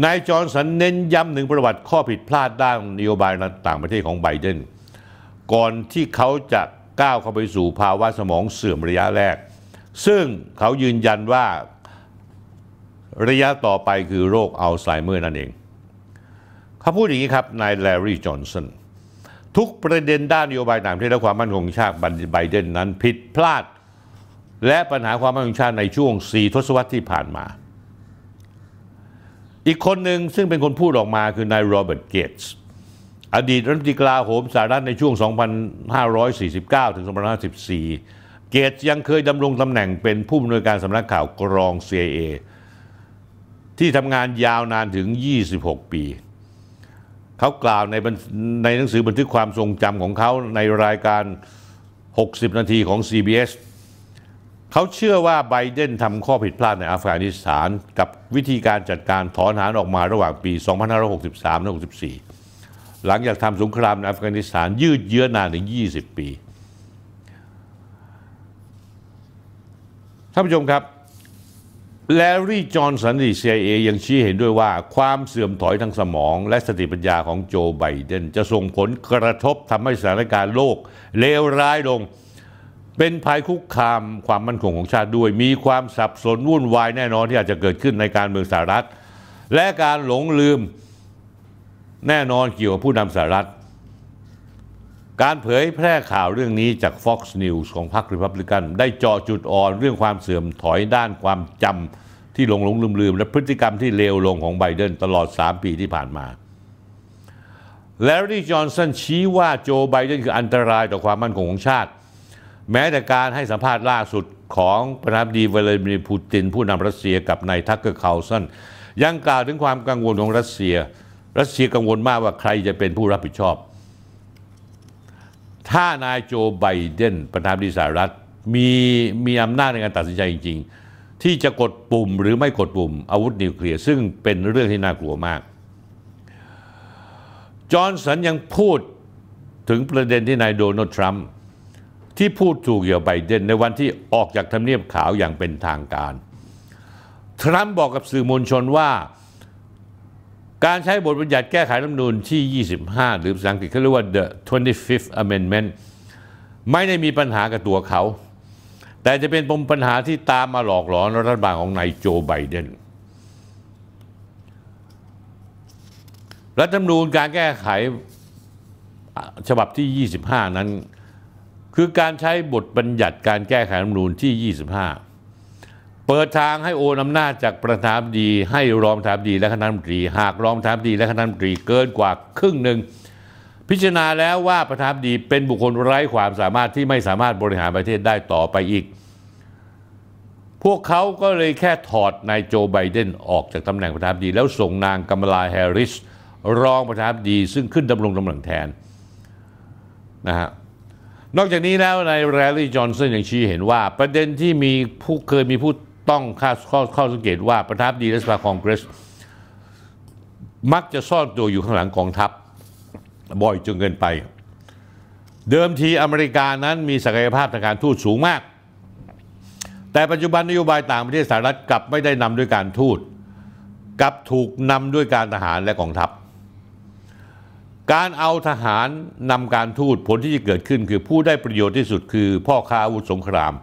นายจอร์นสันเน้นย้ำถึงประวัติข้อผิดพลาดด้านนโยบายต่างประเทศของไบเดนก่อนที่เขาจะก้าวเข้าไปสู่ภาวะสมองเสื่อมระยะแรก ซึ่งเขายืนยันว่าระยะต่อไปคือโรคอัลไซเมอร์นั่นเองเขาพูดอย่างนี้ครับนายแลรี่จอห์นสันทุกประเด็นด้านนโยบายต่างประเทศและความมั่นคงชาติไบเดนนั้นผิดพลาด และปัญหาความมั่นคงชาติในช่วง4ทศวรรษที่ผ่านมาอีกคนหนึ่งซึ่งเป็นคนพูดออกมาคือนายโรเบิร์ตเกตส์อดีตรัฐมนตรีกลาโหมสหรัฐในช่วง 2549 ถึง 2514 เกตส์ยังเคยดำรงตำแหน่งเป็นผู้อำนวยการสำนักข่าวกรอง CIA ที่ทำงานยาวนานถึง 26 ปี เขากล่าวในในหนังสือบันทึกความทรงจำของเขาในรายการ 60 นาทีของ CBS เขาเชื่อว่าไบเดนทำข้อผิดพลาดในอัฟกานิสถานกับวิธีการจัดการถอนหารออกมาระหว่างปี 2563และ64 หลังจากทำสงครามในอัฟกานิสถานยืดเยื้อนานถึง 20 ปี ท่านผู้ชมครับ แลรี่จอห์นสันดีซีเอยังชี้เห็นด้วยว่าความเสื่อมถอยทางสมอง และสติปัญญาของโจ ไบเดนจะส่งผลกระทบทำให้สถานการณ์โลก เลวร้ายลงเป็นภัยคุกคามความมั่นคงของชาติด้วย มีความสับสนวุ่นวายแน่นอนที่อาจจะเกิดขึ้นในการเมืองสหรัฐ และการหลงลืมแน่นอนเกี่ยวกับผู้นำสหรัฐ การเผยแพร่ข่าวเรื่องนี้จาก Fox News ของพรรครีพับลิกันได้เจาะจุดอ่อนเรื่องความเสื่อมถอยด้านความจำที่หลงหลงลืมลืมและพฤติกรรมที่เลวลงของไบเดนตลอด 3 ปีที่ผ่านมา แลรี่จอห์นสันชี้ว่าโจไบเดนคืออันตรายต่อความมั่นคงของชาติแม้แต่การให้สัมภาษณ์ล่าสุดของประธานาธิบดีวลาดิมีร์ปูติน ผู้นำรัสเซียกับนายทักเกอร์เคาสันยังกล่าวถึงความกังวลของรัสเซีย รัสเซียกังวลมากว่าใครจะเป็นผู้รับผิดชอบ ถ้านายโจไบเดนประธานาธิบดีสหรัฐมีมีอำนาจในการตัดสินใจจริง ๆ ที่จะกดปุ่มหรือไม่กดปุ่ม อาวุธนิวเคลียร์ซึ่งเป็นเรื่องที่น่ากลัวมากจอห์นสันยังพูดถึงประเด็นที่นายโดนัลด์ทรัมป์ที่พูดถูกเกี่ยวไบเดนในวันที่ออกจากทำเนียบขาวอย่างเป็นทางการ ทรัมป์บอกกับสื่อมวลชนว่าการใช้บทบัญญัติแก้ไขรัฐธรรมนูญที่ 25 หรือภาษาอังกฤษเขาเรียกว่า the 25th amendment ไม่ได้มีปัญหากับตัวเขา แต่จะเป็นปมปัญหาที่ตามมาหลอกหลอนรัฐบาลของนายโจไบเดนรัฐธรรมนูญการแก้ไขฉบับที่ 25 นั้นคือการใช้บทบัญญัติการแก้ไขรัฐมนูญที่ 25 เปิดทางให้โอนอำนาจจากประธานดี ให้รองประธานดี และคณะรัฐมนตรี หากรองประธานดีและคณะรัฐมนตรีเกินกว่าครึ่งหนึ่ง พิจารณาแล้วว่าประธานดีเป็นบุคคลไร้ความสามารถที่ไม่สามารถบริหารประเทศได้ต่อไปอีก พวกเขาก็เลยแค่ถอดนายโจไบเดนออกจากตำแหน่งประธานดีแล้วส่งนางกัมลาแฮริสรองประธานดีซึ่งขึ้นดำรงตำแหน่งแทนนะฮะนอกจากนี้แล้วในแรลลี่จอห์นสันยังชี้เห็นว่า ประเด็นที่มีผู้เคยมีผู้ต้องข้าข้อข้อสังเกตว่าประธานดีแลฐสภาคองเกรสมักจะซ่อนตัวอยู่ข้างหลังกองทัพบ่อยจนเกินไป เดิมทีอเมริกานั้นมีศักยภาพทางการทูตสูงมาก แต่ปัจจุบันนโยบายต่างประเทศสหรัฐกลับไม่ได้นำด้วยการทูตกลับถูกนำด้วยการทหารและกองทัพการเอาทหารนำการทูตผลที่จะเกิดขึ้นคือผู้ได้ประโยชน์ที่สุดคือพ่อค้าอาวุธสงคราม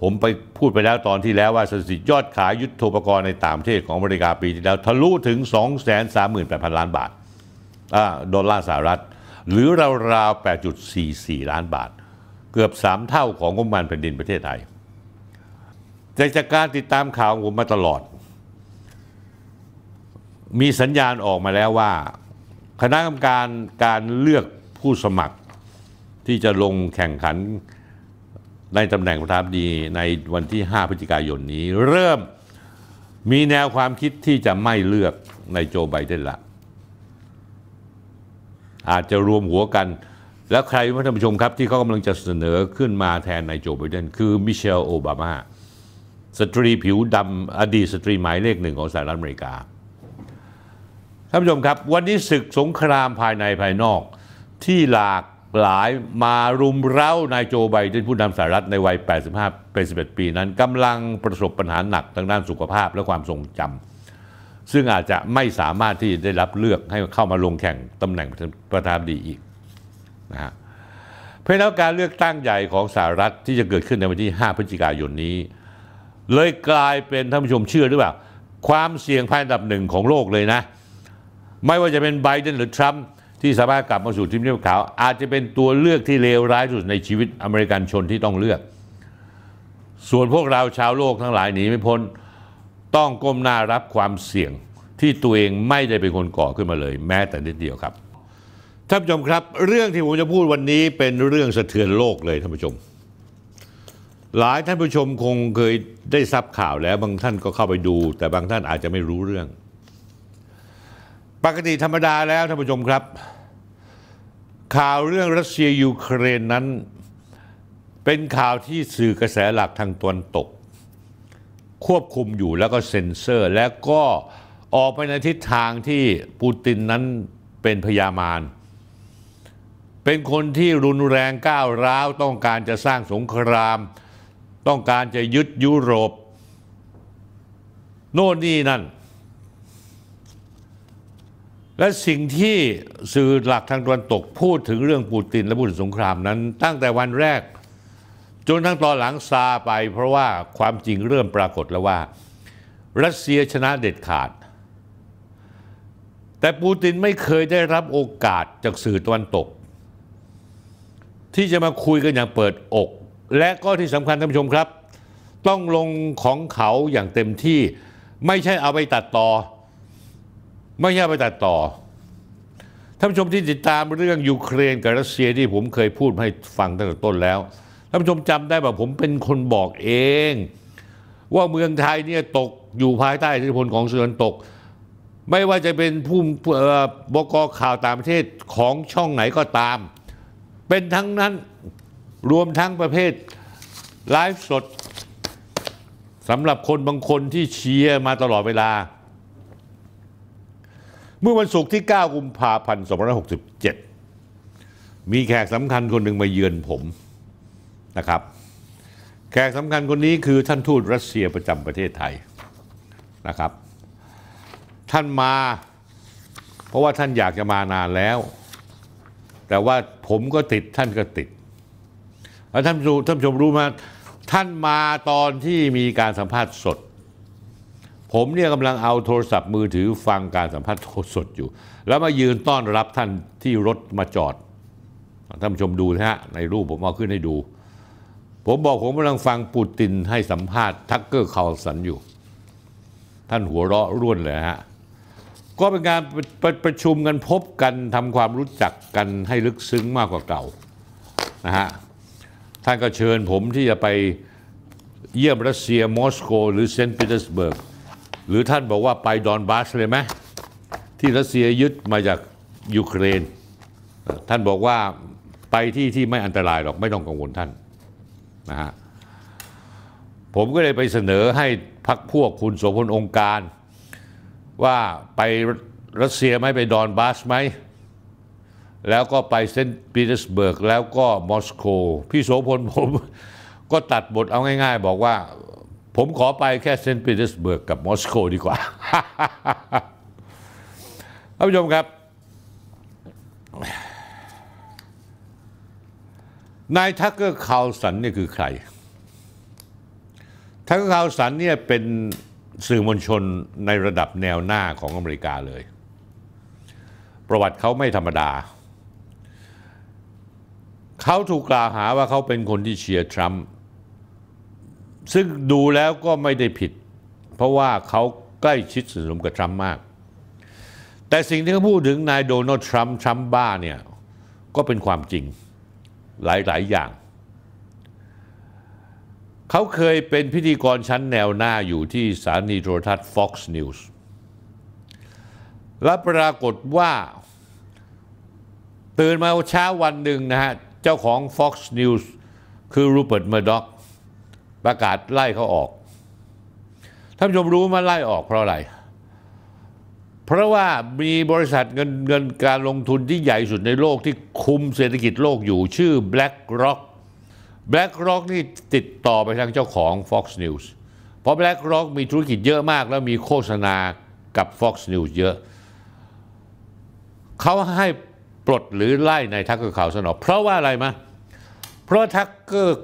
ผมไปพูดไปแล้วตอนที่แล้วว่า สถิติยอดขายยุทธปกรณ์ในต่างประเทศของอเมริกาปีที่แล้ว ทะลุถึง 238,000 ล้านบาทอดอลลาร์สหรัฐ หรือราวๆ8.44 ล้านบาท เกือบ3เท่าของงบประมาณแผ่นดินประเทศไทยแต่จากการติดตามข่าวผมมาตลอด มีสัญญาณออกมาแล้วว่าคณะกรรมการการเลือกผู้สมัคร ที่จะลงแข่งขันในตำแหน่งประธานดีในวันที่ 5 พฤศจิกายนนี้ เริ่มมีแนวความคิดที่จะไม่เลือกในโจไบเดนละอาจจะรวมหัวกันแล้วใครท่านผู้ชมครับที่เขากำลังจะเสนอขึ้นมาแทนในโจไบเดนคือมิเชลโอบามา สตรีผิวดำอดีตสตรีหมายเลขหนึ่งของสหรัฐอเมริกาท่านผู้ชมครับวันนี้ศึกสงครามภายในภายนอกที่หลากหลายมารุมเร้านายโจไบเดนผู้นำสหรัฐในวัย 85 81ปีนั้นกำลังประสบปัญหาหนักทางด้านสุขภาพและความทรงจำซึ่งอาจจะไม่สามารถที่ได้รับเลือกให้เข้ามาลงแข่งตำแหน่งประธานดีอีกนะฮะเพราะนั้นการเลือกตั้งใหญ่ของสหรัฐที่จะเกิดขึ้นในวันที่5พฤศจิกายนนี้เลยกลายเป็นท่านผู้ชมเชื่อหรือเปล่า ความเสี่ยงภายอันดับหนึ่งของโลกเลยนะไม่ว่าจะเป็นไบเดนหรือทรัมป์ที่สามารถกลับมาสู่ทีมเลียบขาว อาจจะเป็นตัวเลือกที่เลวร้ายสุดในชีวิตอเมริกันชนที่ต้องเลือก ส่วนพวกเราชาวโลกทั้งหลายหนีไม่พ้นต้องก้มหน้ารับความเสี่ยงที่ตัวเองไม่ได้เป็นคนก่อขึ้นมาเลย แม้แต่นิดเดียวครับ ท่านผู้ชมครับเรื่องที่ผมจะพูดวันนี้เป็นเรื่องสะเทือนโลกเลยท่านผู้ชม หลายท่านผู้ชมคงเคยได้ทราบข่าวแล้วบางท่านก็เข้าไปดู แต่บางท่านอาจจะไม่รู้เรื่องปกติธรรมดาแล้วท่านผู้ชมครับ ข่าวเรื่องรัสเซียยูเครนนั้น เป็นข่าวที่สื่อกระแสหลักทางตะวันตก ควบคุมอยู่แล้วก็เซ็นเซอร์แล้วก็ออกไปในทิศทางที่ปูตินนั้นเป็นพยามารเป็นคนที่รุนแรงก้าวร้าวต้องการจะสร้างสงคราม ต้องการจะยึดยุโรป โน่นนี่นั่นและสิ่งที่สื่อหลักทางตะวันตก พูดถึงเรื่องปูตินและบุญสงครามนั้นตั้งแต่วันแรก จนทั้งตอนหลังซาไป เพราะว่าความจริงเริ่มปรากฏแล้วว่า รัสเซียชนะเด็ดขาด แต่ปูตินไม่เคยได้รับโอกาสจากสื่อตะวันตก ที่จะมาคุยกันอย่างเปิดอก และก็ที่สำคัญท่านผู้ชมครับ ต้องลงของเขาอย่างเต็มที่ไม่ใช่เอาไปตัดต่อไม่ใช่ไปตัดต่อ ท่านผู้ชมที่ติดตามเรื่องยูเครนกับรัสเซียที่ผมเคยพูดให้ฟังตั้งแต่ต้นแล้ว ท่านผู้ชมจำได้ป่ะผมเป็นคนบอกเอง ว่าเมืองไทยเนี่ยตกอยู่ภายใต้อิทธิพลของส่อนตก ไม่ว่าจะเป็นผู้บกข่าวต่างประเทศของช่องไหนก็ตาม เป็นทั้งนั้นรวมทั้งประเภทไลฟ์สดสำหรับคนบางคนที่เชียร์มาตลอดเวลาเมื่อวันศุกร์ที่ 9 กุมภาพันธ์2567 มีแขกสำคัญคนหนึ่งมาเยือนผมนะครับ แขกสำคัญคนนี้คือท่านทูตรัสเซียประจำประเทศไทยนะครับ ท่านมาเพราะว่าท่านอยากจะมานานแล้ว แต่ว่าผมก็ติดท่านก็ติดแล้วท่านผู้ชมรู้มาท่านมาตอนที่มีการสัมภาษณ์สดผมเนี่ยกำลังเอาโทรศัพท์มือถือฟังการสัมภาษณ์สดอยู่ แล้วมายืนต้อนรับท่านที่รถมาจอด ท่านผู้ชมดูนะฮะ ในรูปผมเอาขึ้นให้ดู ผมบอกผมกำลังฟังปูตินให้สัมภาษณ์ทักเกอร์คาลสันอยู่ ท่านหัวเราะร่วนเลยฮะ ก็เป็นการปปรประชุมกันพบกันทำความรู้จักกันให้ลึกซึ้งมากกว่าเก่านะฮะท่านก็เชิญผมที่จะไปเยี่ยมรัสเซียมอสโกหรือเซนต์ปีเตอร์สเบิร์กหรือท่านบอกว่าไปดอนบาสเลยไหมที่รัสเซียยึดมาจากยูเครนท่านบอกว่าไปที่ที่ไม่อันตรายหรอกไม่ต้องกังวลท่านนะฮะผมก็เลยไปเสนอให้พักพวกคุณโสพลองค์การว่าไปรัสเซียไหมไปดอนบาสไหม แล้วก็ไปเซนต์ปีเตอร์สเบิร์กแล้วก็มอสโก พี่โสพลผมก็ตัดบทเอาง่าย ๆ บอกว่าผมขอไปแค่เซนต์ปีเตอร์สเบิร์กกับมอสโก ดีกว่าท่านผู้ชมครับ นายทักเกอร์คาวสันนี่คือใคร ทักเกอร์คาวสันเนี่ยเป็นสื่อมวลชนในระดับแนวหน้าของอเมริกาเลย ประวัติเขาไม่ธรรมดา เขาถูกกล่าวหาว่าเขาเป็นคนที่เชียร์ทรัมป์ซึ่งดูแล้วก็ไม่ได้ผิด เพราะว่าเขาใกล้ชิดสนิทสนมกับทรัมป์มาก แต่สิ่งที่เขาพูดถึงนายโดนัลด์ทรัมป์ทรัมป์บ้าเนี่ย ก็เป็นความจริงหลาย ๆ อย่าง เขาเคยเป็นพิธีกรชั้นแนวหน้าอยู่ที่สถานีโทรทัศน์ Fox News และปรากฏว่า ตื่นมาเช้าวันหนึ่งนะฮะ เจ้าของ Fox News คือรูเบิร์ตเมอร์ด็อกประกาศไล่เขาออก ท่านผู้ชมรู้มาไล่ออกเพราะอะไร เพราะว่ามีบริษัทเงินเงินการลงทุนที่ใหญ่สุดในโลกที่คุมเศรษฐกิจโลกอยู่ชื่อ BlackRock BlackRock นี่ติดต่อไปทางเจ้าของ Fox News เพราะ BlackRock มีธุรกิจเยอะมาก แล้วมีโฆษณากับ Fox News เยอะ เขาให้ปลดหรือไล่ในทักเกอร์ข่าวสนอเพราะว่าอะไรมะเพราะทักเกอร์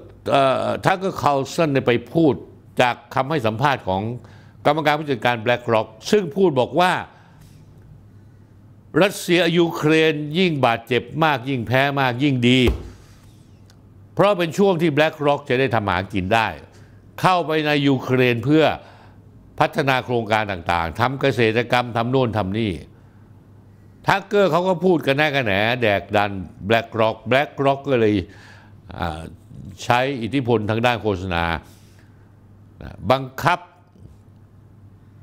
ทักเกอร์คาลสันไปพูดจากคำให้สัมภาษณ์ของกรรมการผู้จัดการแบล็กร็อกซึ่งพูดบอกว่ารัสเซียยูเครนยิ่งบาดเจ็บมากยิ่งแพ้มากยิ่งดี เพราะเป็นช่วงที่แบล็กร็อกจะได้ทำหากินได้ เข้าไปในยูเครนเพื่อพัฒนาโครงการต่างๆทำเกษตรกรรมทำโน่นทำนี่ทักเกอร์เขาก็พูดกันแน่กันแหนแดกดันแบล็กร็อกแบล็กร็อกก็เลยใช้อิทธิพลทางด้านโฆษณา บังคับ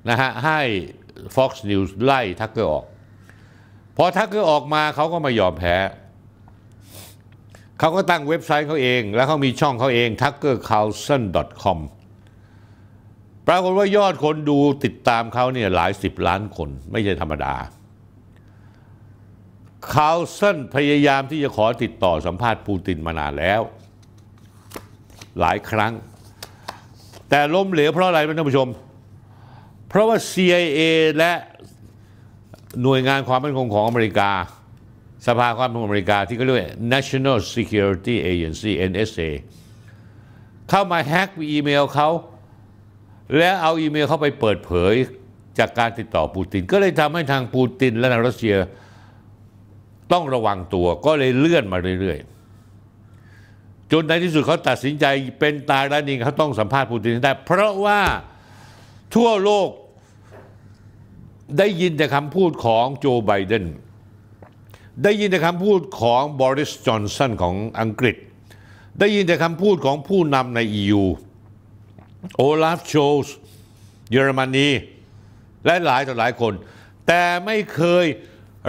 นะฮะให้ Fox News ไล่ทักเกอร์ออก พอทักเกอร์ออกมาเขาก็มายอมแพ้เขาก็ตั้งเว็บไซต์เขาเอง แล้วเขามีช่องเขาเอง tuckercarlson.com ปรากฏว่ายอดคนดูติดตามเขาเนี่ยหลายสิบล้านคน ไม่ใช่ธรรมดาคาร์ลสันพยายามที่จะขอติดต่อสัมภาษณ์ปูตินมานานแล้วหลายครั้ง แต่ล้มเหลวเพราะอะไรท่านผู้ชม เพราะว่า CIA และหน่วยงานความมั่นคงของอเมริกา สภาความมั่นคงอเมริกาที่เขาเรียก National Security Agency NSA เข้ามาแฮ็กอีเมลเขาแล้วเอาอีเมลเข้าไปเปิดเผยจากการติดต่อปูติน ก็เลยทำให้ทางปูตินและารัสเซียต้องระวังตัวก็เลยเลื่อนมาเรื่อยๆจนในที่สุดเขาตัดสินใจเป็นตายแล้วนี่เขาต้องสัมภาษณ์ปูตินได้ เพราะว่าทั่วโลกได้ยินแต่คำพูดของโจไบเดนได้ยินแต่คำพูดของบริสจอนสันของอังกฤษ ได้ยินแต่คำพูดของผู้นำใน EU โอลาฟโชสเยอรมนีและหลายต่อหลายคน แต่ไม่เคย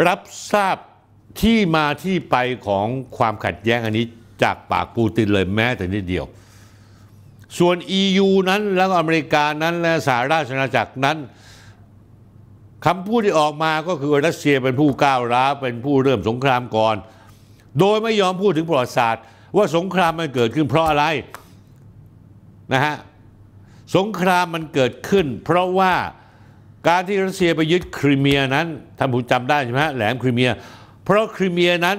รับทราบที่มาที่ไปของความขัดแย้งอันนี้จากปากปูตินเลยแม้แต่นิดเดียว ส่วน EU นั้นแล้วก็อเมริกานั้นและสหราชอาณาจักรนั้นคำพูดที่ออกมาก็คือรัสเซียเป็นผู้ก้าวร้าวเป็นผู้เริ่มสงครามก่อน โดยไม่ยอมพูดถึงประวัติศาสตร์ ว่าสงครามมันเกิดขึ้นเพราะอะไรนะฮะสงครามมันเกิดขึ้น เพราะว่าการที่รัสเซียไปยึดครีเมียนั้นท่านผู้จำได้ใช่ไหมแหลมครีเมียเพราะคริเมียนั้น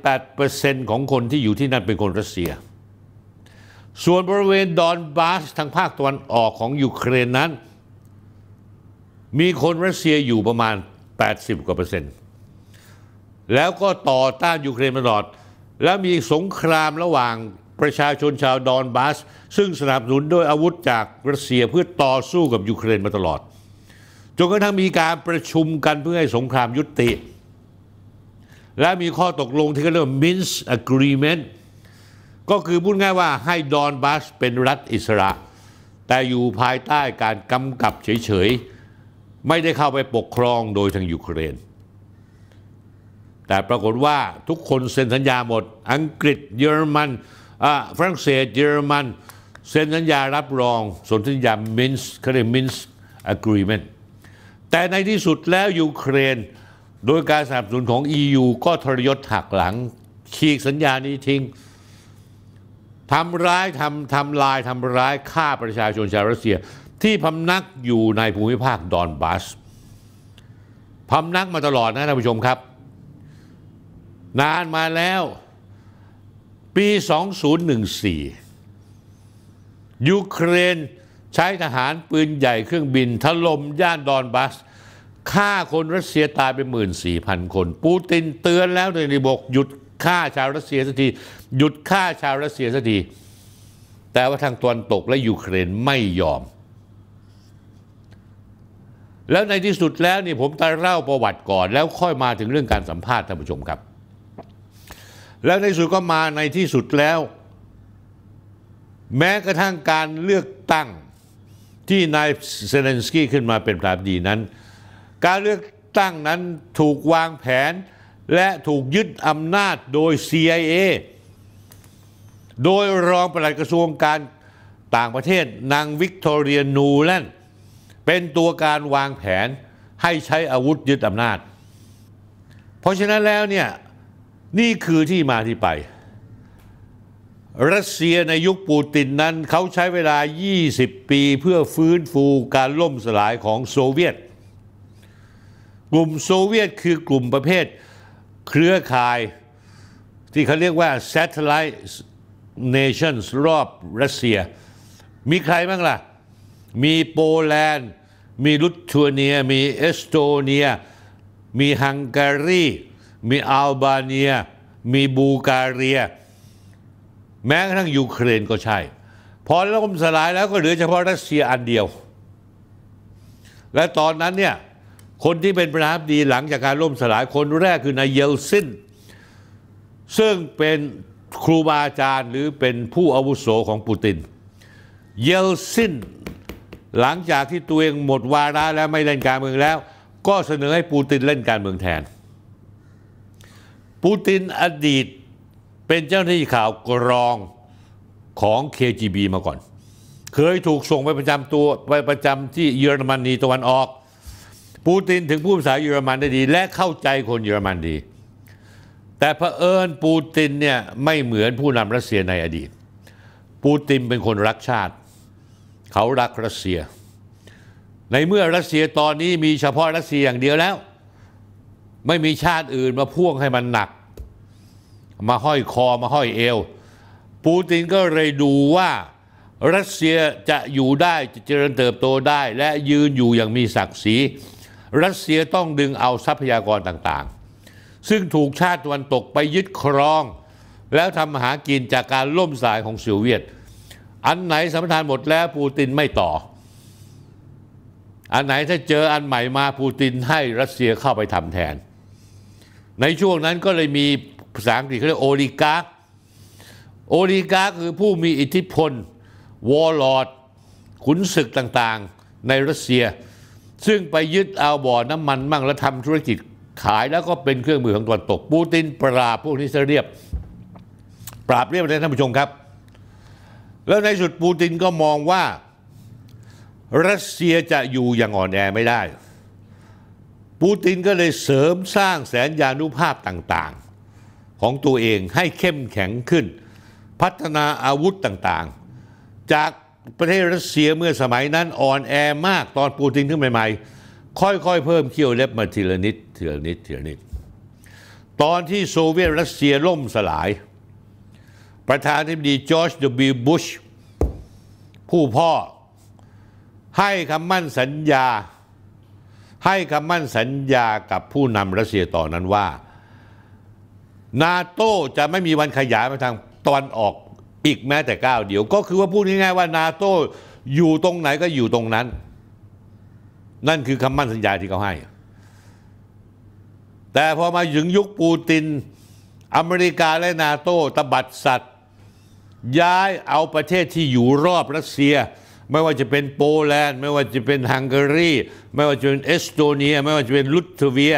98%ของคนที่อยู่ที่นั่นเป็นคนรัสเซีย ส่วนบริเวณดอนบาสทางภาคตะวันออกของยูเครนนั้น มีคนรัสเซียอยู่ประมาณ 80 กว่าเปอร์เซ็นต์ แล้วก็ต่อต้านยูเครนมาตลอด และมีสงครามระหว่างประชาชนชาวดอนบาส ซึ่งสนับสนุนด้วยอาวุธจากรัสเซียเพื่อต่อสู้กับยูเครนมาตลอด จนกระทั่งมีการประชุมกันเพื่อให้สงครามยุติและมีข้อตกลงที่เรียกว่า Minsk Agreement ก็คือพูดง่ายว่าให้ดอนบาสเป็นรัฐอิสระ แต่อยู่ภายใต้การกำกับเฉย ๆ ไม่ได้เข้าไปปกครองโดยทางยูเครน แต่ปรากฏว่าทุกคนเซ็นสัญญาหมด อังกฤษเยอรมันฝรั่งเศสเยอรมันเซ็นสัญญารับรอง สนธิสัญญามินส์เขาเรียกมินส์อะกรีเมนต์แต่ในที่สุดแล้วยูเครนโดยการสนับสนุนของ EU ก็ทรยศหักหลังฉีกสัญญานี้ทิ้งทำร้ายทำทำลายทำร้ายฆ่าประชาชนชาวรัสเซีย ที่พำนักอยู่ในภูมิภาคดอนบาสพำนักมาตลอดนะท่านผู้ชมครับ นานมาแล้วปี 2014 ยูเครนใช้ทหารปืนใหญ่เครื่องบินถล่มย่านดอนบาสฆ่าคนรัสเซียตายไปหมื่นสี่พันคน ปูตินเตือนแล้วในบอกหยุดฆ่าชาวรัสเซียสักทีหยุดฆ่าชาวรัสเซียสักทีแต่ว่าทางตะวันตกและยูเครนไม่ยอม แล้วในที่สุดแล้วนี่ผมจะเล่าประวัติก่อน แล้วค่อยมาถึงเรื่องการสัมภาษณ์ท่านผู้ชมครับ แล้วในสุดก็มาในที่สุดแล้ว แม้กระทั่งการเลือกตั้งที่นายเซเลนสกี้ขึ้นมาเป็นประธานาธิบดีนั้นการเลือกตั้งนั้นถูกวางแผนและถูกยึดอำนาจโดย CIA โดยรองปลัดกระทรวงการต่างประเทศนางวิกตอเรียนูแลนเป็นตัวการวางแผนให้ใช้อาวุธยึดอำนาจ เพราะฉะนั้นแล้วเนี่ยนี่คือที่มาที่ไป รัสเซียในยุคปูตินนั้นเขาใช้เวลา 20 ปีเพื่อฟื้นฟูการล่มสลายของโซเวียตกลุ่มโซเวียตคือกลุ่มประเภท เครือข่าย ที่เขาเรียกว่า satellite nations รอบรัสเซีย มีใครบ้างล่ะ มีโปแลนด์ มีลุตทัวเนีย มีเอสโตเนีย มีฮังการีมีอัลบาเนีย มีบูการีแม้กระทั่งยูเครนก็ใช่ พอแล้วมสลายแล้วก็เหลือเฉพาะ รัสเซียอันเดียว และตอนนั้นเนี่ยคนที่เป็นประธานาธิบดีหลังจากการล่มสลายคนแรกคือนายเยลซินซึ่งเป็นครูบาอาจารย์หรือเป็นผู้อาวุโสของปูติน เยลซินหลังจากที่ตัวเองหมดวาระแล้วไม่เล่นการเมืองแล้ว ก็เสนอให้ปูตินเล่นการเมืองแทนปูตินอดีตเป็นเจ้าหน้าที่ข่าวกรองของ KGB มาก่อน เคยถูกส่งไปประจำตัวไปประจำที่เยอรมนีตะวันออกปูตินถึงพูดภาษาเยอรมันได้ดี และเข้าใจคนเยอรมันดี แต่เผอิญปูตินเนี่ยไม่เหมือนผู้นำรัสเซียในอดีต ปูตินเป็นคนรักชาติ เขารักรัสเซีย ในเมื่อรัสเซียตอนนี้มีเฉพาะรัสเซียอย่างเดียวแล้ว ไม่มีชาติอื่นมาพ่วงให้มันหนัก มาห้อยคอมาห้อยเอว ปูตินก็เลยดูว่ารัสเซียจะอยู่ได้จะเจริญเติบโตได้และยืนอยู่อย่างมีศักดิ์ศรีรัสเซียต้องดึงเอาทรัพยากรต่าง ๆ ซึ่งถูกชาติตะวันตกไปยึดครอง แล้วทำหากินจากการล่มสายของิวเวียต อันไหนสัมปทานหมดแล้วปูตินไม่ต่อ อันไหนถ้าเจออันใหม่มา ปูตินให้รัสเซียเข้าไปทำแทน ในช่วงนั้นก็เลยมีภาษาอังกฤษเขาเรียกโอลิกา โอลิกาคือผู้มีอิทธิพล วอลลอดขุนศึกต่างๆในรัสเซียซึ่งไปยึดเอาบ่อน้ำมันมั่งแล้วทำธุรกิจขายแล้วก็เป็นเครื่องมือของตะวนตกปูตินปราบพวกนี้เสียเรียบ ปราบเรียบเลยท่านผู้ชมครับ แล้วในสุดปูตินก็มองว่ารัสเซียจะอยู่อย่างอ่อนแอไม่ได้ปูตินก็เลยเสริมสร้างแสนยานุภาพต่าง ๆของตัวเองให้เข้มแข็งขึ้น พัฒนาอาวุธต่างๆ จากประเทศรัสเซียเมื่อสมัยนั้น อ่อนแอมาก ตอนปูตินขึ้นใหม่ๆ ค่อยๆเพิ่มเขี้ยวเล็บมาทีละนิด ทีละนิด ทีละนิด ตอนที่โซเวียตรัสเซียล่มสลาย ประธานาธิบดีจอร์จดบิบุชผู้พ่อให้คำมั่นสัญญา ให้คำมั่นสัญญากับผู้นำรัสเซียต่อนนั้นว่า นาโต้จะไม่มีวันขยายไปทางตอนออกอีกแม้แต่ก้าวเดียว ก็คือว่าพูดง่ายๆว่านาโตอยู่ตรงไหนก็อยู่ตรงนั้น นั่นคือคำมั่นสัญญาที่เขาให้ แต่พอมาถึงยุคปูตินอเมริกาและนาโตตบัดสัตว์ ย้ายเอาประเทศที่อยู่รอบรัสเซีย ไม่ว่าจะเป็นโปแลนด์ ไม่ว่าจะเป็นฮังการีไม่ว่าจะเป็นเอสโตเนีย ไม่ว่าจะเป็นลุตเเวีย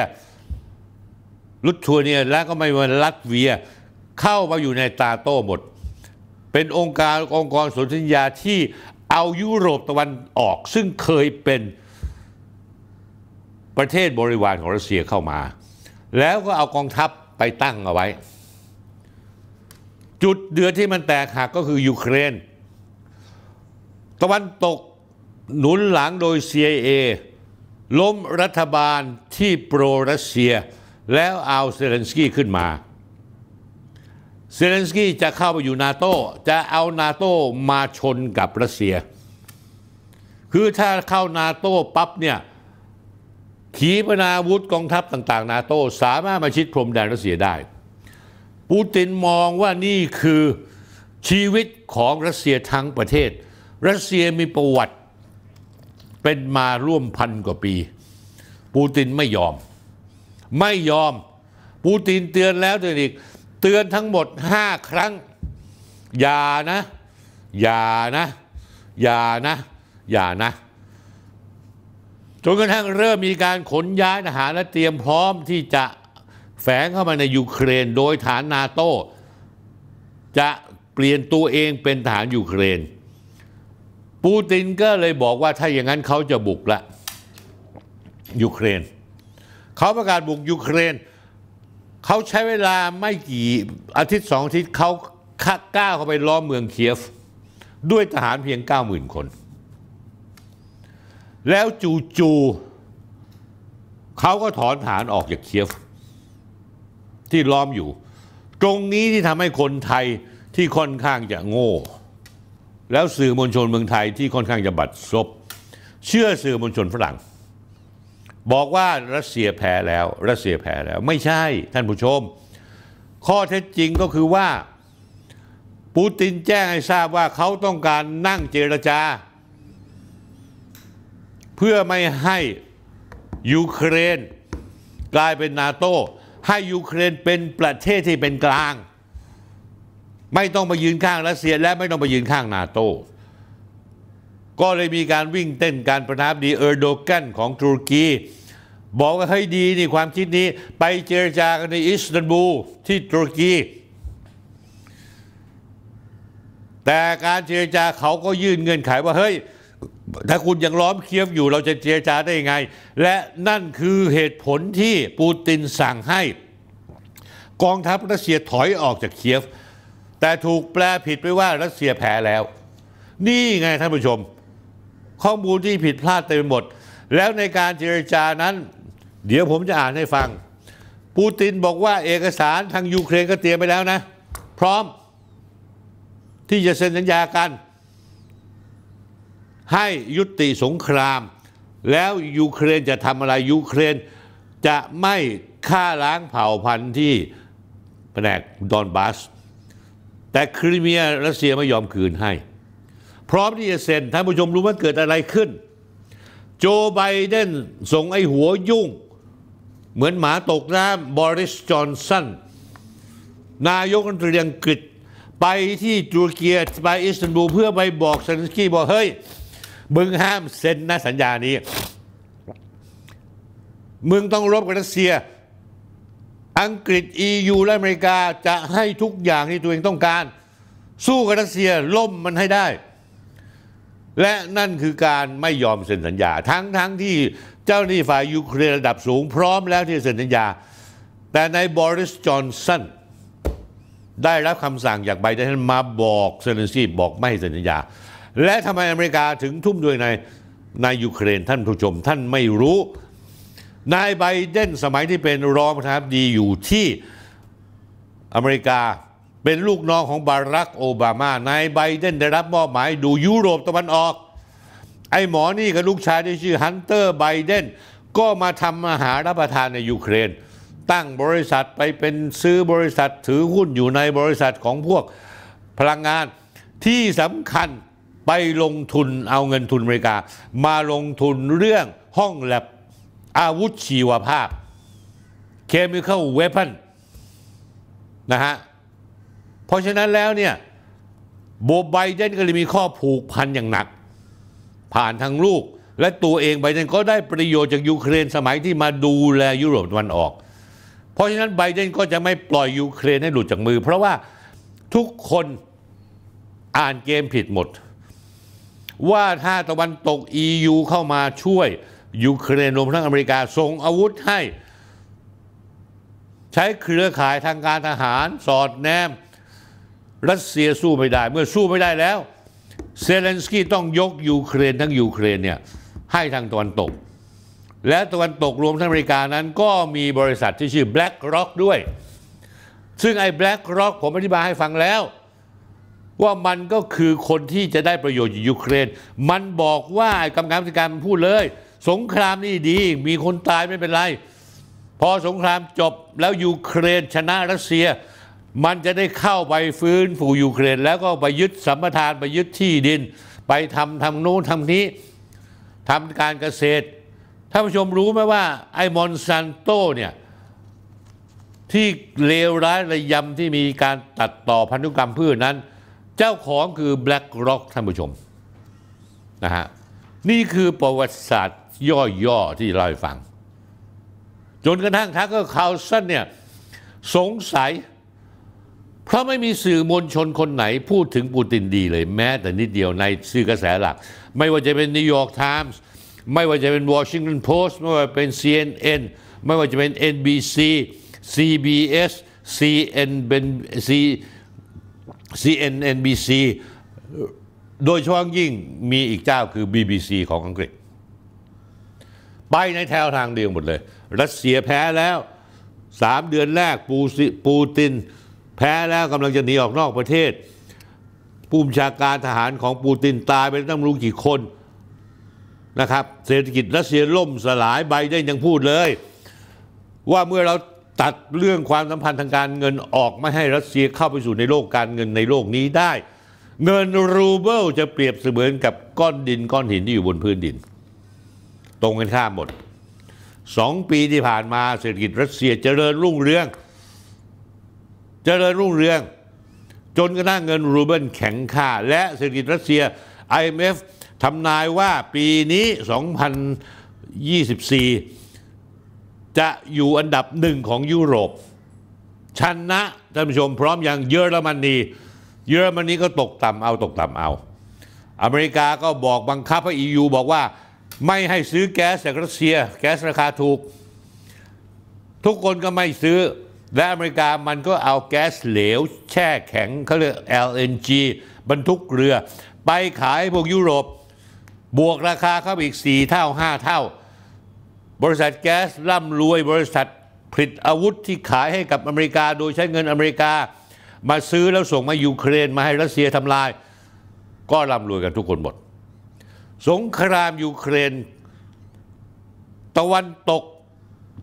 ลุตทัวเนียและก็ไม่ว่าลัตเวีย เข้ามาอยู่ในตาโต้หมดเป็นองค์การองค์กรสนธิสัญญาที่เอายุโรปตะวันออก ซึ่งเคยเป็นประเทศบริวารของรัสเซียเข้ามา แล้วก็เอากองทัพไปตั้งเอาไว้ จุดเดือดที่มันแตกหักก็คือยูเครนตะวันตกหนุนหลังโดย CIA ล้มรัฐบาลที่โปรรัสเซีย แล้วเอาเซเลนสกี้ขึ้นมาเซเลนสกี้จะเข้าไปอยู่นาโต้จะเอานาโต้มาชนกับรัสเซีย คือถ้าเข้านาโต้ปั๊บเนี่ยขีปนาวุธกองทัพต่าง ๆ นาโต้สามารถมาชิดพรมแดนรัสเซียได้ ปูตินมองว่านี่คือชีวิตของรัสเซียทั้งประเทศรัสเซียมีประวัติ เป็นมาร่วมพันกว่าปี ปูตินไม่ยอม ไม่ยอมปูตินเตือนแล้วเตือนอีกตือนทั้งหมด 5 ครั้งอย่านะอย่านะอย่านะอย่านะจนกระทั่งเริ่มมีการขนย้ายทหารและเตรียมพร้อมที่จะแฝงเข้ามาในยูเครน โดยฐานนาโต้จะเปลี่ยนตัวเองเป็นฐานยูเครนปูตินก็เลยบอกว่าถ้าอย่างนั้นเขาจะบุกละยูเครนเขาประกาศบุกยูเครนเขาใช้เวลาไม่กี่ อาทิตย์สองอาทิตย์เขาก้าเข้าไปล้อมเมืองเคียฟ ด้วยทหารเพียง 90,000คนแล้วจูจูเขาก็ถอนฐานออกจากเคียฟที่ล้อมอยู่ ตรงนี้ที่ทำให้คนไทยที่ค่อนข้างจะโง่ แล้วสื่อมวลชนเมืองไทยที่ค่อนข้างจะบัดซบเชื่อสื่อมวลชนฝรั่งบอกว่ารัสเซียแพ้แล้วรัสเซียแพ้แล้ว ไม่ใช่ท่านผู้ชม ข้อเท็จจริงก็คือว่าปูตินแจ้งให้ทราบว่าเขาต้องการนั่งเจรจา เพื่อไม่ให้ยูเครนกลายเป็นนาโต้ให้ยูเครนเป็นประเทศที่เป็นกลาง ไม่ต้องไปยืนข้างรัสเซียและไม่ต้องไปยืนข้าง นาโต้ก็เลยมีการวิ่งเต้นการประทับดีเออร์โดกันของตุรกี บอกว่าให้ดีนี่ความคิดนี้ไปเจรจากันในอิสตันบูลที่ตุรกี แต่การเจรจาเขาก็ยื่นเงื่อนไขว่าเฮ้ย ถ้าคุณยังล้อมเคียฟอยู่เราจะเจรจาได้ยังไง และนั่นคือเหตุผลที่ปูตินสั่งให้ กองทัพรัสเซียถอยออกจากเคียฟ แต่ถูกแปลผิดไปว่ารัสเซียแพ้แล้ว นี่ไงท่านผู้ชมข้อมูลที่ผิดพลาดเต็มหมด แล้วในการเจรจานั้น เดี๋ยวผมจะอ่านให้ฟังปูตินบอกว่าเอกสารทางยูเครนก็เตรียมไปแล้วนะ พร้อมที่จะเซ็นสัญญากัน ให้ยุติสงคราม แล้วยูเครนจะทำอะไรยูเครน จะไม่ฆ่าล้างเผ่าพันธุ์ที่แผนกดอนบาสแต่คริเมียรัสเซียไม่ยอมคืนให้พร้อมที่จะเซ็นท่านผู้ชมรู้ว่าเกิดอะไรขึ้น โจไบเดนส่งไอ้หัวยุ่ง เหมือนหมาตกน้ำบอริสจอนสัน นายกรัฐมนตรีอังกฤษ ไปที่ตุรกีไปอิสตันบูลเพื่อไปบอกเซนสกี้บอก เฮ้ยมึงห้ามเซ็นนะสัญญานี้มึงต้องรบกับรัสเซีย อังกฤษ EU และอเมริกาจะให้ทุกอย่างที่ตัวเองต้องการ สู้กับรัสเซียล่มมันให้ได้และนั่นคือการไม่ยอมเซ็นสัญญา ทั้งทั้งที่เจ้าหนี้ฝ่ายยูเครนระดับสูง พร้อมแล้วที่จะเซ็นสัญญา แต่ในบริสจอนสันได้รับคำสั่งจากไบเดนมาบอกเซเลนสกีบอกไม่เซ็นสัญญา และทำไมอเมริกาถึงทุ่มด้วยในในยูเครนท่านผู้ชมท่านไม่รู้ นายไบเดนสมัยที่เป็นรองประธานาธิบดีอยู่ที่อเมริกาเป็นลูกน้องของบารักโอบามา นายไบเดนได้รับมอบหมายดูยุโรปตะวันออก ไอ้หมอนี่กับลูกชายที่ชื่อฮันเตอร์ไบเดนก็มาทำอาหารรับประทานในยูเครน ตั้งบริษัทไปเป็นซื้อบริษัทถือหุ้นอยู่ในบริษัทของพวกพลังงานที่สำคัญไปลงทุนเอาเงินทุนอเมริกา มาลงทุนเรื่องห้องแลบอาวุธชีวภาพเคมีเข้าเวปันนะฮะเพราะฉะนั้นแล้วเนี่ยโบไบเดนก็เลยมีข้อผูกพันอย่างหนัก ผ่านทางลูกและตัวเองไบเดนก็ได้ประโยชน์จาก ยูเครนสมัยที่มาดูแลยุโรปตะวันออก เพราะฉะนั้นไบเดนก็จะไม่ปล่อยยูเครนให้หลุดจากมือ เพราะว่าทุกคนอ่านเกมผิดหมด ว่าถ้าตะวันตก EU เข้ามาช่วย ยูเครนรวมทั้งอเมริกาส่งอาวุธให้ ใช้เครือข่ายทางการทหารสอดแนมรัสเซียสู้ไม่ได้ เมื่อสู้ไม่ได้แล้ว เซเลนสกี้ต้องยกยูเครนทั้งยูเครนเนี่ย ให้ทางตะวันตก และตะวันตกรวมทั้งอเมริกานั้น ก็มีบริษัทที่ชื่อ BlackRock ด้วย ซึ่งไอ้ BlackRock ผมอธิบายให้ฟังแล้ว ว่ามันก็คือคนที่จะได้ประโยชน์จากยูเครน มันบอกว่ากรรมการ้ัดการพูดเลย สงครามนี่ดีมีคนตายไม่เป็นไร พอสงครามจบแล้วยูเครนชนะรัสเซียมันจะได้เข้าไปฟื้นฟูยูเครน แล้วก็ไปยึดสัมปทาน ไปยึดที่ดิน ไปทำทำโน้นทำนี้ทำการเกษตร ท่านผู้ชมรู้ไหมว่าไอ้มอนซันโตเนี่ย ที่เลวร้ายระยำที่มีการตัดต่อพันธุกรรมพืชนั้น เจ้าของคือ Black Rock ท่านผู้ชมนะฮะนี่คือประวัติศาสตร์ย่อ ๆ ที่เล่าให้ฟัง จนกระทั่งทักก็คาวสันเนี่ยสงสัยเพราะไม่มีสื่อมวลชนคนไหนพูดถึงปูตินดีเลยแม้ แต่นิดเดียวในสื่อกระแสหลัก ไม่ว่าจะเป็นนิวยอร์กไทมส์ไม่ว่าจะเป็นวอชิงตันโพสต์ไม่ว่าเป็น CNN ไม่ว่าจะเป็น NBC CBS CN C CNNBC โดยช่วงยิ่งมีอีกเจ้าคือ BBC ของอังกฤษ ไปในแถวทางเดียวหมดเลย รัสเซียแพ้แล้ว3เดือนแรกปูปูตินแพ้แล้วกำลังจะหนีออกนอกประเทศผู้บัญชาการทหารของปูตินตายไปตั้งรู้กี่คนนะครับ เศรษฐกิจรัสเซียล่มสลายไบเดนยังพูดเลย ว่าเมื่อเราตัดเรื่องความสัมพันธ์ทางการเงินออกไม่ให้รัสเซียเข้าไปสู่ในโลกการเงินในโลกนี้ได้ เงินรูเบิลจะเปรียบเสมือนกับก้อนดินก้อนหินที่อยู่บนพื้นดินตรงกันข้ามหมดสองปีที่ผ่านมาเศรษฐกิจรัสเซียเจริญรุ่งเรืองเจริญรุ่งเรืองจนกระทั่งเงินรูเบิลแข็งค่า และเศรษฐกิจรัสเซีย IMF ทำนายว่าปีนี้ 2024 จะอยู่อันดับหนึ่งของยุโรป ชนะท่านผู้ชมพร้อมอย่างเยอรมนีเยอรมนีก็ตกต่ำเอาตกต่ำเอา อเมริกาก็บอกบังคับให้ EU บอกว่าไม่ให้ซื้อแก๊สจากรัสเซีย แก๊สราคาถูก ทุกคนก็ไม่ซื้อและอเมริกามันก็เอาแก๊สเหลวแช่แข็งเขาเรียก LNG บรรทุกเรือ ไปขายพวกยุโรป บวกราคาเข้าอีก 4 เท่า 5 เท่า บริษัทแก๊สร่ำรวยบริษัทผลิตอาวุธที่ขายให้กับอเมริกา โดยใช้เงินอเมริกามาซื้อแล้วส่งมายูเครนมาให้รัสเซียทำลาย ก็ร่ำรวยกันทุกคนหมด สงครามยูเครนตะวันตก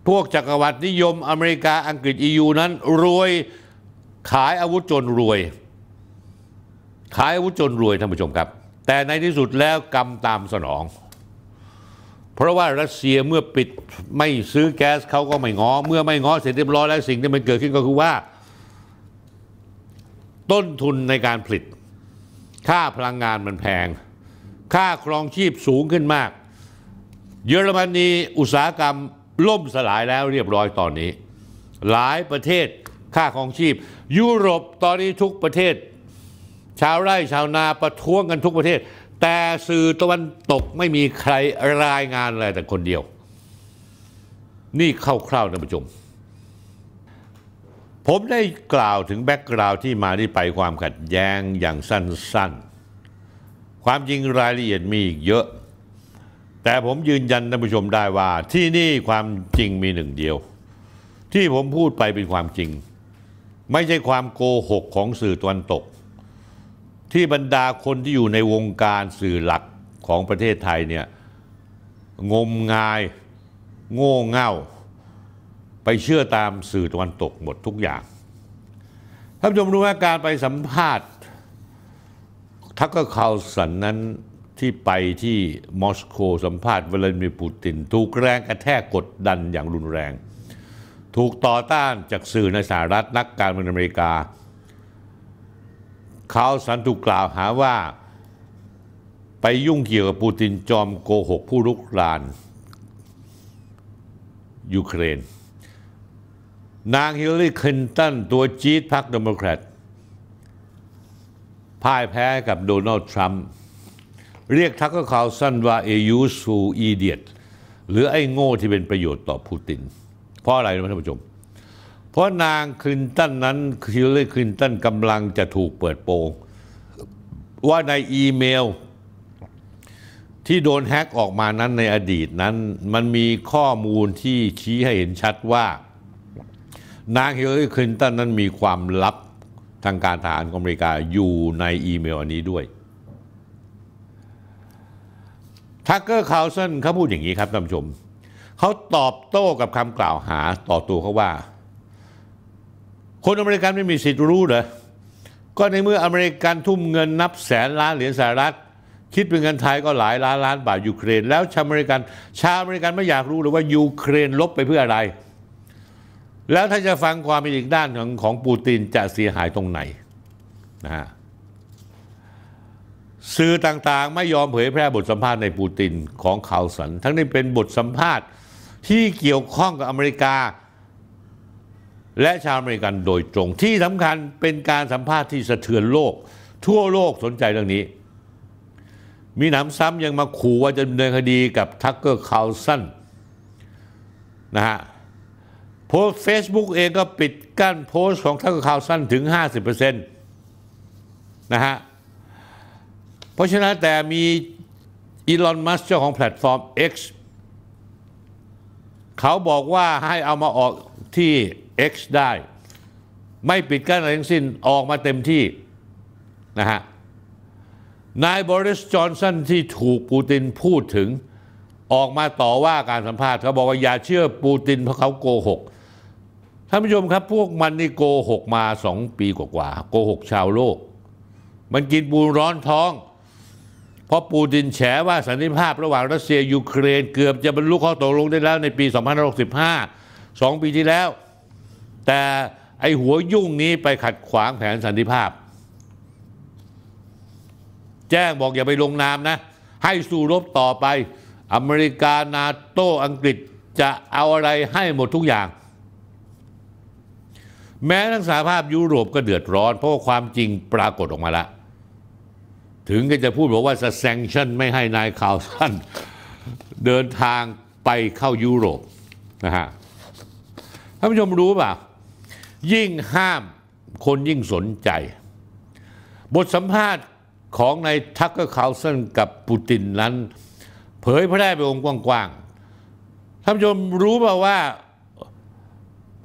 พวกจักรวรรดินิยมอเมริกาอังกฤษยูนั้น รวยขายอาวุธจนรวย ขายอาวุธจนรวยท่านผู้ชมครับ แต่ในที่สุดแล้วกรรมตามสนอง เพราะว่ารัสเซียเมื่อปิดไม่ซื้อแก๊สเขาก็ไม่งอ เมื่อไม่งอ เสร็จเรียบร้อยแล้วสิ่งที่มันเกิดขึ้นก็คือว่าต้นทุนในการผลิต ค่าพลังงานมันแพง ค่าครองชีพสูงขึ้นมาก เยอรมนีอุตสาหกรรมล่มสลายแล้วเรียบร้อยตอนนี้ หลายประเทศ ค่าของชีพ ยุโรปตอนนี้ทุกประเทศ ชาวไร่ชาวนาประท้วงกันทุกประเทศ แต่สื่อตะวันตกไม่มีใครรายงานอะไรแต่คนเดียว นี่คร่าวๆนะผู้ชมผมได้กล่าวถึงแบ็กกราวที่มาที่ไปความขัดแย้งอย่างสั้นๆ ความจริงรายละเอียดมีอีกเยอะแต่ผมยืนยันท่านผู้ชมได้ว่าที่นี่ความจริงมีหนึ่งเดียว ที่ผมพูดไปเป็นความจริง ไม่ใช่ความโกหกของสื่อตะวันตก ที่บรรดาคนที่อยู่ในวงการสื่อหลักของประเทศไทยเนี่ยงมงายโง่เง่าไปเชื่อตามสื่อตะวันตกหมดทุกอย่างท่านผู้ชมรู้ว่าการไปสัมภาษณ์ ทักก์ข่าวสันนั้นที่ไปที่มอสโกสัมภาษณ์วลาดิมีร์ปูติน ถูกแรงกระแทกกดดันอย่างรุนแรง ถูกต่อต้านจากสื่อในสหรัฐนักการเมืองอเมริกา เขาสันถูกกล่าวหาว่าไปยุ่งเกี่ยวกับปูตินจอมโกหกผู้ลุกรานยูเครนนางฮิลลารีคลินตันตัวจี๊ดพรรคเดโมแครตพ่ายแพ้กับโดนัลด์ทรัมป์เรียกทักก็ข่าวสั้นว่าเอยูสูอีเดียตหรือไอ้โง่ที่เป็นประโยชน์ต่อปูติน เพราะอะไรนะท่านผู้ชม เพราะนางคลินตันนั้นคิลลอร์คลินตันกำลังจะถูกเปิดโปง ว่าในอีเมลที่โดนแฮ็กออกมานั้นในอดีตนั้นมันมีข้อมูลที่ชี้ให้เห็นชัดว่า นางฮิลลารีคลินตันนั้นมีความลับทางการทหารของอเมริกาอยู่ในอีเมลอันนี้ด้วยทักเกอร์คาวเซนเขาพูดอย่างนี้ครับท่านผู้ชม เขาตอบโต้กับคำกล่าวหาต่อตัวเขาว่า คนอเมริกันไม่มีสิทธิ์รู้เหรอ ก็ในเมื่ออเมริกันทุ่มเงินนับแสนล้านเหรียญสหรัฐ คิดเป็นเงินไทยก็หลายล้านล้านบาทยูเครน แล้วชาวอเมริกันชาวอเมริกันไม่อยากรู้หรือว่า ยูเครนลบไปเพื่ออะไร แล้วถ้าจะฟังความเป็นอีกด้านของของปูตินจะเสียหายตรงไหนนะฮะสื่อต่างๆ ไม่ยอมเผยแพร่บทสัมภาษณ์ในปูตินของข่าวสันทั้งนี้เป็นบทสัมภาษณ์ที่เกี่ยวข้องกับอเมริกา และชาวอเมริกันโดยตรงที่สำคัญเป็นการสัมภาษณ์ที่สะเทือนโลก ทั่วโลกสนใจเรื่องนี้ มีหนำซ้ำยังมาขู่ว่าจะดำเนินคดีกับทักเกอร์คาวสันนะฮะโพสเฟซบุ๊กเองก็ปิดกั้นโพสต์ของทักเกอร์คาวสันถึง 50%นะฮะเพราะฉะนั้น แต่มีอีลอนมัสเจ้าของแพลตฟอร์ม X เขาบอกว่าให้เอามาออกที่ X ได้ ไม่ปิดกั้นอะไรทั้งสิ้นออกมาเต็มที่นะฮะนายบริสจอนสันที่ถูกปูตินพูดถึง ออกมาต่อว่าการสัมภาษณ์ เขาบอกว่าอย่าเชื่อปูตินเพราะเขาโกหกท่านผู้ชมครับ พวกมันนี่โกหกมาสองปีกว่าๆโกหกชาวโลก มันกินปูร้อนท้องพราะปูตินแฉว่าสันติภาพระหว่างรัสเซียยูเครน เกือบจะบรรลุข้อตกลงได้แล้วในปี2565 2ปีที่แล้ว แต่ไอหัวยุ่งนี้ไปขัดขวางแผนสันติภาพ แจ้งบอกอย่าไปลงนามนะ ให้สู้รบต่อไปอเมริกานาโตอังกฤษจะเอาอะไรให้หมดทุกอย่าง แม้ทั้งสหภาพยุโรปก็เดือดร้อนเพราะความจริงปรากฏออกมาแล้วถึงก็จะพูดบอกว่าจะ sanction ไม่ให้นายข่าวสั้นเดินทางไปเข้ายุโรปนะฮะท่านผู้ชมรู้ป่ะยิ่งห้ามคนยิ่งสนใจ บทสัมภาษณ์ของนายทักเกอร์คาวสันกับปูตินนั้น เผยแพร่ไปองค์กว้างๆท่านผู้ชมรู้ป่ะว่า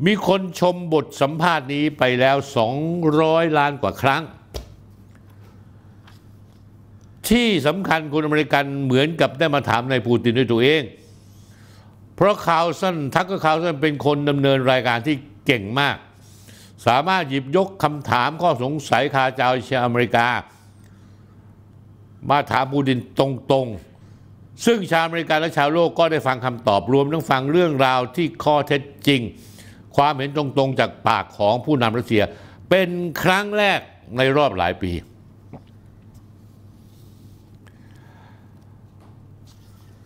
มีคนชมบทสัมภาษณ์นี้ไปแล้ว 200 ล้านกว่าครั้งที่สำคัญคนอเมริกันเหมือนกับได้มาถามนายปูตินด้วยตัวเอง เพราะคาวสัน ทักก็คาวสันเป็นคนดำเนินรายการที่เก่งมาก สามารถหยิบยกคำถาม ข้อสงสัยคาใจชาอเมริกา มาถามปูตินตรงๆ ซึ่งชาวอเมริกันและชาวโลกก็ได้ฟังคำตอบรวมทั้งฟังเรื่องราวที่ข้อเท็จจริง ความเห็นตรงๆจากปากของผู้นำรัสเซียเป็นครั้งแรกในรอบหลายปี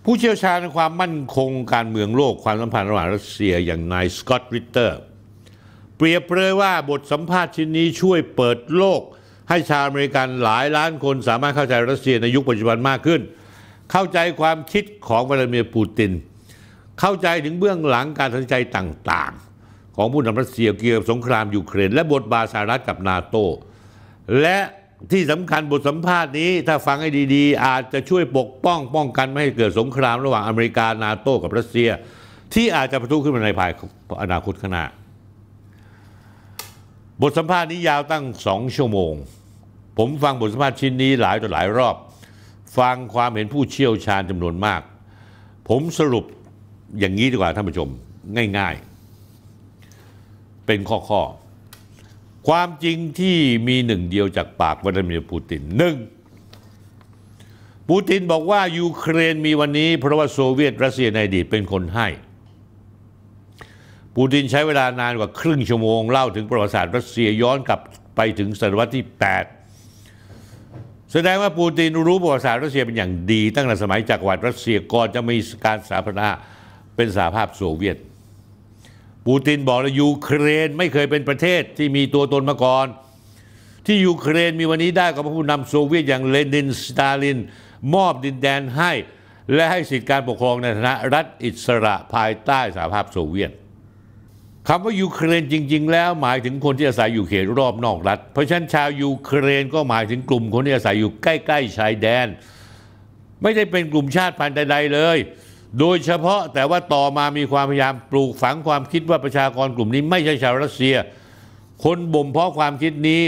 ผู้เชี่ยวชาญในความมั่นคงการเมืองโลกความสัมพันธ์ระหว่างรัสเซียอย่างนายสกอตต์ริตเตอร์ เปรียบเปรยว่าบทสัมภาษณ์ชิ้นนี้ช่วยเปิดโลก ให้ชาวอเมริกันหลายล้านคนสามารถเข้าใจรัสเซียในยุคปัจจุบันมากขึ้น เข้าใจความคิดของวลาดิเมียร์ปูติน เข้าใจถึงเบื้องหลังการตัดสินใจต่าง ๆ ของผู้นำรัสเซียเกี่ยวกับสงครามยูเครนและบทบาทสหรัฐกับนาโต และที่สำคัญบทสัมภาษณ์นี้ถ้าฟังให้ดีๆ อาจจะช่วยปกป้องป้องกันไม่ให้เกิดสงครามระหว่างอเมริกา นาโต้ กับรัสเซีย ที่อาจจะประทุขึ้นมาในภายอนาคตข้างหน้าบทสัมภาษณ์นี้ยาวตั้งสองชั่วโมง ผมฟังบทสัมภาษณ์ชิ้นนี้หลายต่อหลายรอบ ฟังความเห็นผู้เชี่ยวชาญจำนวนมาก ผมสรุปอย่างนี้ดีกว่าท่านผู้ชมง่าย ๆ เป็นข้อๆความจริงที่มีหนึ่งเดียวจากปากวลาดิเมียร์ปูตินหนึ่งปูตินบอกว่ายูเครนมีวันนี้เพราะว่าโซเวียตรัสเซียในอดีตเป็นคนให้ ปูตินใช้เวลานานกว่าครึ่งชั่วโมงเล่าถึงประวัติศาสตร์รัสเซียย้อนกลับไปถึงศตวรรษที่ 8 แสดงว่าปูตินรู้ประวัติศาสตร์รัสเซียเป็นอย่างดี ตั้งแต่สมัยจักรวรรดิรัสเซียก่อนจะมีการสถาปนาเป็นสหภาพโซเวียตปูตินบอกเลยยูเครนไม่เคยเป็นประเทศที่มีตัวตนมาก่อน ที่ยูเครนมีวันนี้ได้ก็เพราะผู้นำโซเวียตอย่างเลนินสตาลิน มอบดินแดนให้ และให้สิทธิการปกครองในฐานะรัฐอิสระภายใต้สหภาพโซเวียตคำว่ายูเครนจริงๆแล้วหมายถึงคนที่อาศัยอยู่เขตรอบนอกรัฐ เพราะฉะนั้นชาวยูเครนก็หมายถึงกลุ่มคนที่อาศัยอยู่ใกล้ๆชายแดน ไม่ได้เป็นกลุ่มชาติพันธุ์ใดๆเลยโดยเฉพาะแต่ว่าต่อมามีความพยายามปลูกฝังความคิดว่าประชากรกลุ่มนี้ไม่ใช่ชาวรัสเซีย คนบ่มเพาะความคิดนี้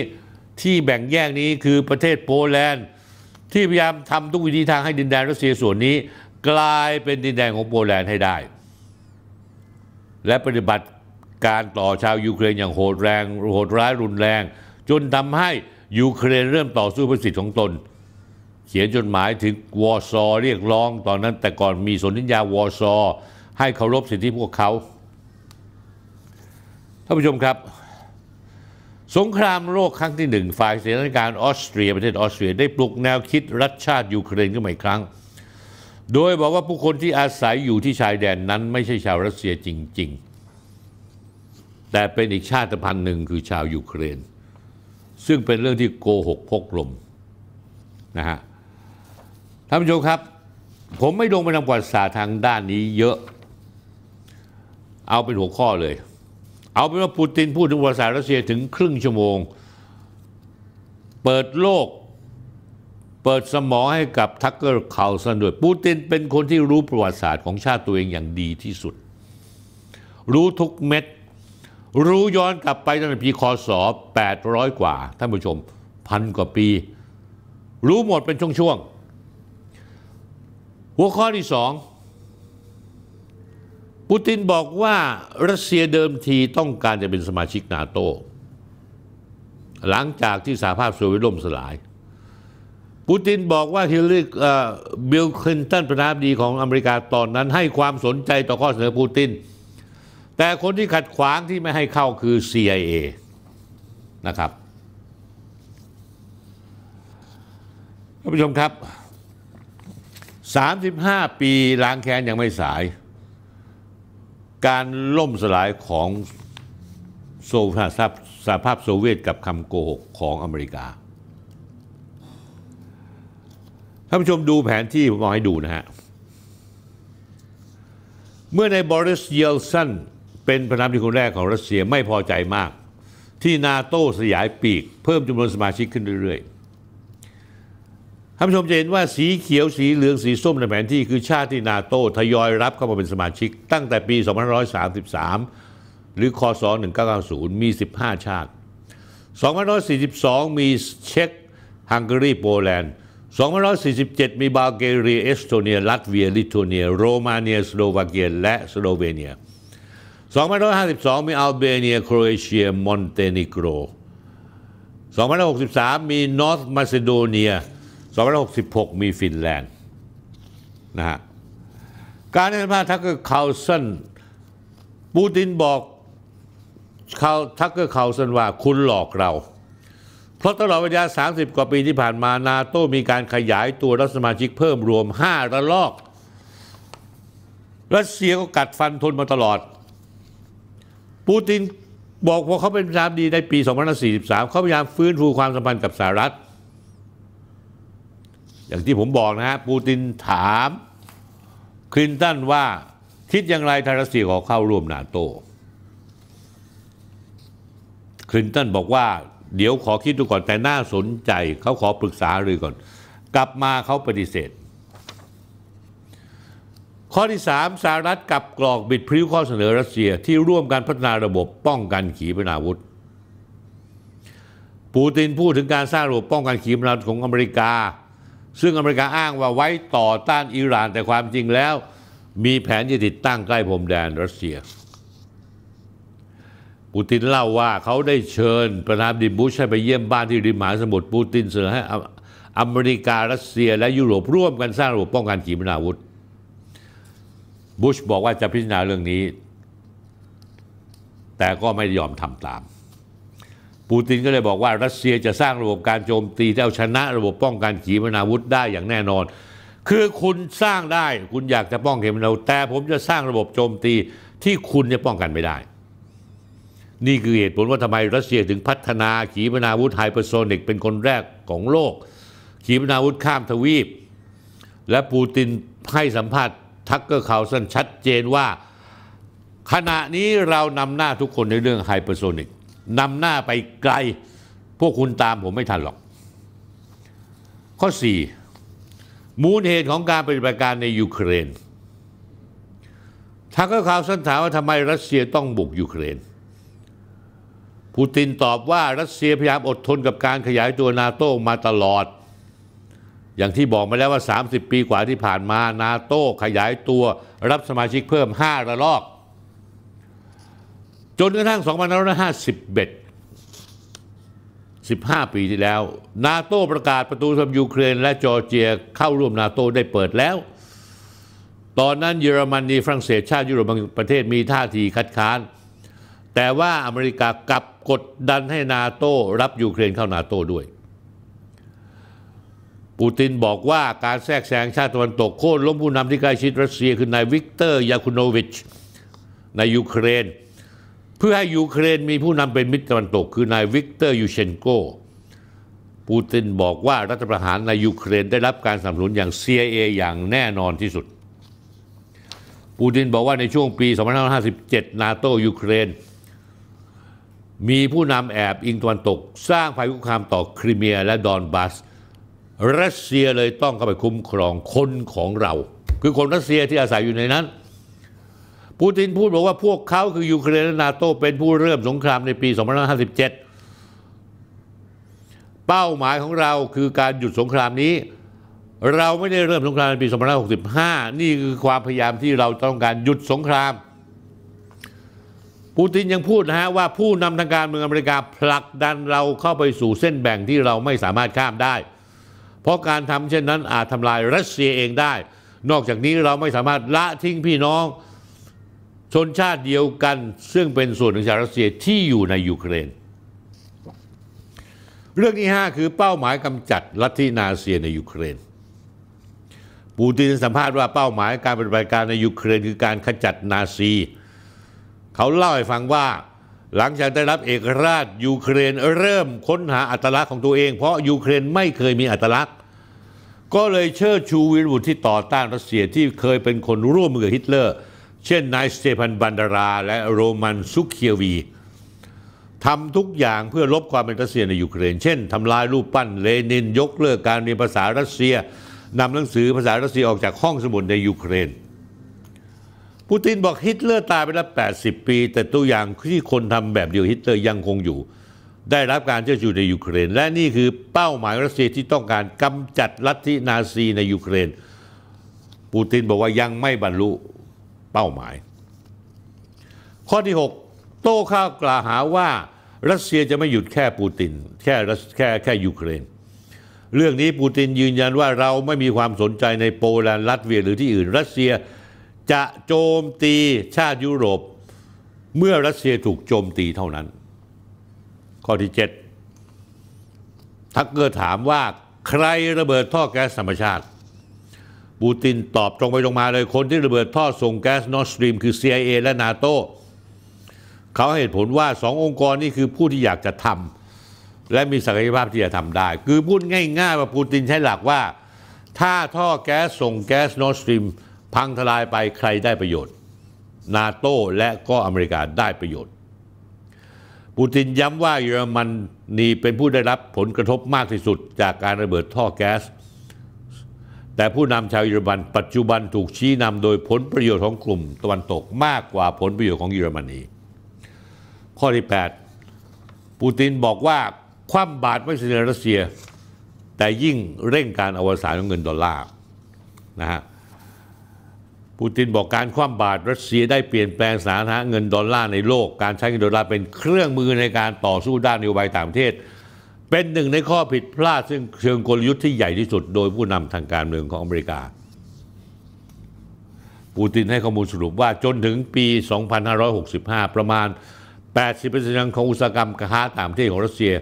ที่แบ่งแยกนี้คือประเทศโปแลนด์ ที่พยายามทำทุกวิธีทางให้ดินแดนรัสเซียส่วนนี้กลายเป็นดินแดนของโปแลนด์ให้ได้ และปฏิบัติการต่อชาวยูเครนอย่างโหดแรง โหดร้ายรุนแรง จนทำให้ยูเครนเริ่มต่อสู้เพื่อสิทธิ์ของตนเขียนจดหมายถึงวอซอเรียกร้อง ตอนนั้น แต่ก่อนมีสนธิญาวอซอให้เคารพสิทธิพวกเขาท่านผู้ชมครับ สงครามโลกครั้งที่หนึ่งฝ่ายเสนาธิการออสเตรีย ประเทศออสเตรียได้ปลุกแนวคิดรัฐชาติยูเครนขึ้นมาอีกครั้ง โดยบอกว่าผู้คนที่อาศัยอยู่ที่ชายแดนนั้น ไม่ใช่ชาวรัสเซียจริง ๆ แต่เป็นอีกชาติพันธุ์หนึ่งคือชาวยูเครน ซึ่งเป็นเรื่องที่โกหกพกลมนะฮะท่านผู้ชมครับ ผมไม่ลงไปทำประวัติศาสตร์ทางด้านนี้เยอะ เอาเป็นหัวข้อเลย เอาเป็นว่าปูตินพูดถึงประวัติศาสตร์รัสเซียถึงครึ่งชั่วโมง เปิดโลกเปิดสมองให้กับทักเกอร์คาลสันด้วยปูตินเป็นคนที่รู้ประวัติศาสตร์ของชาติตัวเองอย่างดีที่สุด รู้ทุกเม็ด รู้ย้อนกลับไปตั้งแต่ปีคศ800 กว่า ท่านผู้ชมพันกว่าปี รู้หมดเป็นช่วงๆหัวข้อที่สองปูตินบอกว่ารัสเซียเดิมทีต้องการจะเป็นสมาชิกนาโตหลังจากที่สหภาพโซเวียตล่มสลาย ปูตินบอกว่าฮิลลีบิลคลินตันประธานาธิบดีของอเมริกา ตอนนั้นให้ความสนใจต่อข้อเสนอปูติน แต่คนที่ขัดขวางที่ไม่ให้เข้าคือ CIA นะครับท่านผู้ชมครับ35 ปีล้างแค้น ยังไม่สาย การล่มสลายของโซสหภาพโซเวียตกับคำโกหกของอเมริกาท่านผู้ชมดูแผนที่ผมเอาให้ดูนะฮะ เมื่อในบริส เยลซันเป็นประธานาธิบดีคนแรกของรัสเซียไม่พอใจมาก ที่นาโต้สยายปีกเพิ่มจำนวนสมาชิกขึ้นเรื่อย ๆท่านผู้ชมจะเห็นว่าสีเขียวสีเหลืองสีส้ม ในแผนที่คือชาติที่นาโต้ทยอยรับเข้ามาเป็นสมาชิกตั้งแต่ปี2533 หรือคศ 1990 มี 15 ชาติ2542 มีเช็กฮังการี โปแลนด์2547 มีบัลแกเรีย เอสโตเนีย ลัตเวีย ลิทัวเนีย โรมาเนีย สโลวาเกีย และสโลเวเนีย 2552 มีอัลเบเนีย โครเอเชียมอนเตเนโกร2563 มีนอร์ทมาซิโดเนีย2 0 6 6 มีฟินแลนด์นะฮะ การให้สัมภาษณ์ทักเกอร์คาวสันปูตินบอกเขาทักเกอร์คาวสันว่าคุณหลอกเรา เพราะตลอดเวลา30 กว่าปีที่ผ่านมานาโต้มีการขยายตัวรัฐสมาชิกเพิ่มรวม 5 ระลอก รัสเซียก็กัดฟันทนมาตลอด ปูตินบอกว่าเขาเป็นประธานดีในปี2543 เขาพยายามฟื้นฟูความสัมพันธ์กับสหรัฐอย่างที่ผมบอกนะฮะ ปูตินถาม คลินตันว่า คิดอย่างไรทารัสเซียขอเข้าร่วมนาโต คลินตันบอกว่า เดี๋ยวขอคิดดูก่อน แต่น่าสนใจเขาขอปรึกษาเลยก่อน กลับมาเขาปฏิเสธ ข้อที่ 3สหรัฐกับกรอกบิดพริ้วข้อเสนอรัสเซียที่ร่วมการพัฒนาระบบป้องกันขีปนาวุธ ปูตินพูดถึงการสร้างระบบป้องกันขีปนาวุธของอเมริกาซึ่งอเมริกาอ้างว่าไว้ต่อต้านอิหร่านแต่ความจริงแล้ว มีแผนจะติดตั้งใกล้พรมแดนรัสเซียปูตินเล่าว่าเขาได้เชิญประธานดิบดีบุชให้ไปเยี่ยมบ้านที่ริมหาสมุทรปูตินเสนอให้อเมริการัสเซีย และยุโรปร่วมกันสร้างระบบป้องกันขีปนาวุธ บุชบอกว่าจะพิจารณาเรื่องนี้ แต่ก็ไม่ยอมทำตามปูตินก็เลยบอกว่ารัสเซียจะสร้างระบบการโจมตีที่เอาชนะ ระบบป้องกันขีปนาวุธได้อย่างแน่นอน คือคุณสร้างได้ คุณอยากจะป้องกันขีปนาวุธแต่ผมจะสร้างระบบโจมตีที่คุณจะป้องกันไม่ได้ นี่คือเหตุผลว่าทำไมรัสเซียถึงพัฒนาขีปนาวุธไฮเปอร์โซนิกเป็นคนแรกของโลก ขีปนาวุธข้ามทวีป และปูตินให้สัมภาษณ์ทักเกอร์คาวสันชัดเจนว่า ขณะนี้เรานำหน้าทุกคนในเรื่องไฮเปอร์โซนิกนำหน้าไปไกล พวกคุณตามผมไม่ทันหรอก ข้อ 4 มูลเหตุของการปฏิบัติการในยูเครนทางข่าวสันถามว่าทำไมรัสเซียต้องบุกยูเครนปูตินตอบว่ารัสเซียพยายามอดทนกับการขยายตัวนาโต้มาตลอด อย่างที่บอกมาแล้วว่า 30 ปีกว่าที่ผ่านมานาโต้ขยายตัวรับสมาชิกเพิ่ม 5ระลอกจนกระทั่ง2551 15 ปีที่แล้ว นาโต้ประกาศประตูสำหรับยูเครนและจอร์เจียเข้าร่วมนาโต้ได้เปิดแล้ว ตอนนั้นเยอรมนีฝรั่งเศสชาติยุโรปบางประเทศมีท่าทีคัดค้าน แต่ว่าอเมริกากลับกดดันให้นาโต้รับยูเครนเข้านาโต้ด้วย ปูตินบอกว่าการแทรกแซงชาติตะวันตกโค่นล้มผู้นำที่ใกล้ชิดรัสเซียคือนายวิกเตอร์ยาคุโนวิชในยูเครนเพื่อให้ยูเครนมีผู้นำเป็นมิตรตะวันตก คือนายวิกเตอร์ยูเชนโกปูตินบอกว่ารัฐประหารในยูเครนได้รับการสนับสนุนอย่าง CIA อย่างแน่นอนที่สุดปูตินบอกว่าในช่วงปี2557นาโตยูเครน มีผู้นำแอบอิงตะวันตก สร้างภัยคุกคามต่อคริเมียและดอนบาสรัสเซียเลยต้องเข้าไปคุ้มครองคนของเรา คือคนรัสเซียที่อาศัยอยู่ในนั้นปูตินพูดบอกว่าพวกเขาคือยูเครนและนาโตเป็นผู้เริ่มสงครามในปี2557 เป้าหมายของเราคือการหยุดสงครามนี้เราไม่ได้เริ่มสงครามในปี2565 นี่คือความพยายามที่เราต้องการหยุดสงคราม ปูตินยังพูด นะฮะว่าผู้นำทางการเมืองอเมริกาผลักดันเราเข้าไปสู่เส้นแบ่งที่เราไม่สามารถข้ามได้ เพราะการทำเช่นนั้น อาจทำลายรัสเซียเองได้ นอกจากนี้เราไม่สามารถละทิ้งพี่น้องชนชาติเดียวกันซึ่งเป็นส่วนหนึ่งชาวรัสเซียที่อยู่ในยูเครน เรื่องที่ 5 คือเป้าหมายกำจัดลัทธินาเซียในยูเครนปูตินสัมภาษณ์ว่าเป้าหมายการปฏิบัติการในยูเครนคือการขจัดนาซีเขาเล่าให้ฟังว่าหลังจากได้รับเอกราชยูเครนเริ่มค้นหาอัตลักษณ์ของตัวเองเพราะยูเครนไม่เคยมีอัตลักษณ์ ก็เลยเชิดชูวิรุธที่ต่อต้านรัสเซียที่เคยเป็นคนร่วมมือกับฮิตเลอร์เช่นนายสเตฟานบันดาราและโรมันซุกเคียวีทำทุกอย่างเพื่อลบความเป็นรัสเซียในยูเครนเช่นทำลายรูปปั้นเลนินยกเลิกการเรียนภาษารัสเซียนำหนังสือภาษารัสเซียออกจากห้องสมุดในยูเครนปูตินบอกฮิตเลอร์ตายไปแล้ว80 ปี แต่ตัวอย่างที่คนทำแบบเดียวฮิตเลอร์ยังคงอยู่ ได้รับการเชื่อชูในยูเครน และนี่คือเป้าหมายรัสเซียที่ต้องการกำจัดลัทธินาซีในยูเครนปูตินบอกว่ายังไม่บรรลุเป้าหมายข้อที่ 6 โต้ข้าวกล่าวหาว่ารัสเซียจะไม่หยุดแค่ปูติน แค่แค่แค่ยูเครน เรื่องนี้ปูตินยืนยันว่าเราไม่มีความสนใจในโปแลนด์ลัตเวียหรือที่อื่นรัสเซียจะโจมตีชาติยุโรป เมื่อรัสเซียถูกโจมตีเท่านั้น ข้อที่ 7 ทักเกอร์ถามว่าใครระเบิดท่อแก๊สธรรมชาติปูตินตอบตรงไปตรงมาเลยคนที่ระเบิดท่อส่งแก๊สนอร์สตรีมคือ CIA และนาโตเขาเหตุผลว่าสององค์กรนี่คือผู้ที่อยากจะทำและมีศักยภาพที่จะทำได้ คือพูดง่าย ๆ ว่าปูตินใช้หลักว่า ถ้าท่อแก๊สส่งแก๊สนอร์สตรีมพังทลายไปใครได้ประโยชน์นาโตและก็อเมริกาได้ประโยชน์ปูตินย้ำว่าเยอรมนนีเป็นผู้ได้รับผลกระทบมากที่สุด จากการระเบิดท่อแก๊สแต่ผู้นำชาวเยอรมันปัจจุบันถูกชี้นำโดยผลประโยชน์ของกลุ่มตะวันตกมากกว่าผลประโยชน์ของเยอรมนีข้อที่8ปูตินบอกว่าคว่ำบาตรไม่เสนอรัสเซีย แต่ยิ่งเร่งการอวสานของเงินดอลลาร์นะฮะปูตินบอกการคว่ำบาตรรัสเซียได้เปลี่ยนแปลงสถานะเงินดอลลาร์ในโลกการใช้เงินดอลลาร์เป็นเครื่องมือในการต่อสู้ด้านนโยบายต่างประเทศเป็นหนึ่งในข้อผิดพลาด ซึ่งเชิงกลยุทธ์ที่ใหญ่ที่สุด โดยผู้นำทางการเมืองของอเมริกา ปูตินให้ข้อมูลสรุปว่าจนถึงปี 2565 ประมาณ 80%ของอุตสาหกรรมค้าต่างประเทศของรัสเซีย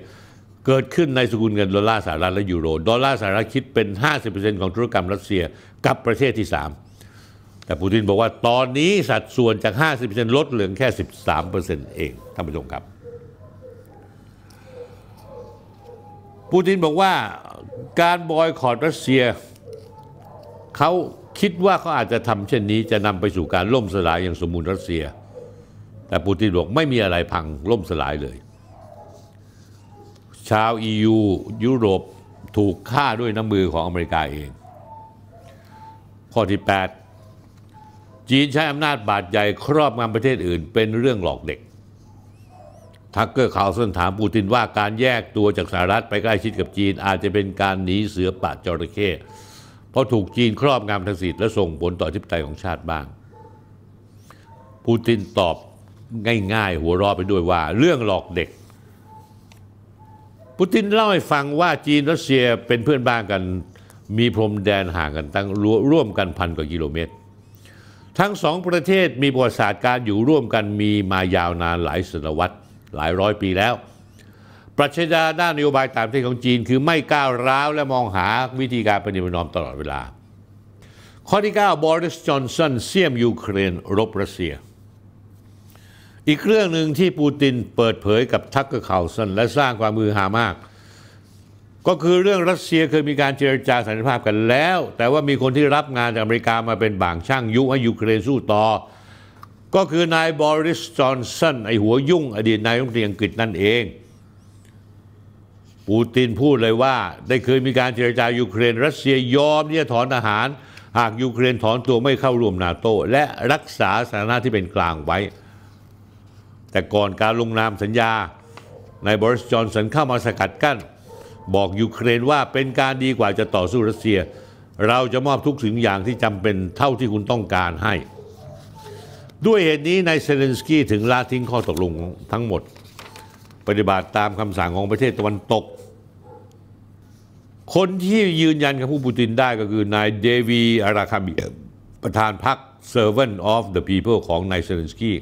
เกิดขึ้นในสกุลเงินดอลลาร์สหรัฐและยูโร ดอลลาร์สหรัฐคิดเป็น 50%ของธุรกรรมรัสเซียกับประเทศที่ 3 แต่ปูตินบอกว่าตอนนี้สัดส่วนจาก 50%ลดเหลือแค่ 13%เองท่านผู้ชมครับปูตินบอกว่าการบอยคอรดรัสเซียเขาคิดว่าเขาอาจจะทำเช่นนี้จะนำไปสู่การล่มสลายอย่างสมบูรณ์รัสเซีย แต่ปูตินบอกไม่มีอะไรพังล่มสลายเลย ชาวยูยุโรปถูกฆ่าด้วยน้ำมือของอเมริกาเองข้อที่ 8 จีนใช้อำนาจบาดใหญ่ครอบงำประเทศอื่นเป็นเรื่องหลอกเด็กทักเกอร์ข่าวส้นถามปูตินว่าการแยกตัวจากสหรัฐไปใกล้ชิดกับจีนอาจจะเป็นการหนีเสือป่าจระเข้เพราะถูกจีนครอบงำทางสิทธิและส่งผลต่อทิพไตยของชาติบ้าง ปูตินตอบง่ายๆหัวเราะไปด้วยว่าเรื่องหลอกเด็ก ปูตินเล่าให้ฟังว่าจีนรัสเซียเป็นเพื่อนบ้านกัน มีพรมแดนห่างกันตั้งร่วมกันพันกว่ากิโลเมตร ทั้งสองประเทศมีประวัติศาสตร์การอยู่ร่วมกันมีมายาวนานหลายศตวรรษหลายร้อยปีแล้ว ปรัชญาด้านนโยบายต่างประเทศของจีนคือไม่ก้าวร้าวและมองหาวิธีการปฏิบัตินอมตลอดเวลา ข้อที่9บอริสจอนสันเสียมยูเครนรบรัสเซีย อีกเรื่องหนึ่งที่ปูตินเปิดเผยกับทักเกอร์คาสันและสร้างความมือหามาก ก็คือเรื่องรัสเซีย เคยมีการเจรจาสันติภาพกันแล้ว แต่ว่ามีคนที่รับงานจากอเมริกามาเป็นบ่างช่าง ยุให้ยูเครนสู้ต่อก็คือนายบริสจอนสัน ไอหัวยุ่งอดีตนายรัฐมนตรีอังกฤษนั่นเองปูตินพูดเลยว่าได้เคยมีการเจรจายูเครน รัสเซียยอมที่จะถอนทหาร หากยูเครนถอนตัวไม่เข้าร่วมนาโต และรักษาสถานะที่เป็นกลางไว้ แต่ก่อนการลงนามสัญญานายบริสจอนสันเข้ามาสกัดกั้นบอกยูเครนว่าเป็นการดีกว่าจะต่อสู้รัสเซีย เราจะมอบทุกสิ่งอย่างที่จำเป็นเท่าที่คุณต้องการให้ด้วยเหตุนี้นายเซเลนสกี้ถึงลาทิ้งข้อตกลงทั้งหมด ปฏิบัติตามคำสั่งของประเทศตะวันตก คนที่ยืนยันกับผู้ปูตินได้ก็คือ นายเดวีอาราคามิประธานพรรค Servant of the People ของนายเซเลนสกี้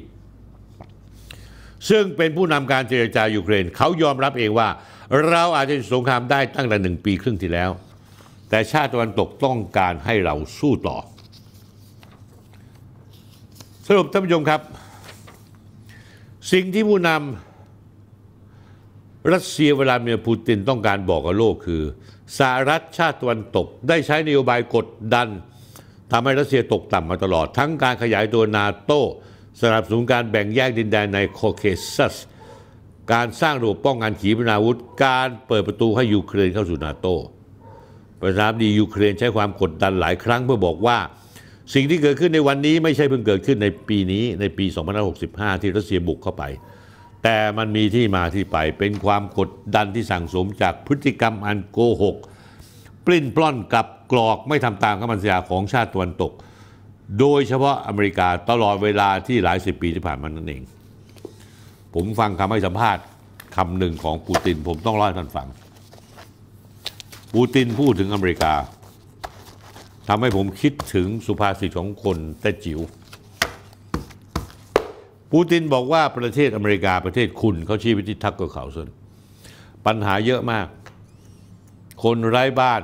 ซึ่งเป็นผู้นำการเจรจายูเครนเขายอมรับเองว่าเราอาจจะสงครามได้ตั้งแต่หนึ่งปีครึ่งที่แล้ว แต่ชาติตะวันตกต้องการให้เราสู้ต่อรุปท่านผู้ชมครับ สิ่งที่ผู้นำรัสเซียเวลาเมียปูตินต้องการบอกกับโลกคือสหรัฐชาติตะวันตกได้ใช้นโยบายกดดันทำให้รัสเซียตกต่ำมาตลอด ทั้งการขยายตัวนาโต้สนับสนุนการแบ่งแยกดินแดนในโคเคซัส การสร้างระบบป้องกันขีปนาวุธการเปิดประตูให้ยูเครนเข้าสู่นาโต้ประธานาธิบดียูเครนใช้ความกดดันหลายครั้งเพื่อบอกว่าสิ่งที่เกิดขึ้นในวันนี้ไม่ใช่เพิ่งเกิดขึ้นในปีนี้ในปี2565 ที่รัสเซียบุกเข้าไป แต่มันมีที่มาที่ไปเป็นความกดดันที่สั่งสมจากพฤติกรรมอันโกหกปลิ้นปล้อนกลับกรอกไม่ทำตามคำบัญชาของชาติตะวันตก โดยเฉพาะอเมริกาตลอดเวลาที่หลายสิบปีที่ผ่านมานั่นเอง ผมฟังคำให้สัมภาษณ์คำหนึ่งของปูตินผมต้องเล่าให้ท่านฟังปูตินพูดถึงอเมริกาทำให้ผมคิดถึงสุภาษิตของคนแต่จิว๋วปูตินบอกว่าประเทศอเมริกาประเทศคุณ เขาชี้ไปที่ทักกับเขาส่วนปัญหาเยอะมาก คนไร้บ้าน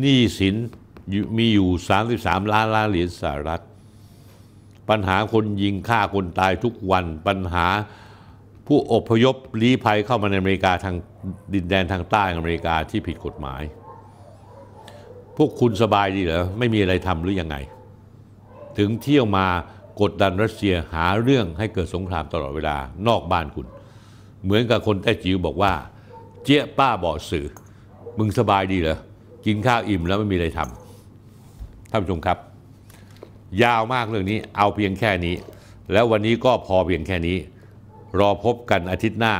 หนี้สิน มีอยู่ 33 ล้านล้านเหรียญสหรัฐ ปัญหาคนยิงฆ่าคนตายทุกวัน ปัญหาผู้อพยพลี้ภัยเข้ามาในอเมริกาทางดินแดนทางใต้อเมริกาที่ผิดกฎหมายพวกคุณสบายดีเหรอไม่มีอะไรทำหรือยังไง ถึงเที่ยวมากดดันรัสเซียหาเรื่องให้เกิดสงครามตลอดเวลานอกบ้านคุณ เหมือนกับคนแต้จิ๋วบอกว่า เจ๊ป้าบอดสื่อมึงสบายดีเหรอกินข้าวอิ่มแล้วไม่มีอะไรทำท่านผู้ชมครับ ยาวมากเรื่องนี้ เอาเพียงแค่นี้ แล้ววันนี้ก็พอเพียงแค่นี้ รอพบกันอาทิตย์หน้า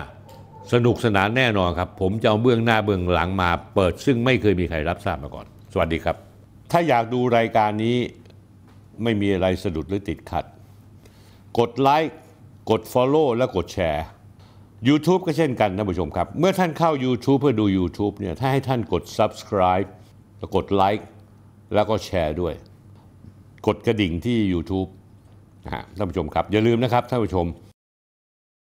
สนุกสนานแน่นอนครับ ผมจะเอาเบื้องหน้าเบื้องหลังมา เปิดซึ่งไม่เคยมีใครรับทราบมาก่อนสวัสดีครับ ถ้าอยากดูรายการนี้ไม่มีอะไรสะดุดหรือติดขัด กดไลค์ กด Follow และกดแชร์ YouTube ก็เช่นกันท่านผู้ชมครับ เมื่อท่านเข้า YouTube เพื่อดู YouTube เนี่ย ถ้าให้ท่านกด Subscribe แล้วกดไลค์แล้วก็แชร์ด้วย กดกระดิ่งที่ YouTube นะฮะท่านผู้ชมครับ อย่าลืมนะครับท่านผู้ชม